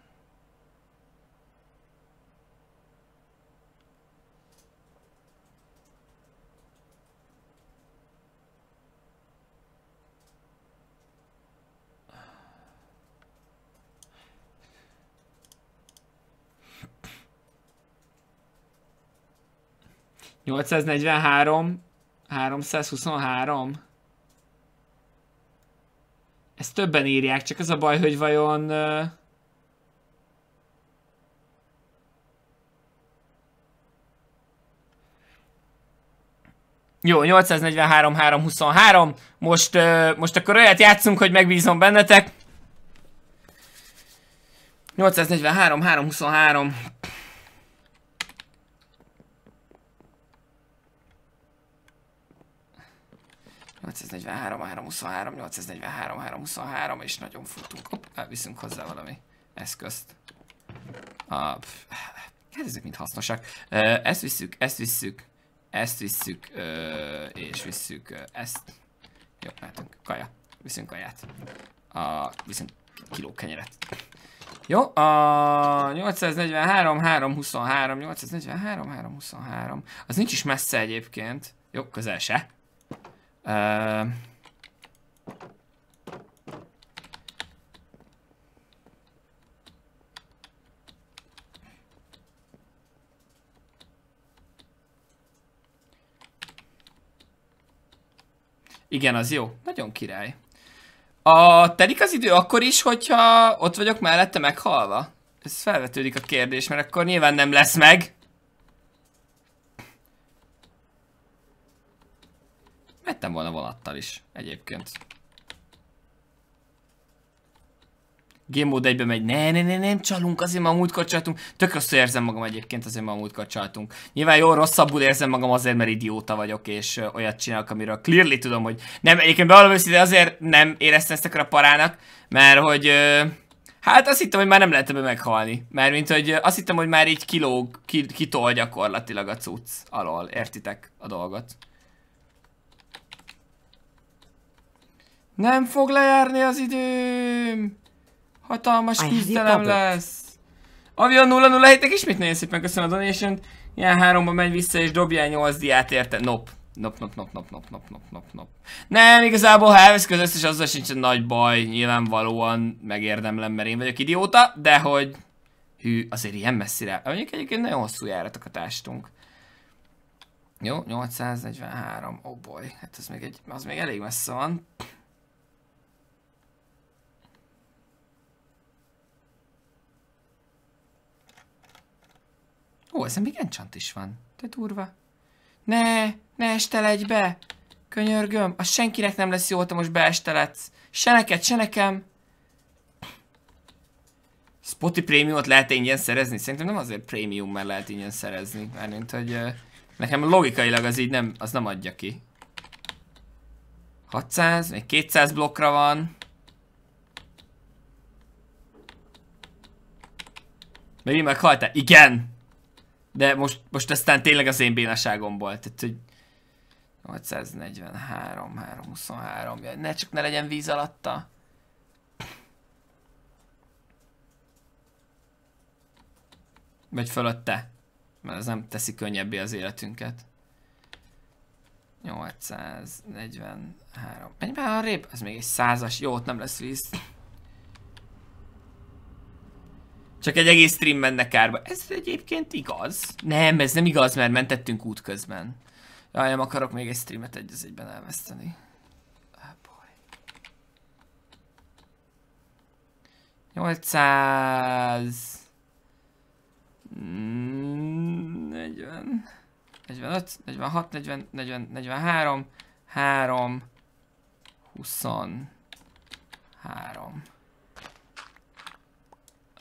843, 323. Ezt többen írják, csak az a baj, hogy vajon... Jó, 843, 323. Most, most akkor olyat játszunk, hogy megbízom bennetek. 843, 323. 843, 323, 843, 323, és nagyon futunk. Hopp, elviszünk hozzá valami eszközt. Ah, pff, hát ezek mind hasznosak. Ezt visszük, ezt visszük, ezt visszük, és visszük ezt. Jó, látunk, kaja. Viszünk kaját. A, viszünk kiló kenyeret. Jó, a 843, 323, 843, 323. Az nincs is messze egyébként. Jó, közel se igen, az jó. Nagyon király. A telik az idő akkor is, hogyha ott vagyok mellette meghalva? Ez felvetődik a kérdés, mert akkor nyilván nem lesz meg. Vettem volna vonattal is egyébként. Game Mode 1 megy, ne, ne, ne, nem csalunk, azért ma múltkor csaltunk. Tök rosszul érzem magam egyébként, azért ma múltkor csaltunk. Nyilván jól rosszabbul érzem magam azért, mert idióta vagyok, és olyat csinálok, amiről clearly tudom, hogy nem, egyébként bevallom őszintén azért nem éreztem ezt a parának, mert hogy... Hát azt hittem, hogy már nem lehet ebbe meghalni. Mert mint hogy azt hittem, hogy már így kilóg, ki, kitol gyakorlatilag a cucc alól, értitek a dolgot. Nem fog lejárni az időm! Hatalmas küzdelem lesz! Avion 007-nek ismét nagyon szépen köszönöm a donation -t. Ilyen háromba megy vissza és dobjál 8 diát érte. Nop. Nop, nop, nop, nop, nop, nop, nop, nop, nop. Nem, igazából ha közös, és azzal sincs nagy baj. Nyilvánvalóan megérdemlem, mert én vagyok idióta, de hogy... Hű, azért ilyen messzire. Mondjuk egyébként nagyon hosszú járatokat ástunk. Jó, 843. Oh boy, hát ez még, egy, az még elég messze van. Ó, ezen még encsant is van. Te durva. Ne, ne estelj be! Könyörgöm, az senkinek nem lesz jó, ha most beesteledsz. Se neked, se nekem. Spotty prémiumot lehet ingyen szerezni? Szerintem nem azért prémium, mert lehet ingyen szerezni. Mármint, hogy uh, nekem logikailag az így nem, az nem adja ki. 600, még 200 blokkra van. Még meghaltál? Igen! De most, most aztán tényleg az én volt. tehát hogy 843, 323, jaj, ne csak ne legyen víz alatta. Vagy fölötte, mert ez nem teszi könnyebbé az életünket. 843. Menj már rép? Ez még egy százas. Jó, ott nem lesz víz. Csak egy egész stream menne kárba. Ez egyébként igaz. Nem, ez nem igaz, mert mentettünk út közben. Jaj, nem akarok még egy streamet egy az egyben elveszteni. Ah, boy. 800... 40... 45, 46, 40, 40, 43, 3, 23.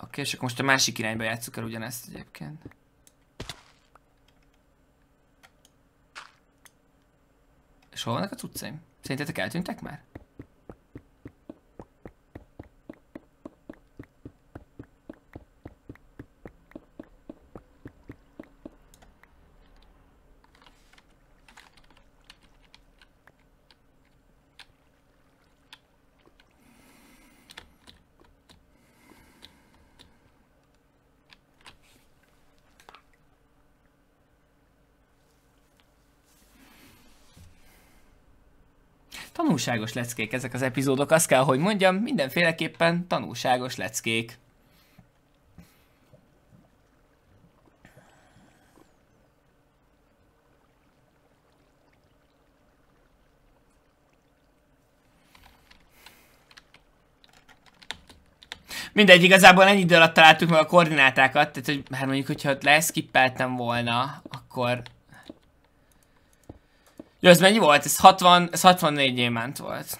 Oké, és akkor most a másik irányba játsszuk el ugyanezt egyébként. És hol vannak a cuccaim? Szerintetek eltűntek már? tanulságos leckék ezek az epizódok, azt kell, hogy mondjam, mindenféleképpen tanulságos leckék. Mindegy, igazából ennyi idő alatt találtuk meg a koordinátákat, tehát hogy, hát mondjuk, hogyha ott leszkippeltem volna, akkor jó, ez mennyi volt? Ez, 60, ez 64 gyémánt volt.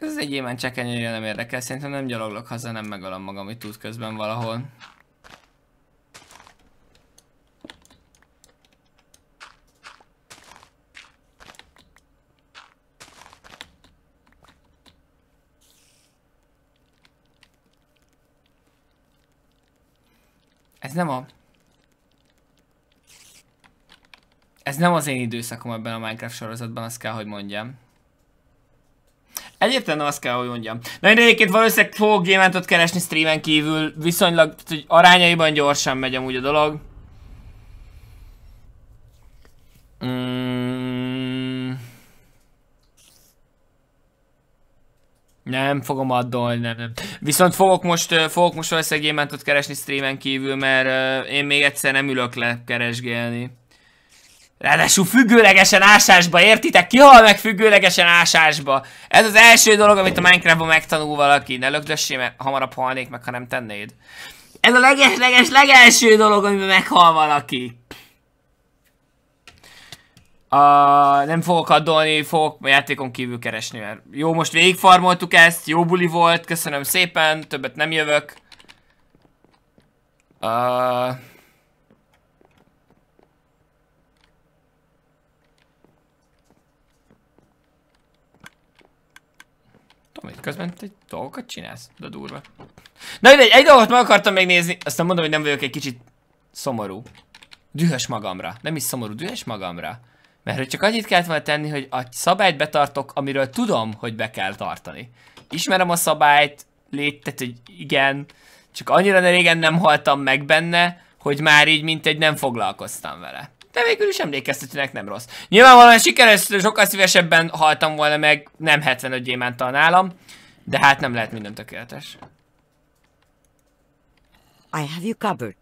Hát ez egy ilyen csekenyőre nem érdekel, szerintem nem gyaloglok haza, nem megalom magam itt közben valahol. Ez nem a... Ez nem az én időszakom ebben a Minecraft sorozatban, azt kell, hogy mondjam. Egyébként azt kell, hogy mondjam. Na én egyébként valószínűleg fogok gyémántot keresni streamen kívül, viszonylag hogy arányaiban gyorsan megy amúgy a dolog. Mm. Nem fogom addolni, nem, nem. Viszont fogok most, fogok most valószínűleg gyémántot keresni streamen kívül, mert uh, én még egyszer nem ülök le keresgélni. Ráadásul függőlegesen ásásba, értitek? Ki hal meg függőlegesen ásásba? Ez az első dolog, amit a Minecraftban megtanul valaki. Ne lökdössé, mert hamarabb halnék meg, ha nem tennéd. Ez a leges-leges legelső dolog, amiben meghal valaki. Uh, nem fogok addolni, fogok a játékon kívül keresni, mert jó, most végigfarmoltuk ezt, jó buli volt, köszönöm szépen, többet nem jövök. Uh, amit közben egy dolgokat csinálsz, de durva. Na ide egy dolgot meg akartam még nézni, aztán mondom, hogy nem vagyok egy kicsit szomorú. Dühös magamra. Nem is szomorú, dühös magamra. Mert hogy csak annyit kellett volna tenni, hogy a szabályt betartok, amiről tudom, hogy be kell tartani. Ismerem a szabályt, létet, hogy igen, csak annyira régen nem haltam meg benne, hogy már így mint egy nem foglalkoztam vele de végül is emlékeztetőnek nem rossz. Nyilvánvalóan sikeres, sokkal szívesebben haltam volna meg, nem 75 gyémántal nálam, de hát nem lehet minden tökéletes. I have you covered.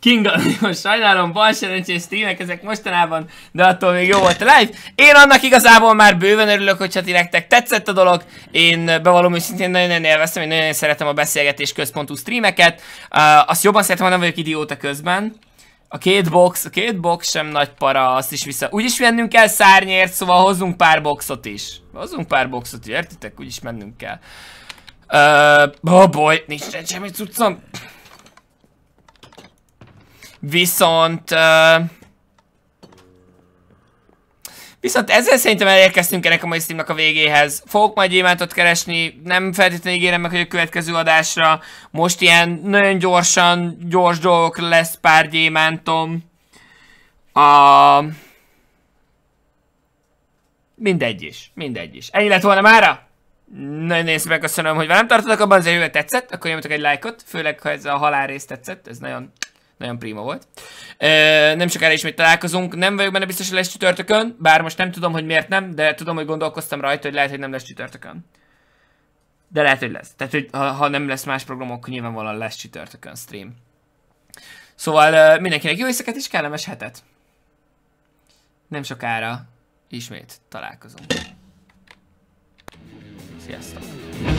Kinga, most sajnálom, bal szerencsés streamek ezek mostanában, de attól még jó volt a live. Én annak igazából már bőven örülök, hogyha ti nektek tetszett a dolog. Én bevallom őszintén nagyon-nagyon élveztem, én nagyon szeretem a beszélgetés központú streameket. Uh, azt jobban szeretem, ha nem vagyok idióta közben. A két box, a két box sem nagy para, azt is vissza... Úgyis mennünk kell szárnyért, szóval hozzunk pár boxot is. Hozzunk pár boxot, értitek? Úgyis mennünk kell. Ö, uh, oh boy, nincs semmi cuccom. Viszont... Uh, Viszont ezzel szerintem elérkeztünk ennek a mai streamnek a végéhez. Fogok majd gyémántot keresni, nem feltétlenül ígérem meg, hogy a következő adásra most ilyen nagyon gyorsan, gyors dolgok lesz pár gyémántom. A... Mindegy is, mindegy is. Ennyi lett volna mára? Nagyon szépen köszönöm, hogy velem tartotok abban, az jövő tetszett, akkor nyomjatok egy lájkot, főleg ha ez a halál rész tetszett, ez nagyon nagyon prima volt. E, nem sokára ismét találkozunk, nem vagyok benne biztos, hogy lesz csütörtökön, bár most nem tudom, hogy miért nem, de tudom, hogy gondolkoztam rajta, hogy lehet, hogy nem lesz csütörtökön. De lehet, hogy lesz. Tehát, hogy ha, ha nem lesz más programok, akkor nyilvánvalóan lesz csütörtökön stream. Szóval mindenkinek jó éjszakát és kellemes hetet. Nem sokára ismét találkozunk. Sziasztok!